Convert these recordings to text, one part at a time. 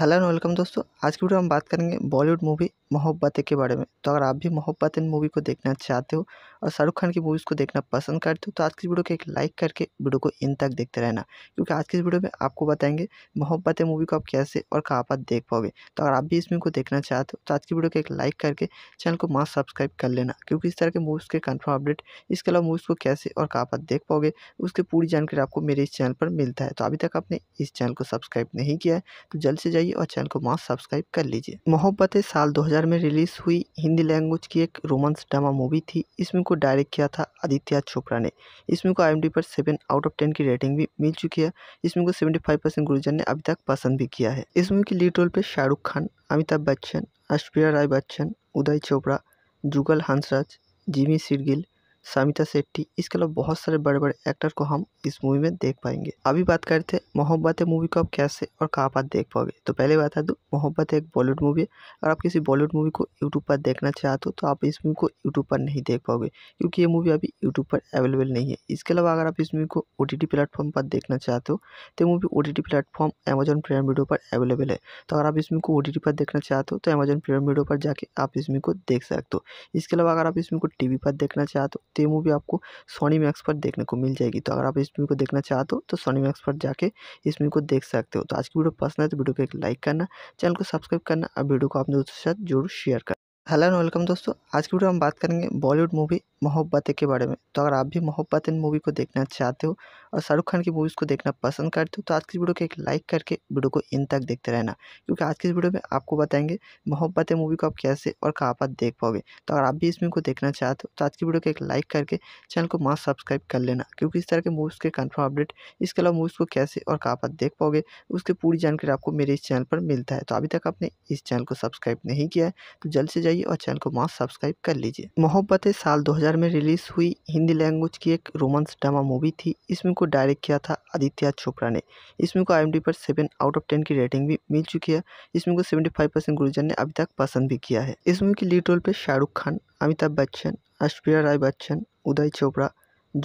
hello and welcome दोस्तों आज की वीडियो हम बात करेंगे बॉलीवुड मूवी मोहब्बतें के बारे में तो अगर आप भी मोहब्बतें मूवी को देखना चाहते हो और शाहरुख खान की मूवीज़ को देखना पसंद करते हो तो आज की वीडियो को एक लाइक करके वीडियो को इन तक देखते रहना क्योंकि आज की इस वीडियो में आपको बताएंगे मोहब्बतें मूवी को आप कैसे और कहाँ पर देख पाओगे तो अगर आप भी इस मूवी को देखना चाहते हो तो आज की वीडियो को एक लाइक करके चैनल को माँ सब्सक्राइब कर लेना क्योंकि इस तरह के मूवीज़ के कन्फर्म अपडेट इसके अलावा मूवीज़ को कैसे और कहाँ पर देख पाओगे उसकी पूरी जानकारी आपको मेरे इस चैनल पर मिलता है तो अभी तक आपने इस चैनल को सब्सक्राइब नहीं किया है तो जल्द से जाइए और चैनल को माँ सब्सक्राइब कर लीजिए मोहब्बतें साल दो में रिलीज़ हुई हिंदी लैंग्वेज की एक रोमांस ड्रामा मूवी थी इसमें को डायरेक्ट किया था आदित्य चोपड़ा ने इसमें को आई पर सेवन आउट ऑफ टेन की रेटिंग भी मिल चुकी है इसमें को सेवेंटी फाइव परसेंट गुरुजन ने अभी तक पसंद भी किया है इस मूवी की लीड रोल पर शाहरुख खान अमिताभ बच्चन अश्प्रिया राय बच्चन उदय चोपड़ा जुगल हंसराज जिमी सिरगिल सामिता शेट्टी इसके अलावा बहुत सारे बड़े बड़े एक्टर को हम इस मूवी में देख पाएंगे अभी बात करते हैं मोहब्बत है मूवी को आप कैसे और कहाँ पर देख पाओगे तो पहले बता दूँ तो मोहब्बत एक बॉलीवुड मूवी है और आप किसी बॉलीवुड मूवी को यूट्यूब पर देखना चाहते हो तो आप इस मूवी को यूट्यूब पर नहीं देख पाओगे क्योंकि ये मूवी अभी यूट्यूब पर अवेलेबल नहीं है इसके अलावा अगर आप इस मूवी को ओ प्लेटफॉर्म पर देखना चाहते हो तो मूवी ओ प्लेटफॉर्म अमेजन प्रेम वीडियो पर अवेलेबल है तो अगर आप इस मूवी को ओ पर देखना चाहते हो तो अमेजन प्रेम वीडियो पर जाके आप इस मूवी को देख सकते हो इसके अलावा अगर आप इस मूवी को टी पर देखना चाहते हो तो ये मूवी आपको सोनी मैक्स पर देखने को मिल जाएगी तो अगर आप इस मूवी को देखना चाहते हो तो सोनी मैक्स पर जाके इस मूवी को देख सकते हो तो आज की वीडियो पसंद है तो वीडियो को एक लाइक करना चैनल को सब्सक्राइब करना और वीडियो को अपने दोस्तों के साथ जरूर शेयर करना हेलो एंड वेलकम दोस्तों आज की वीडियो हम बात करेंगे बॉलीवुड मूवी मोहब्बतें के बारे में तो अगर आप भी मोहब्बतें मूवी को देखना चाहते हो और शाहरुख खान की मूवीज़ को देखना पसंद करते हो तो आज की वीडियो को एक लाइक करके वीडियो को इन तक देखते रहना क्योंकि आज की इस वीडियो में आपको बताएंगे मोहब्बतें मूवी को आप कैसे और कहाँ पर देख पाओगे तो अगर आप भी इस मूवी को देखना चाहते हो तो आज की वीडियो को एक लाइक करके चैनल को मास्क सब्सक्राइब कर लेना क्योंकि इस तरह के मूवीज़ के कन्फर्म अपडेट इसके अलावा मूवीज़ को कैसे और कहाँ पर देख पाओगे उसकी पूरी जानकारी आपको मेरे इस चैनल पर मिलता है तो अभी तक आपने इस चैनल को सब्सक्राइब नहीं किया है तो जल्द से जाइए और चैनल को मास्क सब्सक्राइब कर लीजिए मोहब्बतें साल दो में रिलीज़ हुई हिंदी लैंग्वेज की एक रोमांस ड्रामा मूवी थी इसमें को डायरेक्ट किया था आदित्य चोपड़ा ने इस मूवी को आई पर सेवन आउट ऑफ टेन की रेटिंग भी मिल चुकी है इस मूवी को सेवेंटी फाइव परसेंट गुरुजन ने अभी तक पसंद भी किया है इस मूवी की लीड रोल पे शाहरुख खान अमिताभ बच्चन ऐश्वर्या राय बच्चन उदय चोपड़ा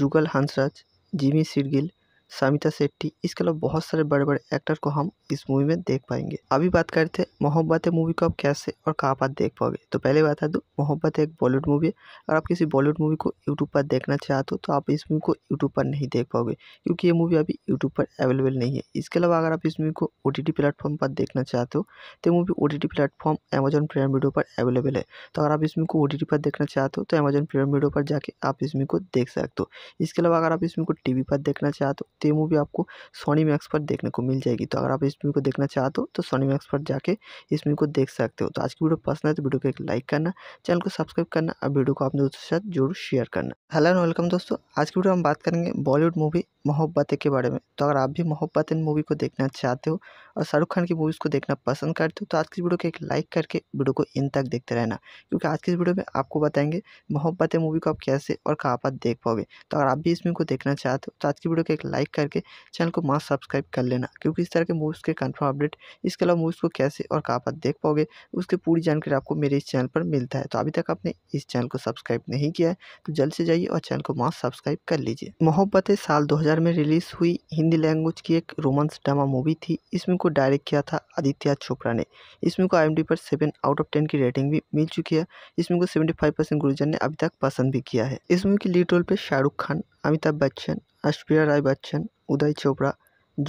जुगल हंसराज जिमी सिरगिल सामिता शेट्टी इसके अलावा बहुत सारे बड़े बड़े एक्टर को हम इस मूवी में देख पाएंगे अभी बात करते हैं मोहब्बत मूवी को आप कैसे और कहाँ पर देख पाओगे तो पहले बता दूँ तो मोहब्बत एक बॉलीवुड मूवी है और आप किसी बॉलीवुड मूवी को यूट्यूब पर देखना चाहते हो तो आप इस मूवी को यूट्यूब पर नहीं देख पाओगे क्योंकि ये मूवी अभी यूट्यूब पर अवेलेबल नहीं है इसके अलावा अगर आप इस मूवी को ओ प्लेटफॉर्म पर देखना चाहते हो तो मूवी ओ प्लेटफॉर्म अमेजन प्राइम वीडियो पर अवेलेबल है तो अगर आप इस मूवी को ओ पर देखना चाहते हो तो अमेजन प्राइम वीडियो पर जाके आप इस मूवी को देख सकते हो इसके अलावा अगर आप इस मूवी को टी पर देखना चाहते हो तो ये मूवी आपको सोनी मैक्स पर देखने को मिल जाएगी तो अगर आप इस मूवी को देखना चाहते हो तो सोनी मैक्स पर जाके इस मूवी को देख सकते हो तो आज की वीडियो पसंद है तो वीडियो को एक लाइक करना चैनल को सब्सक्राइब करना और वीडियो को अपने दोस्तों के साथ जरूर शेयर करना हेलो एंड वेलकम दोस्तों आज की वीडियो हम बात करेंगे बॉलीवुड मूवी मोहब्बतें के बारे में तो अगर आप भी मोहब्बत मूवी को देखना चाहते हो और शाहरुख खान की मूवीज़ को देखना पसंद करते हो तो आज की वीडियो को एक लाइक करके वीडियो को इन तक देखते रहना क्योंकि आज की इस वीडियो में आपको बताएंगे है मूवी को आप कैसे और कहाँ पर देख पाओगे तो अगर आप भी इस मूवी को देखना चाहते हो तो आज की वीडियो को एक लाइक करके चैनल को मास्क सब्सक्राइब कर लेना क्योंकि इस तरह के मूवीज़ के कन्फर्म अपडेट इसके अलावा मूवीज़ को कैसे और कहाँ पर देख पाओगे उसकी पूरी जानकारी आपको मेरे इस चैनल पर मिलता है तो अभी तक आपने इस चैनल को सब्सक्राइब नहीं किया है तो जल्द से जाइए और चैनल को मास्क सब्सक्राइब कर लीजिए मोहब्बतें साल दो में रिलीज़ हुई हिंदी लैंग्वेज की एक रोमांस ड्रामा मूवी थी इसमें को डायरेक्ट किया था आदित्य चोपड़ा ने इस मूवी को आई पर सेवन आउट ऑफ टेन की रेटिंग भी मिल चुकी है इस मूवी को सेवेंटी फाइव परसेंट गुरुजन ने अभी तक पसंद भी किया है इस मूवी की लीड रोल पे शाहरुख खान अमिताभ बच्चन ऐश्वर्या राय बच्चन उदय चोपड़ा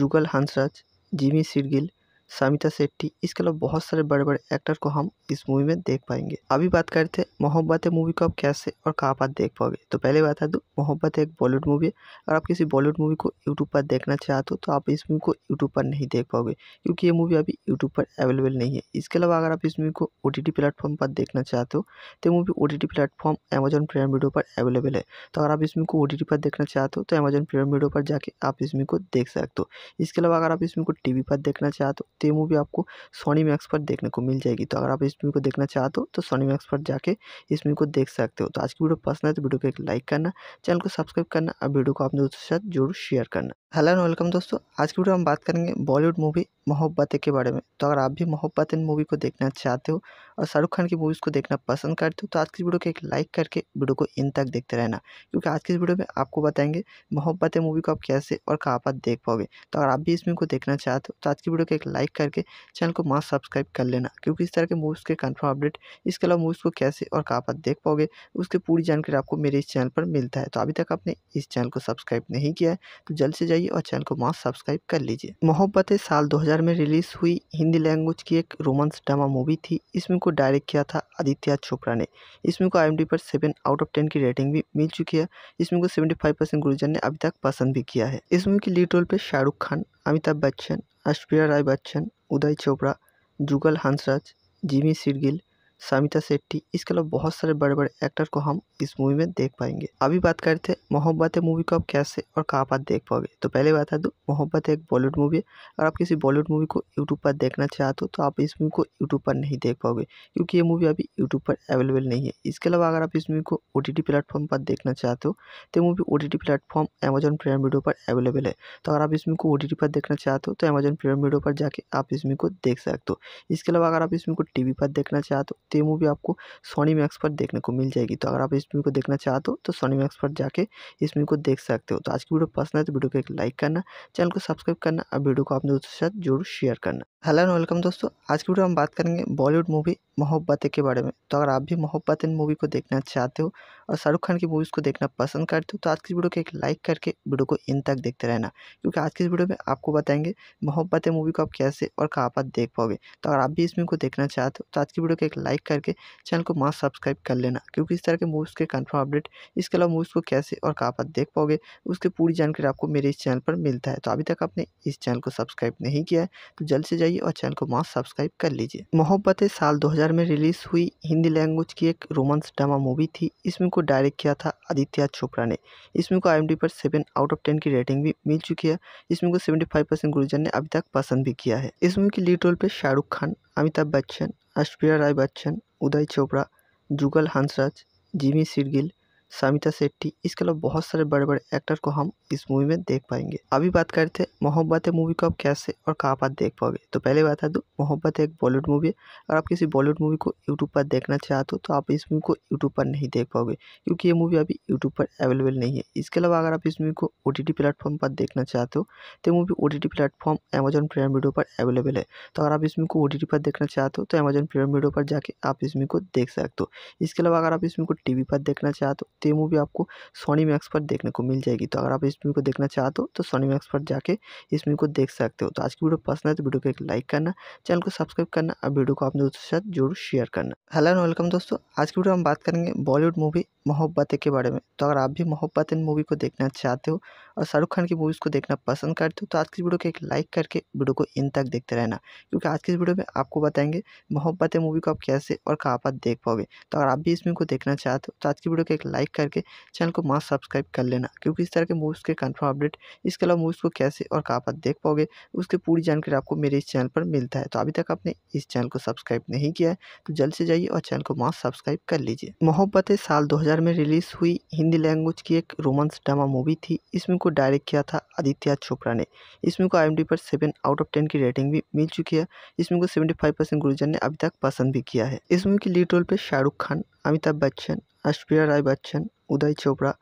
जुगल हंसराज जिमी सिरगिल सामिता शेट्टी इसके अलावा बहुत सारे बड़े बड़े एक्टर को हम इस मूवी में देख पाएंगे अभी बात करते हैं मोहब्बत मूवी को आप कैसे और कहाँ पर देख पाओगे तो पहले बता दूँ तो मोहब्बत एक बॉलीवुड मूवी है अगर आप किसी बॉलीवुड मूवी को यूट्यूब पर देखना चाहते हो तो आप इस मूवी को यूट्यूब पर नहीं देख पाओगे क्योंकि ये मूवी अभी यूट्यूब पर अवेलेबल नहीं है इसके अलावा अगर आप इस मूवी को ओ प्लेटफॉर्म पर देखना चाहते हो तो मूवी ओ प्लेटफॉर्म अमेजन प्रेम वीडियो पर अवेलेबल है तो अगर आप इस मूवी को ओ पर देखना चाहते हो तो अमेजन प्रेम वीडियो पर जाके आप इस मूवी को देख सकते हो इसके अलावा अगर आप इस मूवी को टी पर देखना चाहते हो तो ये मूवी आपको सोनी मैक्स पर देखने को मिल जाएगी तो अगर आप इस मूवी को देखना चाहते हो तो सोनी मैक्स पर जाके इस मूवी को देख सकते हो तो आज की वीडियो पसंद है तो वीडियो को एक लाइक करना चैनल को सब्सक्राइब करना और वीडियो को अपने दोस्तों के साथ जरूर शेयर करना हेलो एंड वेलकम दोस्तों आज की वीडियो हम बात करेंगे बॉलीवुड मूवी मोहब्बतें के बारे में तो अगर आप भी इन मूवी को देखना चाहते हो और शाहरुख खान की मूवीज़ को देखना पसंद करते हो तो आज की वीडियो को एक लाइक करके वीडियो को इन तक देखते रहना क्योंकि आज की इस वीडियो में आपको बताएंगे मोहब्बतें मूवी को आप कैसे और कहाँ पर देख पाओगे तो अगर आप भी इस मूवी को देखना चाहते हो तो आज की वीडियो को एक लाइक करके चैनल को मास्क सब्सक्राइब कर लेना क्योंकि इस तरह के मूवीज़ के कन्फर्म अपडेट इसके अलावा मूवीज़ को कैसे और कहाँ पर देख पाओगे उसकी पूरी जानकारी आपको मेरे इस चैनल पर मिलता है तो अभी तक आपने इस चैनल को सब्सक्राइब नहीं किया है तो जल्द से जाइए और चैनल को मास्क सब्सक्राइब कर लीजिए मोहब्बतें साल दो में रिलीज़ हुई हिंदी लैंग्वेज की एक रोमांस ड्रामा मूवी थी इसमें को डायरेक्ट किया था आदित्य चोपड़ा ने इस मूवी को आई पर सेवन आउट ऑफ टेन की रेटिंग भी मिल चुकी है इस मूवी को सेवेंटी फाइव परसेंट गुरुजन ने अभी तक पसंद भी किया है इस मूवी की लीड रोल पे शाहरुख खान अमिताभ बच्चन ऐश्वर्या राय बच्चन उदय चोपड़ा जुगल हंसराज जिमी सिरगिल सामिता सेट्टी इसके अलावा बहुत सारे बड़े बड़े एक्टर को हम इस मूवी में देख पाएंगे अभी बात करते हैं मोहब्बत है मूवी को आप कैसे और कहाँ पर देख पाओगे तो पहले बता दूँ तो मोहब्बत एक बॉलीवुड मूवी है अगर आप किसी बॉलीवुड मूवी को यूट्यूब पर देखना चाहते हो तो आप इस मूवी को यूट्यूब पर नहीं देख पाओगे क्योंकि ये मूवी अभी यूट्यूब पर अवेलेबल नहीं है इसके अलावा अगर आप इस मूवी को ओ प्लेटफॉर्म पर देखना चाहते हो तो मूवी ओ प्लेटफॉर्म अमेजन प्रेम वीडियो पर अवेलेबल है तो अगर आप इस मूवी को ओ पर देखना चाहते हो तो अमेजन प्रेम वीडियो पर जाके आप इस मूवी को देख सकते हो इसके अलावा अगर आप इस मूवी को टी पर देखना चाहते हो तो ये मूवी आपको सोनी मैक्स पर देखने को मिल जाएगी तो अगर आप इस मूवी को देखना चाहते हो तो सोनी मैक्स पर जाके इस मूवी को देख सकते हो तो आज की वीडियो पसंद है तो वीडियो को एक लाइक करना चैनल को सब्सक्राइब करना और वीडियो को अपने दोस्तों के साथ जरूर शेयर करना हेलो एंड वेलकम दोस्तों आज की वीडियो हम बात करेंगे बॉलीवुड मूवी मोहब्बतें के बारे में तो अगर आप भी मोहब्बत मूवी को देखना चाहते हो और शाहरुख खान की मूवीज़ को देखना पसंद करते हो तो आज की वीडियो को एक लाइक करके वीडियो को इन तक देखते रहना क्योंकि आज की इस वीडियो में आपको बताएंगे मोहब्बतें मूवी को आप कैसे और कहाँ पर देख पाओगे तो अगर आप भी इस मूवी को देखना चाहते हो तो आज की वीडियो को एक लाइक करके चैनल को मास्क सब्सक्राइब कर लेना क्योंकि इस तरह के मूवीज़ के कन्फर्म अपडेट इसके अलावा मूवीज़ को कैसे और कहाँ पर देख पाओगे उसकी पूरी जानकारी आपको मेरे इस चैनल पर मिलता है तो अभी तक आपने इस चैनल को सब्सक्राइब नहीं किया है तो जल्द से जाइए और चैनल को मास्क सब्सक्राइब कर लीजिए मोहब्बतें साल दो में रिलीज़ हुई हिंदी लैंग्वेज की एक रोमांस ड्रामा मूवी थी इसमें को डायरेक्ट किया था आदित्य चोपड़ा ने इस मूवी को आई पर सेवन आउट ऑफ टेन की रेटिंग भी मिल चुकी है इस मूवी को सेवेंटी फाइव परसेंट गुरुजन ने अभी तक पसंद भी किया है इस मूवी की लीड रोल पे शाहरुख खान अमिताभ बच्चन ऐश्वर्या राय बच्चन उदय चोपड़ा जुगल हंसराज जिमी सिरगिल सामिता शेट्टी इसके अलावा बहुत सारे बड़े बड़े एक्टर को हम इस मूवी में देख पाएंगे अभी बात करते हैं मोहब्बत है मूवी को आप कैसे और कहाँ पर देख पाओगे तो पहले बता दूँ तो मोहब्बत एक बॉलीवुड मूवी है और आप किसी बॉलीवुड मूवी को यूट्यूब पर देखना चाहते हो तो आप इस मूवी को यूट्यूब पर नहीं देख पाओगे क्योंकि ये मूवी अभी यूट्यूब पर अवेलेबल नहीं है इसके अलावा अगर आप इस मूवी को ओ प्लेटफॉर्म पर देखना चाहते हो तो मूवी ओ प्लेटफॉर्म अमेजन प्रेम वीडियो पर अवेलेबल है तो अगर आप इस मूवी को ओ पर देखना चाहते हो तो अमेजन प्रेम वीडियो पर जाके आप इस मूवी को देख सकते हो इसके अलावा अगर आप इस मूवी को टी पर देखना चाहते हो तो ये मूवी आपको सोनी मैक्स पर देखने को मिल जाएगी तो अगर आप इस मूवी को देखना चाहते हो तो सोनी मैक्स पर जाके इस मूवी को देख सकते हो तो आज की वीडियो पसंद है तो वीडियो को एक लाइक करना चैनल को सब्सक्राइब करना और वीडियो को अपने दोस्तों के साथ जरूर शेयर करना हेलो एंड वेलकम दोस्तों आज की वीडियो हम बात करेंगे बॉलीवुड मूवी मोहब्बतें के बारे में तो अगर आप भी मोहब्बतें मूवी को देखना चाहते हो और शाहरुख खान की मूवीज़ को देखना पसंद करते हो तो आज की वीडियो को एक लाइक करके वीडियो को इन तक देखते रहना क्योंकि आज की इस वीडियो में आपको बताएंगे मोहब्बतें मूवी को आप कैसे और कहाँ पर देख पाओगे तो अगर आप भी इस मूवी को देखना चाहते हो तो आज की वीडियो को एक लाइक करके चैनल को मास्क सब्सक्राइब कर लेना क्योंकि इस तरह के मूवीज़ के कन्फर्म अपडेट इसके अलावा मूवीज़ को कैसे और कहाँ पर देख पाओगे उसकी पूरी जानकारी आपको मेरे इस चैनल पर मिलता है तो अभी तक आपने इस चैनल को सब्सक्राइब नहीं किया है तो जल्द से जाइए और चैनल को मास्क सब्सक्राइब कर लीजिए मोहब्बतें साल दो 2000 में रिलीज़ हुई हिंदी लैंग्वेज की एक रोमांस ड्रामा मूवी थी इसमें को डायरेक्ट किया था आदित्य चोपड़ा ने इसमें को आई पर सेवन आउट ऑफ टेन की रेटिंग भी मिल चुकी है इसमें को सेवेंटी फाइव परसेंट गुरुजन ने अभी तक पसंद भी किया है इस मूवी की लीड रोल पर शाहरुख खान अमिताभ बच्चन ऐश्वर्या राय बच्चन उदय चोपड़ा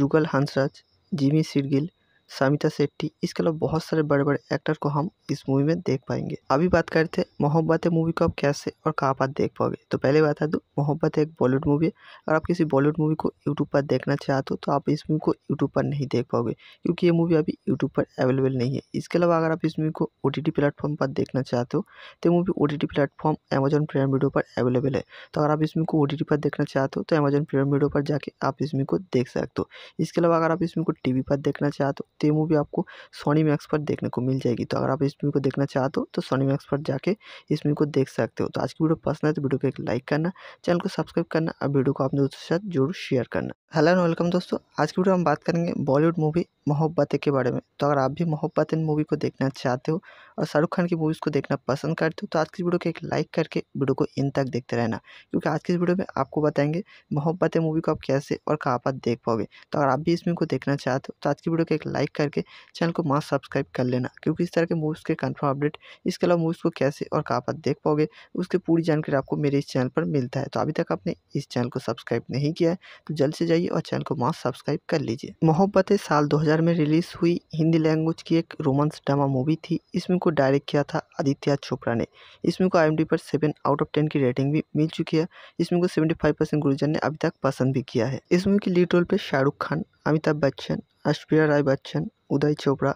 जुगल हंसराज जिमी सिरगिल सामिता सेट्टी इसके अलावा बहुत सारे बड़े बड़े एक्टर को हम इस मूवी में देख पाएंगे अभी बात करते हैं मोहब्बत मूवी को आप कैसे और कहाँ पर देख पाओगे तो पहले बता दूँ तो मोहब्बत एक बॉलीवुड मूवी है अगर आप किसी बॉलीवुड मूवी को यूट्यूब पर देखना चाहते हो तो आप इस मूवी को यूट्यूब पर नहीं देख पाओगे क्योंकि ये मूवी अभी यूट्यूब पर अवेलेबल नहीं है इसके अलावा अगर आप इस मूवी को ओ प्लेटफॉर्म पर देखना चाहते हो तो मूवी ओ प्लेटफॉर्म अमेजन प्राइम वीडियो पर अवेलेबल है तो अगर आप इस मूवी को ओ पर देखना चाहते हो तो अमेजन प्राइम वीडियो पर जाके आप इस मूवी को देख सकते हो इसके अलावा अगर आप इस मूवी को टी पर देखना चाहते हो तो ये मूवी आपको सोनी मैक्स पर देखने को मिल जाएगी तो अगर आप इस मूवी को देखना चाहते हो तो सोनी तो मैक्स पर जाके इस मूवी को देख सकते हो तो आज की वीडियो पसंद है तो वीडियो को एक लाइक करना चैनल को सब्सक्राइब करना और वीडियो को अपने दोस्तों के साथ जरूर शेयर करना हेलो एंड वेलकम दोस्तों आज की वीडियो हम बात करेंगे बॉलीवुड मूवी मोहब्बतें के बारे में तो अगर आप भी मोहब्बतें मूवी को देखना चाहते हो और शाहरुख खान की मूवीज़ को देखना पसंद करते हो तो आज की वीडियो को एक लाइक करके वीडियो को इन तक देखते रहना क्योंकि आज की इस वीडियो में आपको बताएंगे मोहब्बतें मूवी को आप कैसे और कहाँ पर देख पाओगे तो अगर आप भी इस मूवी को देखना चाहते हो तो आज की वीडियो को एक लाइक करके चैनल को मास्क सब्सक्राइब कर लेना क्योंकि इस तरह के मूवीज़ के कन्फर्म अपडेट इसके अलावा मूवीज़ को कैसे और कहाँ पर देख पाओगे उसकी पूरी जानकारी आपको मेरे इस चैनल पर मिलता है तो अभी तक आपने इस चैनल को सब्सक्राइब नहीं किया है तो जल्द से जाइए और चैनल को मास्क सब्सक्राइब कर लीजिए मोहब्बतें साल दो 2000 में रिलीज़ हुई हिंदी लैंग्वेज की एक रोमांस ड्रामा मूवी थी इसमें को डायरेक्ट किया था आदित्य चोपड़ा ने इसमें को आई पर सेवन आउट ऑफ टेन की रेटिंग भी मिल चुकी है इसमें को सेवेंटी फाइव परसेंट गुरुजन ने अभी तक पसंद भी किया है इस मूवी की लीड रोल पर शाहरुख खान अमिताभ बच्चन अश्विया राय बच्चन उदय चोपड़ा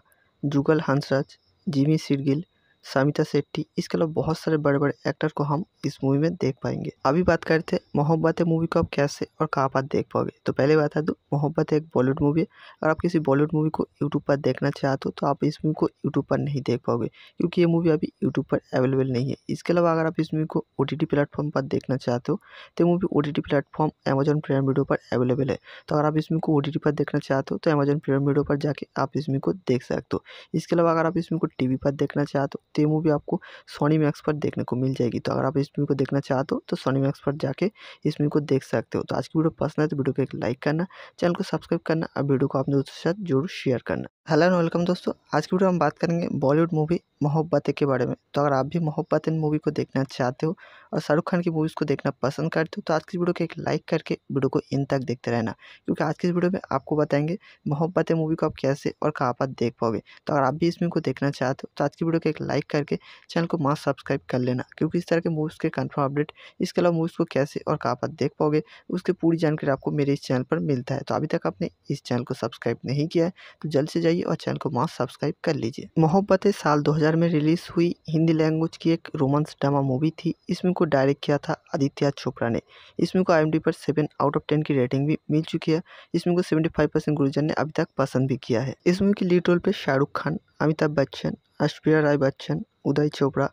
जुगल हंसराज जिमी सिरगिल सामिता शेट्टी इसके अलावा बहुत सारे बड़े बड़े एक्टर को हम इस मूवी में देख पाएंगे अभी बात करते हैं मोहब्बत मूवी को आप कैसे और कहाँ पर देख पाओगे तो पहले बता दूँ तो मोहब्बत एक बॉलीवुड मूवी है अगर आप किसी बॉलीवुड मूवी को यूट्यूब पर देखना चाहते हो तो आप इस मूवी को यूट्यूब पर नहीं देख पाओगे क्योंकि ये मूवी अभी यूट्यूब पर अवेलेबल नहीं है इसके अलावा अगर आप इस मूवी को ओ प्लेटफॉर्म पर देखना चाहते हो तो मूवी ओ प्लेटफॉर्म अमेजन प्रेम वीडियो पर अवेलेबल है तो अगर आप इस मूवी को ओ पर देखना चाहते हो तो अमेजन प्रेम वीडियो पर जाके आप इस मूवी को देख सकते हो इसके अलावा अगर आप इस मूवी को टी पर देखना चाहते हो तो ये मूवी आपको सोनी मैक्स पर देखने को मिल जाएगी तो अगर आप इस मूवी को देखना चाहते हो तो सोनी मैक्स पर जाके इस मूवी को देख सकते हो तो आज की वीडियो पसंद है तो वीडियो को एक लाइक करना चैनल को सब्सक्राइब करना और वीडियो को अपने दोस्तों के साथ जरूर शेयर करना हेलो एंड वेलकम दोस्तों आज की वीडियो हम बात करेंगे बॉलीवुड मूवी मोहब्बतें के बारे में तो अगर आप भी मोहब्बत मूवी को देखना चाहते हो और शाहरुख खान की मूवीज़ को देखना पसंद करते हो तो आज की वीडियो को एक लाइक करके वीडियो को इन तक देखते रहना क्योंकि आज की इस वीडियो में आपको बताएंगे मोहब्बतें मूवी को आप कैसे और कहाँ पर देख पाओगे तो अगर आप भी इस मूवी को देखना चाहते हो तो आज की वीडियो को एक लाइक करके चैनल को मास्क सब्सक्राइब कर लेना क्योंकि इस तरह के मूवीज़ के कन्फर्म अपडेट इसके अलावा मूवीज़ को कैसे और कहाँ पर देख पाओगे उसकी पूरी जानकारी आपको मेरे इस चैनल पर मिलता है तो अभी तक आपने इस चैनल को सब्सक्राइब नहीं किया है तो जल्द से जाइए और चैनल को मास्क सब्सक्राइब कर लीजिए मोहब्बतें साल दो में रिलीज़ हुई हिंदी लैंग्वेज की एक रोमांस ड्रामा मूवी थी इसमें को डायरेक्ट किया था आदित्य चोपड़ा ने इस मूवी को आई पर सेवन आउट ऑफ टेन की रेटिंग भी मिल चुकी है इस मूवी को सेवेंटी फाइव परसेंट गुरुजन ने अभी तक पसंद भी किया है इस मूवी की लीड रोल पर शाहरुख खान अमिताभ बच्चन ऐश्वर्या राय बच्चन उदय चोपड़ा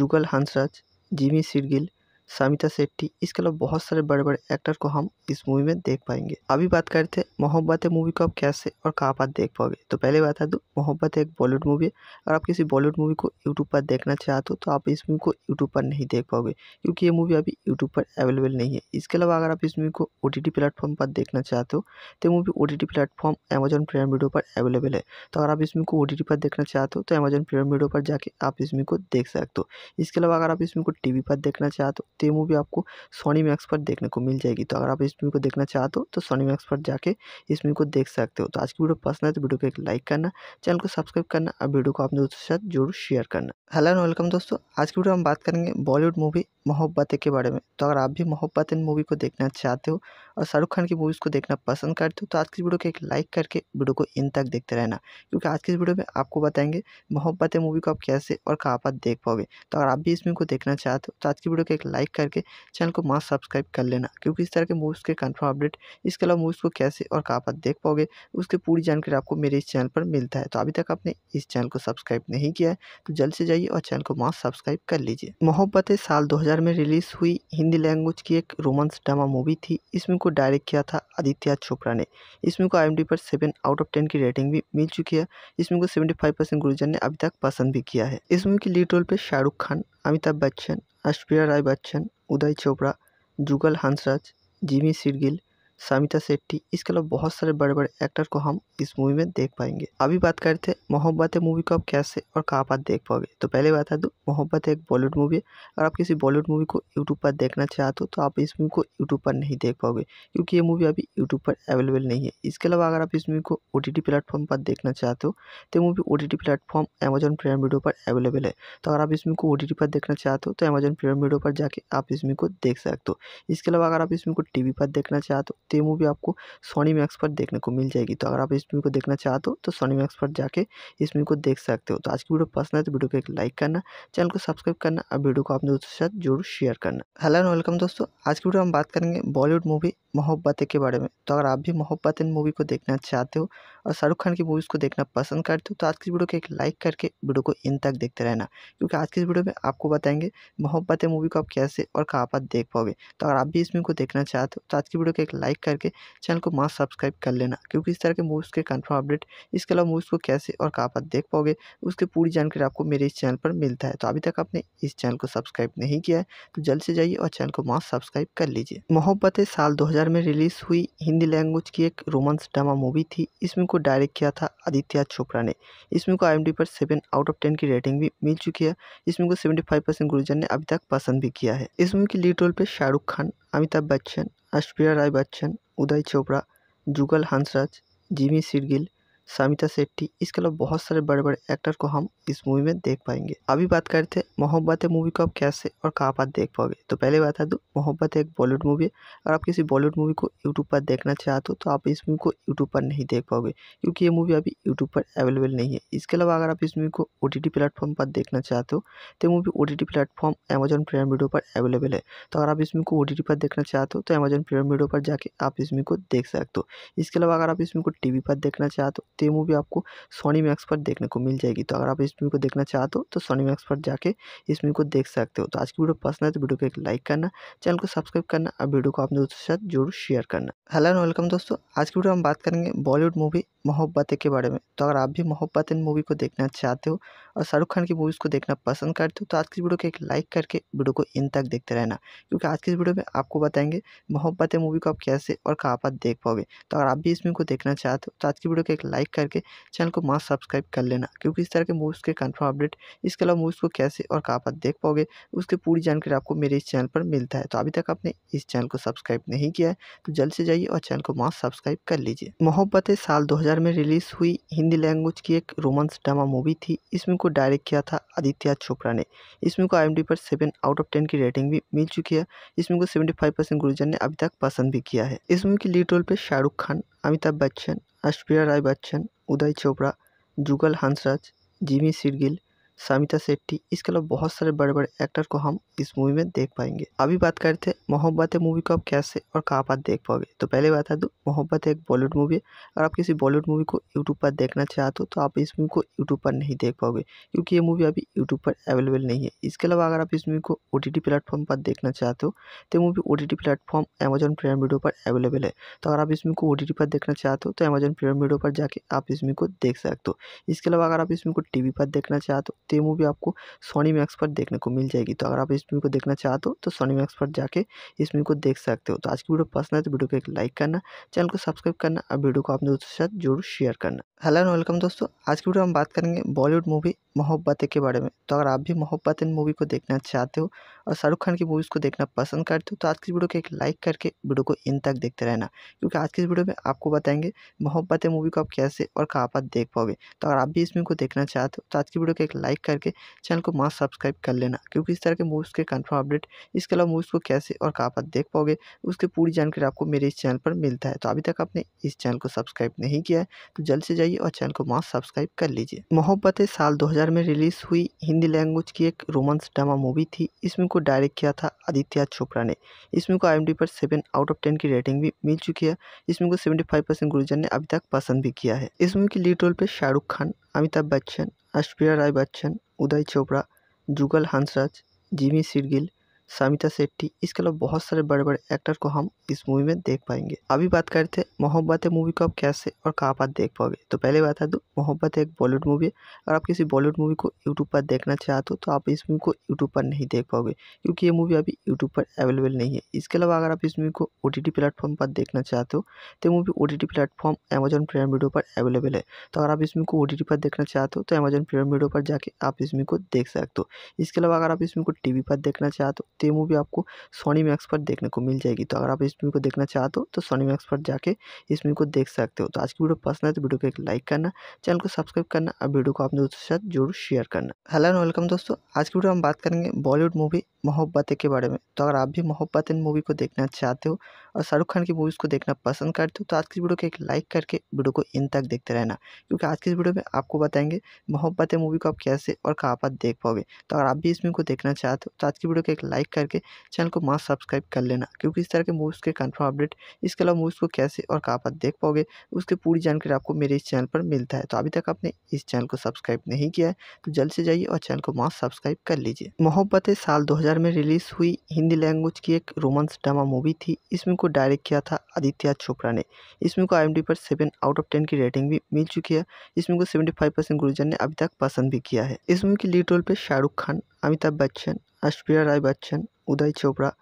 जुगल हंसराज जिमी सिरगिल सामिता शेट्टी इसके अलावा बहुत सारे बड़े बड़े एक्टर को हम इस मूवी में देख पाएंगे अभी बात करते हैं मोहब्बत है मूवी को आप कैसे और कहाँ पर देख पाओगे तो पहले बता दूँ तो, मोहब्बत एक बॉलीवुड मूवी है और आप किसी बॉलीवुड मूवी को यूट्यूब पर देखना चाहते हो तो आप इस मूवी को यूट्यूब पर नहीं देख पाओगे क्योंकि ये मूवी अभी यूट्यूब पर अवेलेबल नहीं है इसके अलावा अगर आप इस मूवी को ओ प्लेटफॉर्म पर देखना चाहते हो तो movie O T platform Amazon Prime video पर अवेलेबल है तो अगर आप इस मूवी को ओ पर देखना चाहते हो तो अमेजन प्रेम वीडियो पर जाके आप इस मूवी को देख सकते हो इसके अलावा अगर आप इस मूवी को टी पर देखना चाहते हो तो ये मूवी आपको सोनी मैक्स पर देखने को मिल जाएगी तो अगर आप इस इस मूवी को देखना चाहते हो तो सोनी मैक्स पर जाके इस मूवी को देख सकते हो तो आज की वीडियो पसंद है तो वीडियो को एक लाइक करना चैनल को सब्सक्राइब करना और वीडियो को अपने दोस्तों के साथ जरूर शेयर करना हेलो एंड वेलकम दोस्तों आज की वीडियो हम बात करेंगे बॉलीवुड मूवी मोहब्बतें के बारे में तो अगर आप भी मोहब्बतें मूवी को देखना चाहते हो और शाहरुख खान की मूवीज़ को देखना पसंद करते हो तो आज की वीडियो को एक लाइक करके वीडियो को इन तक देखते रहना क्योंकि आज की इस वीडियो में आपको बताएंगे मोहब्बतें मूवी को आप कैसे और कहाँ पर देख पाओगे तो अगर आप भी इस मूवी को देखना चाहते हो तो आज की वीडियो को एक लाइक करके चैनल को मास्क सब्सक्राइब कर लेना क्योंकि इस तरह के मूवीज़ के कन्फर्म अपडेट इसके अलावा मूवीज़ को कैसे और कहाँ पर देख पाओगे उसकी पूरी जानकारी आपको मेरे इस चैनल पर मिलता है तो अभी तक आपने इस चैनल को सब्सक्राइब नहीं किया है तो जल्द से जाइए और चैनल को मास्क सब्सक्राइब कर लीजिए मोहब्बत साल दो में रिलीज़ हुई हिंदी लैंग्वेज की एक रोमांस ड्रामा मूवी थी इसमें को डायरेक्ट किया था आदित्य चोपड़ा ने इस मूवी को आई पर सेवन आउट ऑफ टेन की रेटिंग भी मिल चुकी है इस मूवी को सेवेंटी फाइव परसेंट गुरुजन ने अभी तक पसंद भी किया है इस मूवी की लीड रोल पे शाहरुख खान अमिताभ बच्चन ऐश्वर्या राय बच्चन उदय चोपड़ा जुगल हंसराज जिमी सिरगिल सामिता सेट्टी इसके अलावा बहुत सारे बड़े बड़े एक्टर को हम इस मूवी में देख पाएंगे अभी बात करते हैं मोहब्बत मूवी को आप कैसे और कहाँ पर देख पाओगे तो पहले बता दूँ मोहब्बत एक बॉलीवुड मूवी है अगर आप किसी बॉलीवुड मूवी को यूट्यूब पर देखना चाहते हो तो आप इस मूवी को यूट्यूब पर नहीं देख पाओगे क्योंकि ये मूवी अभी यूट्यूब पर अवेलेबल नहीं है इसके अलावा अगर आप इस मूवी को ओ प्लेटफॉर्म पर देखना चाहते हो तो मूवी ओ प्लेटफॉर्म अमेजन प्रेम वीडियो पर अवेलेबल है तो अगर आप इस मूवी को ओ पर देखना चाहते हो तो अमेजन प्रेम वीडियो पर जाके आप इस मूवी को देख सकते हो इसके अलावा अगर आप इस मूवी को टी पर देखना चाहते हो तो ये मूवी आपको सोनी मैक्स पर देखने को मिल जाएगी तो अगर आप इस मूवी को देखना चाहते हो तो सोनी मैक्स पर जाके इस मूवी को देख सकते हो तो आज की वीडियो पसंद है तो वीडियो को एक लाइक करना चैनल को सब्सक्राइब करना और वीडियो को अपने दोस्तों के साथ जरूर शेयर करना हेलो एंड वेलकम दोस्तों आज की वीडियो हम बात करेंगे बॉलीवुड मूवी मोहब्बतें के बारे में तो अगर आप भी मोहब्बतें मूवी को देखना चाहते हो और शाहरुख खान की मूवीज़ को देखना पसंद करते हो तो आज की वीडियो को एक लाइक करके वीडियो को इन तक देखते रहना क्योंकि आज की इस वीडियो में आपको बताएंगे है मूवी को आप कैसे और कहाँ पर देख पाओगे तो अगर आप भी इस मूवी को देखना चाहते हो तो आज की वीडियो को एक लाइक करके चैनल को मास्क सब्सक्राइब कर लेना क्योंकि इस तरह के मूवीज़ के कन्फर्म अपडेट इसके अलावा मूवीज़ को कैसे और कहाँ पर देख पाओगे उसकी पूरी जानकारी आपको मेरे इस चैनल पर मिलता है तो अभी तक आपने इस चैनल को सब्सक्राइब नहीं किया है तो जल्द से जाइए और चैनल को मास्क सब्सक्राइब कर लीजिए मोहब्बतें साल दो में रिलीज़ हुई हिंदी लैंग्वेज की एक रोमांस ड्रामा मूवी थी इसमें को डायरेक्ट किया था आदित्य चोपड़ा ने इस मूवी को आई पर सेवन आउट ऑफ टेन की रेटिंग भी मिल चुकी है इस मूवी को सेवेंटी फाइव परसेंट गुरुजन ने अभी तक पसंद भी किया है इस मूवी की लीड रोल पे शाहरुख खान अमिताभ बच्चन ऐश्वर्या राय बच्चन उदय चोपड़ा जुगल हंसराज जिमी सिरगिल समिता शेट्टी इसके अलावा बहुत सारे बड़े बड़े एक्टर को हम इस मूवी में देख पाएंगे अभी बात करते हैं मोहब्बत मूवी को आप कैसे और कहाँ पर देख पाओगे तो पहले बता दूँ तो मोहब्बत एक बॉलीवुड मूवी है अगर आप किसी बॉलीवुड मूवी को यूट्यूब पर देखना चाहते हो तो आप इस मूवी को यूट्यूब पर नहीं देख पाओगे क्योंकि ये मूवी अभी यूट्यूब पर अवेलेबल नहीं है इसके अलावा अगर आप इस मूवी को ओ प्लेटफॉर्म पर देखना चाहते हो तो मूवी ओ प्लेटफॉर्म अमेजन प्रेम वीडियो पर अवेलेबल है तो अगर आप इस मूवी को ओ पर देखना चाहते हो तो अमेजन प्रेम वीडियो पर जाके आप इस मूवी को देख सकते हो इसके अलावा अगर आप इस मूवी को टी पर देखना चाहते हो तो ये मूवी आपको सोनी मैक्स पर देखने को मिल जाएगी तो अगर आप इस मूवी को देखना चाहते हो तो सोनी मैक्स पर जाके इस मूवी को देख सकते हो तो आज की वीडियो पसंद है तो वीडियो को एक लाइक करना चैनल को सब्सक्राइब करना और वीडियो को अपने दोस्तों के साथ जरूर शेयर करना हेलो एंड वेलकम दोस्तों आज की वीडियो हम बात करेंगे बॉलीवुड मूवी मोहब्बतें के बारे में तो अगर आप भी मोहब्बतें मूवी को देखना चाहते हो और शाहरुख खान की मूवीज़ को देखना पसंद करते हो तो आज की वीडियो को एक लाइक करके वीडियो को इन तक देखते रहना क्योंकि आज की इस वीडियो में आपको बताएंगे मोहब्बतें मूवी को आप कैसे और कहाँ पर देख पाओगे तो अगर आप भी इस मूवी को देखना चाहते हो तो आज की वीडियो को एक लाइक लाइक करके चैनल को मास्क सब्सक्राइब कर लेना क्योंकि इस तरह के मूवीज़ के कन्फर्म अपडेट इसके अलावा मूवीज़ को कैसे और कहाँ पर देख पाओगे उसकी पूरी जानकारी आपको मेरे इस चैनल पर मिलता है तो अभी तक आपने इस चैनल को सब्सक्राइब नहीं किया है तो जल्द से जाइए और चैनल को मास्क सब्सक्राइब कर लीजिए मोहब्बत साल दो में रिलीज़ हुई हिंदी लैंग्वेज की एक रोमांस ड्रामा मूवी थी इसमें को डायरेक्ट किया था आदित्य चोपड़ा ने इसमें को आई पर सेवन आउट ऑफ टेन की रेटिंग भी मिल चुकी है इसमें को सेवेंटी फाइव परसेंट गुरुजन ने अभी तक पसंद भी किया है इस मूवी की लीड रोल पे शाहरुख खान अमिताभ बच्चन আশপ্রিয়া রায় বচ্চন উদয় চোপড়া যুগল হাঁসরাজ জিমি সিরগিল सामिता सेट्टी इसके अलावा बहुत सारे बड़े बड़े एक्टर को हम इस मूवी में देख पाएंगे अभी बात करते हैं मोहब्बत मूवी को आप कैसे और कहाँ पर देख पाओगे तो पहले बता दूँ तो मोहब्बत एक बॉलीवुड मूवी है अगर आप किसी बॉलीवुड मूवी को यूट्यूब पर देखना चाहते हो तो आप इस मूवी को यूट्यूब पर नहीं देख पाओगे क्योंकि ये मूवी अभी यूट्यूब पर अवेलेबल नहीं है इसके अलावा अगर आप इस मूवी को ओ प्लेटफॉर्म पर देखना चाहते हो तो मूवी ओ प्लेटफॉर्म अमेजन प्रेम वीडियो पर अवेलेबल है तो अगर आप इस मूवी को ओ पर देखना चाहते हो तो अमेजन प्रेम वीडियो पर जाके आप इस मूवी को देख सकते हो इसके अलावा अगर आप इस मूवी को टी पर देखना चाहते हो तो ये मूवी आपको सोनी मैक्स पर देखने को मिल जाएगी तो अगर आप इस मूवी को देखना चाहते हो तो सोनी मैक्स पर जाके इस मूवी को देख सकते हो तो आज की वीडियो पसंद है तो वीडियो को एक लाइक करना चैनल को सब्सक्राइब करना और वीडियो को अपने दोस्तों के साथ जरूर शेयर करना हेलो एंड वेलकम दोस्तों आज की वीडियो हम बात करेंगे बॉलीवुड मूवी मोहब्बतें के बारे में तो अगर आप भी मोहब्बतें मूवी को देखना चाहते हो और शाहरुख खान की मूवीज़ को देखना पसंद करते हो तो आज की वीडियो को एक लाइक करके वीडियो को इन तक देखते रहना क्योंकि आज की इस वीडियो में आपको बताएंगे मोहब्बतें मूवी को आप कैसे और कहाँ पर देख पाओगे तो अगर आप भी इस मूवी को देखना चाहते हो तो आज की वीडियो को एक लाइक लाइक करके चैनल को मास्क सब्सक्राइब कर लेना क्योंकि इस तरह के मूव्स के कन्फर्म अपडेट इसके अलावा मूव्स को कैसे और कहाँ पर देख पाओगे उसकी पूरी जानकारी आपको मेरे इस चैनल पर मिलता है तो अभी तक आपने इस चैनल को सब्सक्राइब नहीं किया है तो जल्द से जाइए और चैनल को मास्क सब्सक्राइब कर लीजिए मोहब्बत साल दो में रिलीज़ हुई हिंदी लैंग्वेज की एक रोमांस ड्रामा मूवी थी इसमें को डायरेक्ट किया था आदित्य चोपड़ा ने इसमें को आई पर सेवन आउट ऑफ टेन की रेटिंग भी मिल चुकी है इसमें को सेवेंटी फाइव परसेंट गुरुजन ने अभी तक पसंद भी किया है इस मूवी की लीड रोल पे शाहरुख खान अमिताभ बच्चन আশপ্রিয়া রায় বচ্চন উদয় চোপড়া যুগল হাঁসরাজ জিমি সিরগিল सामिता शेट्टी इसके अलावा बहुत सारे बड़े बड़े एक्टर को हम इस मूवी में देख पाएंगे अभी बात करते हैं मोहब्बत है मूवी को आप कैसे और कहाँ पर देख पाओगे तो पहले बता दूँ तो मोहब्बत एक बॉलीवुड मूवी है और आप किसी बॉलीवुड मूवी को यूट्यूब पर देखना चाहते हो तो आप इस मूवी को यूट्यूब पर नहीं देख पाओगे क्योंकि ये मूवी अभी यूट्यूब पर अवेलेबल नहीं है इसके अलावा अगर आप इस मूवी को ओ प्लेटफॉर्म पर देखना चाहते हो तो movie O T platform Amazon Prime video पर अवेलेबल है तो अगर आप इस मूवी को ओ पर देखना चाहते हो तो अमेजन प्रेम वीडियो पर जाके आप इस मूवी को देख सकते हो इसके अलावा अगर आप इस मूवी को टी पर देखना चाहते हो तो ये मूवी आपको सोनी मैक्स पर देखने को मिल जाएगी तो अगर आप इस मूवी को देखना चाहते हो तो सोनी मैक्स पर जाके इस मूवी को देख सकते हो तो आज की वीडियो पसंद है तो वीडियो को एक लाइक करना चैनल को सब्सक्राइब करना और वीडियो को अपने दोस्तों के साथ जरूर शेयर करना हेलो एंड वेलकम दोस्तों आज की वीडियो हम बात करेंगे बॉलीवुड मूवी मोहब्बतें के बारे में तो अगर आप भी मोहब्बत मूवी को देखना चाहते हो और शाहरुख खान की मूवीज़ को देखना पसंद करते हो तो आज की वीडियो को एक लाइक करके वीडियो को इन तक देखते रहना क्योंकि आज की इस वीडियो में आपको बताएंगे मोहब्बतें मूवी को आप कैसे और कहाँ पर देख पाओगे तो अगर आप भी इस मूवी को देखना चाहते हो तो आज की वीडियो को एक लाइक करके चैनल को मास्क सब्सक्राइब कर लेना क्योंकि इस तरह के मूवीज़ के कन्फर्म अपडेट इसके अलावा मूवीज़ को कैसे और कहाँ पर देख पाओगे उसकी पूरी जानकारी आपको मेरे इस चैनल पर मिलता है तो अभी तक आपने इस चैनल को सब्सक्राइब नहीं किया है तो जल्द से जाइए और चैनल को मास्क सब्सक्राइब कर लीजिए मोहब्बतें साल दो में रिलीज़ हुई हिंदी लैंग्वेज की एक रोमांस ड्रामा मूवी थी इसमें को डायरेक्ट किया था आदित्य चोपड़ा ने इस मूवी को आई पर सेवन आउट ऑफ टेन की रेटिंग भी मिल चुकी है इस मूवी को सेवेंटी फाइव परसेंट गुरुजन ने अभी तक पसंद भी किया है इस मूवी की लीड रोल पे शाहरुख खान अमिताभ बच्चन ऐश्वर्या राय बच्चन उदय चोपड़ा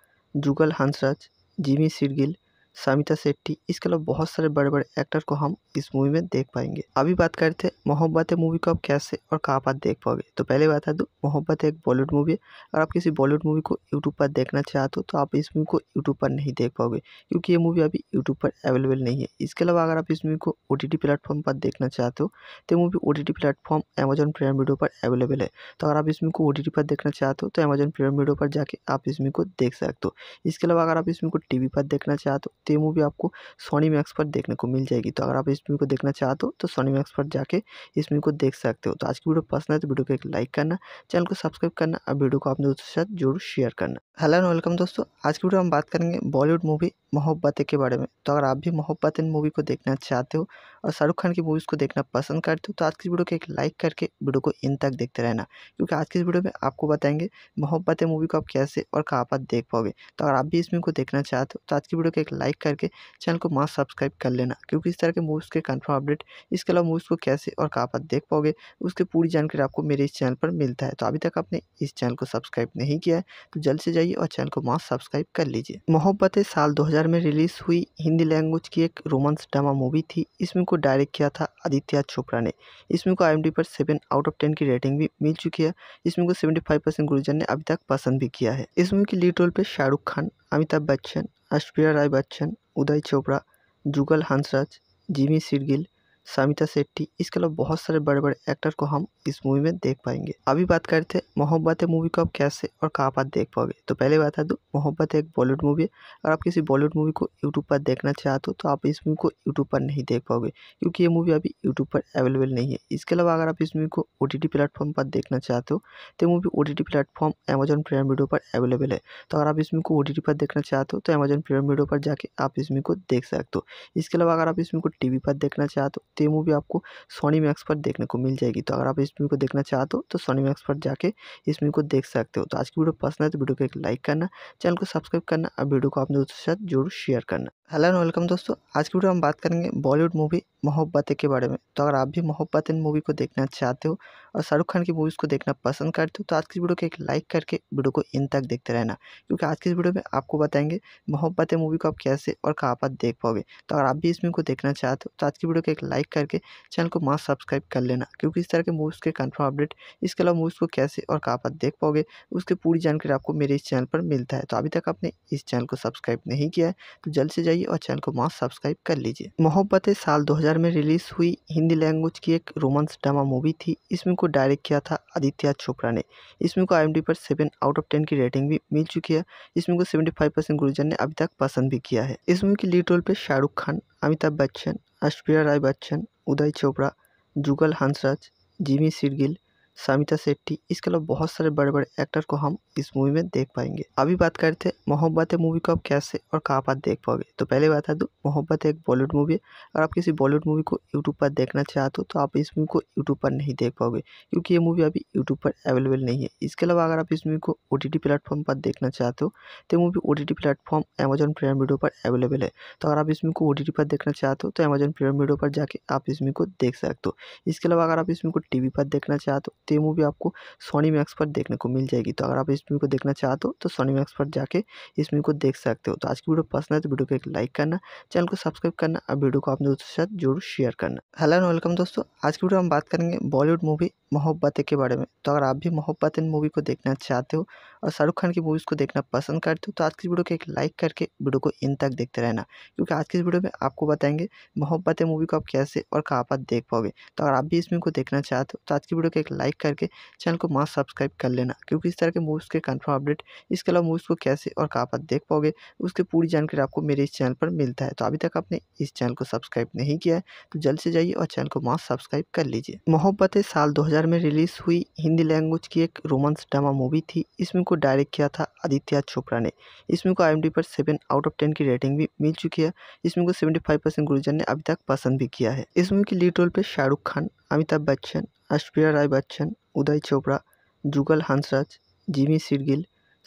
जुगल हंसराज जिमी सिरगिल सामिता शेट्टी इसके अलावा बहुत सारे बड़े बड़े एक्टर को हम इस मूवी में देख पाएंगे अभी बात करते हैं मोहब्बत है मूवी को आप कैसे और कहाँ पर देख पाओगे तो पहले बता दूँ तो मोहब्बत एक बॉलीवुड मूवी है अगर आप किसी बॉलीवुड मूवी को यूट्यूब पर देखना चाहते हो तो आप इस मूवी को यूट्यूब पर नहीं देख पाओगे क्योंकि ये मूवी अभी यूट्यूब पर अवेलेबल नहीं है इसके अलावा अगर आप इस मूवी को ओ प्लेटफॉर्म पर देखना चाहते हो तो movie O T T platform Amazon Prime video पर अवेलेबल है तो अगर आप इस मूवी को ओ पर देखना चाहते हो तो अमेज़न प्राइम वीडियो पर जाके आप इस मूवी को देख सकते हो इसके अलावा अगर आप इस मूवी को टी पर देखना चाहते हो तो ये मूवी आपको सोनी मैक्स पर देखने को मिल जाएगी तो अगर आप इस मूवी को देखना चाहते हो तो सोनी तो मैक्स पर जाके इस मूवी को देख सकते हो तो आज की वीडियो पसंद है तो वीडियो को एक लाइक करना चैनल को सब्सक्राइब करना और वीडियो को अपने दोस्तों के साथ जरूर शेयर करना हेलो एंड वेलकम दोस्तों आज की वीडियो हम बात करेंगे बॉलीवुड मूवी मोहब्बतें के बारे में तो अगर आप भी इन मूवी को देखना चाहते हो और शाहरुख खान की मूवीज़ को देखना पसंद करते हो तो आज की वीडियो को एक लाइक करके वीडियो को इन तक देखते रहना क्योंकि आज की इस वीडियो में आपको बताएंगे मोहब्बतें मूवी को आप कैसे और कहाँ पर देख पाओगे तो अगर आप भी इस मूवी को देखना चाहते हो तो आज की वीडियो को एक लाइक करके चैनल को मास्क सब्सक्राइब कर लेना क्योंकि इस तरह के मूवीज़ के कन्फर्म अपडेट इसके अलावा मूवीज़ को कैसे और कहाँ पर देख पाओगे उसकी पूरी जानकारी आपको मेरे इस चैनल पर मिलता है तो अभी तक आपने इस चैनल को सब्सक्राइब नहीं किया है तो जल्द से जाइए और चैनल को मास्क सब्सक्राइब कर लीजिए मोहब्बतें साल दो में रिलीज़ हुई हिंदी लैंग्वेज की एक रोमांस ड्रामा मूवी थी इसमें को डायरेक्ट किया था आदित्य चोपड़ा ने इस मूवी को आई पर सेवन आउट ऑफ टेन की रेटिंग भी मिल चुकी है इस मूवी को सेवेंटी फाइव परसेंट गुरुजन ने अभी तक पसंद भी किया है इस मूवी लीड रोल पे शाहरुख खान अमिताभ बच्चन अश्प्रिया राय बच्चन उदय चोपड़ा जुगल हंसराज जिमी सिरगिल सामिता शेट्टी इसके अलावा बहुत सारे बड़े बड़े एक्टर को हम इस मूवी में देख पाएंगे अभी बात करते हैं मोहब्बत है मूवी को आप कैसे और कहाँ पर देख पाओगे तो पहले बता दूँ तो मोहब्बत एक बॉलीवुड मूवी है अगर आप किसी बॉलीवुड मूवी को यूट्यूब पर देखना चाहते हो तो आप इस मूवी को यूट्यूब पर नहीं देख पाओगे क्योंकि ये मूवी अभी यूट्यूब पर अवेलेबल नहीं है इसके अलावा अगर आप इस मूवी को ओ प्लेटफॉर्म पर देखना चाहते हो तो मूवी ओ प्लेटफॉर्म अमेजन प्रेम वीडियो पर अवेलेबल है तो अगर आप इस मूवी को ओ पर देखना चाहते हो तो अमेजन प्रेम वीडियो पर जाके आप इस मूवी को देख सकते हो इसके अलावा अगर आप इस मूवी को टी पर देखना चाहते हो तो ये मूवी आपको सोनी मैक्स पर देखने को मिल जाएगी तो अगर आप इस मूवी को देखना चाहते हो तो सोनी मैक्स पर जाके इस मूवी को देख सकते हो तो आज की वीडियो पसंद है तो वीडियो को एक लाइक करना चैनल को सब्सक्राइब करना और वीडियो को अपने दोस्तों के साथ जरूर शेयर करना हेलो एंड वेलकम दोस्तों आज की वीडियो हम बात करेंगे बॉलीवुड मूवी मोहब्बतें के बारे में तो अगर आप भी मोहब्बतें मूवी को देखना चाहते हो और शाहरुख खान की मूवीज़ को देखना पसंद करते हो तो आज की वीडियो को एक लाइक करके वीडियो को इन तक देखते रहना क्योंकि आज की इस वीडियो में आपको बताएंगे मोहब्बतें मूवी को आप कैसे और कहाँ पर देख पाओगे तो अगर आप भी इस मूवी को देखना चाहते हो तो आज की वीडियो को एक लाइक करके चैनल को माँ सब्सक्राइब कर लेना क्योंकि इस तरह के मूवीज़ के कन्फर्म अपडेट इसके अलावा मूवीज़ को कैसे और कहाँ पर देख पाओगे उसकी पूरी जानकारी आपको मेरे इस चैनल पर मिलता है तो अभी तक आपने इस चैनल को सब्सक्राइब नहीं किया है तो जल्द से जाइए जाइए और चैनल को मास्क सब्सक्राइब कर लीजिए मोहब्बत साल 2000 में रिलीज हुई हिंदी लैंग्वेज की एक रोमांस ड्रामा मूवी थी इसमें को डायरेक्ट किया था आदित्य चोपड़ा ने इसमें को आई पर सेवन आउट ऑफ टेन की रेटिंग भी मिल चुकी है इसमें को सेवेंटी फाइव गुरुजन ने अभी तक पसंद भी किया है इस मूवी की लीड रोल पर शाहरुख खान अमिताभ बच्चन अश्विया राय बच्चन उदय चोपड़ा जुगल हंसराज जिमी सिरगिल सामिता शेट्टी इसके अलावा बहुत सारे बड़े बड़े एक्टर को हम इस मूवी में देख पाएंगे अभी बात करते हैं मोहब्बत है मूवी को आप कैसे और कहाँ पर देख पाओगे तो पहले बता दूँ तो मोहब्बत एक बॉलीवुड मूवी है और आप किसी बॉलीवुड मूवी को यूट्यूब पर देखना चाहते हो तो आप इस मूवी को यूट्यूब पर नहीं देख पाओगे क्योंकि ये मूवी अभी यूट्यूब पर अवेलेबल नहीं है इसके अलावा अगर आप इस मूवी को ओ प्लेटफॉर्म पर देखना चाहते हो तो मूवी ओ प्लेटफॉर्म अमेजन प्रेम वीडियो पर अवेलेबल है तो अगर आप इस मूवी को ओ पर देखना चाहते हो तो अमेजन प्रेम वीडियो पर जाके आप इस मूवी को देख सकते हो इसके अलावा अगर आप इस मूवी को टी पर देखना चाहते हो तो ये मूवी आपको सोनी मैक्स पर देखने को मिल जाएगी तो अगर आप इस मूवी को देखना चाहते हो तो सोनी मैक्स पर जाके इस मूवी को देख सकते हो तो आज की वीडियो पसंद है तो वीडियो को एक लाइक करना चैनल को सब्सक्राइब करना और वीडियो को अपने दोस्तों के साथ जरूर शेयर करना हेलो एंड वेलकम दोस्तों आज की वीडियो हम बात करेंगे बॉलीवुड मूवी मोहब्बतें के बारे में तो अगर आप भी मोहब्बतें मूवी को देखना चाहते हो और शाहरुख खान की मूवीज़ को देखना पसंद करते हो तो आज की वीडियो को एक लाइक करके वीडियो को इन तक देखते रहना क्योंकि आज की इस वीडियो में आपको बताएंगे मोहब्बतें मूवी को आप कैसे और कहाँ पर देख पाओगे तो अगर आप भी इस मूवी को देखना चाहते हो तो आज की वीडियो को एक लाइक लाइक करके चैनल को मास सब्सक्राइब कर लेना क्योंकि इस तरह के मूवीज़ के कन्फर्म अपडेट इसके अलावा मूवीज़ को कैसे और कहाँ पर देख पाओगे उसकी पूरी जानकारी आपको मेरे इस चैनल पर मिलता है तो अभी तक आपने इस चैनल को सब्सक्राइब नहीं किया है तो जल्द से जाइए और चैनल को मास सब्सक्राइब कर लीजिए मोहब्बत साल दो में रिलीज़ हुई हिंदी लैंग्वेज की एक रोमांस ड्रामा मूवी थी इसमें को डायरेक्ट किया था आदित्य चोपड़ा ने इसमें को आई पर सेवन आउट ऑफ टेन की रेटिंग भी मिल चुकी है इसमें को सेवेंटी फाइव परसेंट गुरुजन ने अभी तक पसंद भी किया है इस मूवी की लीड रोल पे शाहरुख खान अमिताभ बच्चन আশপ্রিয়া রায় বচ্চন উদয় চোপড়া যুগল হাঁসরাজ জিমি সিরগিল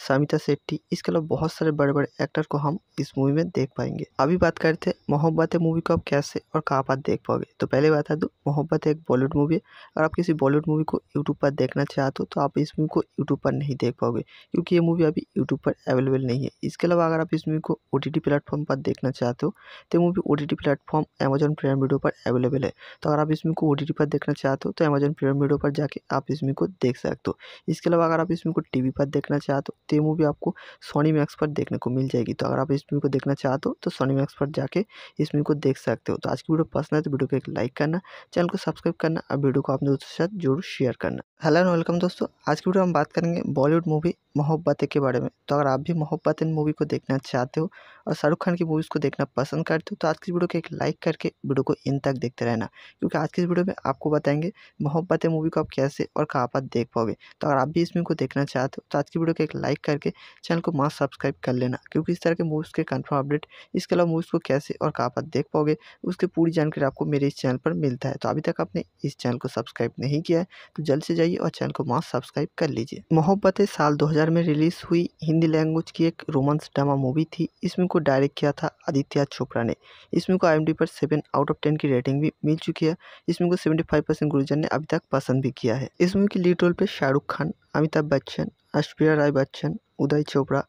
सामिता शेट्टी इसके अलावा बहुत सारे बड़े बड़े एक्टर को हम इस मूवी में देख पाएंगे अभी बात करते हैं मोहब्बत मूवी को आप कैसे और कहाँ पर देख पाओगे तो पहले बता दूँ तो मोहब्बत एक बॉलीवुड मूवी है और आप किसी बॉलीवुड मूवी को यूट्यूब पर देखना चाहते हो तो आप इस मूवी को यूट्यूब पर नहीं देख पाओगे क्योंकि ये मूवी अभी यूट्यूब पर अवेलेबल नहीं है इसके अलावा अगर आप इस मूवी को ओ प्लेटफॉर्म पर देखना चाहते हो तो मूवी ओ प्लेटफॉर्म अमेजन प्राइम वीडियो पर अवेलेबल है तो अगर आप इस मूवी को ओ पर देखना चाहते हो तो अमेजन प्राइम वीडियो पर जाके आप इस मूवी को देख सकते हो इसके अलावा अगर आप इस मूवी को टी पर देखना चाहते हो ये मूवी आपको सोनी मैक्स पर देखने को मिल जाएगी तो अगर आप इस मूवी को देखना चाहते हो तो सोनी तो मैक्स पर जाके इस मूवी को देख सकते हो तो आज की वीडियो पसंद है तो वीडियो को एक लाइक करना चैनल को सब्सक्राइब करना और वीडियो को अपने दोस्तों के साथ जरूर शेयर करना हेलो एंड वेलकम दोस्तों आज की वीडियो हम बात करेंगे बॉलीवुड मूवी मोहब्बतें के बारे में तो अगर आप भी मोहब्बतें मूवी को देखना चाहते हो और शाहरुख खान की मूवीज़ को देखना पसंद करते हो तो आज की वीडियो को एक लाइक करके वीडियो को इन तक देखते रहना क्योंकि आज की इस वीडियो में आपको बताएंगे मोहब्बतें मूवी को आप कैसे और कहाँ पर देख पाओगे तो अगर आप भी इस मूवी को देखना चाहते हो तो आज की वीडियो को एक लाइक लाइक करके चैनल को मास्क सब्सक्राइब कर लेना क्योंकि इस तरह के मूव्स के कन्फर्म अपडेट इसके अलावा मूव्स को कैसे और कहाँ पर देख पाओगे उसकी पूरी जानकारी आपको मेरे इस चैनल पर मिलता है तो अभी तक आपने इस चैनल को सब्सक्राइब नहीं किया है तो जल्द से जाइए और चैनल को मास सब्सक्राइब कर लीजिए मोहब्बत साल दो में रिलीज हुई हिंदी लैंग्वेज की एक रोमांस ड्रामा मूवी थी इसमें को डायरेक्ट किया था आदित्य चोपड़ा ने इसमें को आई पर सेवन आउट ऑफ टेन की रेटिंग भी मिल चुकी है इसमें को सेवेंटी फाइव परसेंट गुरुजन ने अभी तक पसंद भी किया है इस मूवी की लीड रोल पे शाहरुख खान अमिताभ बच्चन আশপ্রিয়া রায় বচ্চন উদয় চোপড়া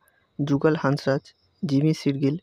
যুগল হাঁসরাজ জিমি সিরগিল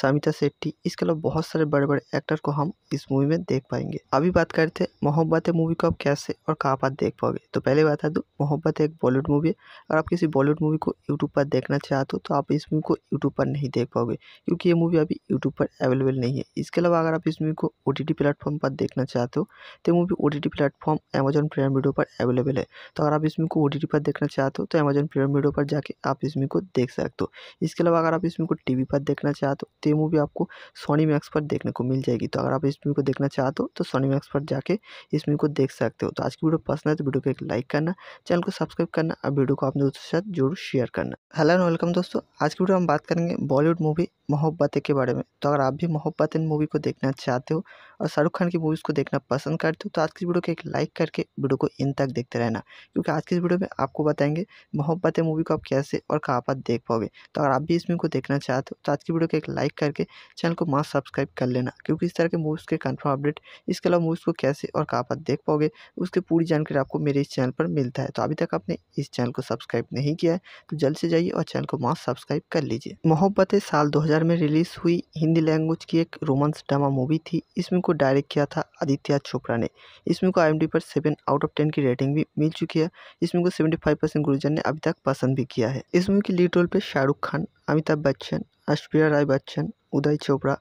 समिता शेट्टी इसके अलावा बहुत सारे बड़े बड़े एक्टर को हम इस मूवी में देख पाएंगे अभी बात करते हैं मोहब्बत है मूवी को आप कैसे और कहाँ पर देख पाओगे तो पहले बता दूँ तो मोहब्बत एक बॉलीवुड मूवी है और आप किसी बॉलीवुड मूवी को यूट्यूब पर देखना चाहते हो तो आप इस मूवी को यूट्यूब पर नहीं देख पाओगे क्योंकि ये मूवी अभी यूट्यूब पर अवेलेबल नहीं है इसके अलावा अगर आप इस मूवी को ओ प्लेटफॉर्म पर देखना चाहते हो तो मूवी ओ प्लेटफॉर्म अमेजन प्रेम वीडियो पर अवेलेबल है तो अगर आप इस मूवी को ओ पर देखना चाहते हो तो अमेजन प्रेम वीडियो पर जाके आप इस मूवी को देख सकते हो इसके अलावा अगर आप इस मूवी को टी पर देखना चाहते हो तो ये मूवी आपको सोनी मैक्स पर देखने को मिल जाएगी तो अगर आप इस मूवी को देखना चाहते हो तो सोनी मैक्स पर जाके इस मूवी को देख सकते हो तो आज की वीडियो पसंद है तो वीडियो को एक लाइक करना चैनल को सब्सक्राइब करना और वीडियो को अपने दोस्तों के साथ जरूर शेयर करना हेलो एंड वेलकम दोस्तों आज की वीडियो हम बात करेंगे बॉलीवुड मूवी मोहब्बतें के बारे में तो अगर आप भी मोहब्बतें मूवी को देखना चाहते हो और शाहरुख खान की मूवीज़ को देखना पसंद करते हो तो आज की वीडियो को एक लाइक करके वीडियो को इन तक देखते रहना क्योंकि आज की इस वीडियो में आपको बताएंगे मोहब्बतें मूवी को आप कैसे और कहाँ पर देख पाओगे तो अगर आप भी इस मूवी को देखना चाहते हो तो आज की वीडियो को एक लाइक लाइक करके चैनल को मास्क सब्सक्राइब कर लेना क्योंकि इस तरह के मूवीज़ के कन्फर्म अपडेट इसके अलावा मूवीज़ को कैसे और कहाँ पर देख पाओगे उसकी पूरी जानकारी आपको मेरे इस चैनल पर मिलता है तो अभी तक आपने इस चैनल को सब्सक्राइब नहीं किया है तो जल्द से जाइए और चैनल को मास सब्सक्राइब कर लीजिए मोहब्बत साल दो में रिलीज़ हुई हिंदी लैंग्वेज की एक रोमांस ड्रामा मूवी थी इसमें को डायरेक्ट किया था आदित्य चोपड़ा ने इसमें को आई पर सेवन आउट ऑफ टेन की रेटिंग भी मिल चुकी है इसमें को सेवेंटी फाइव परसेंट गुरुजन ने अभी तक पसंद भी किया है इस मूवी की लीड रोल पे शाहरुख खान अमिताभ बच्चन আশপ্রিয়া রায় বচ্চন উদয় চোপড়া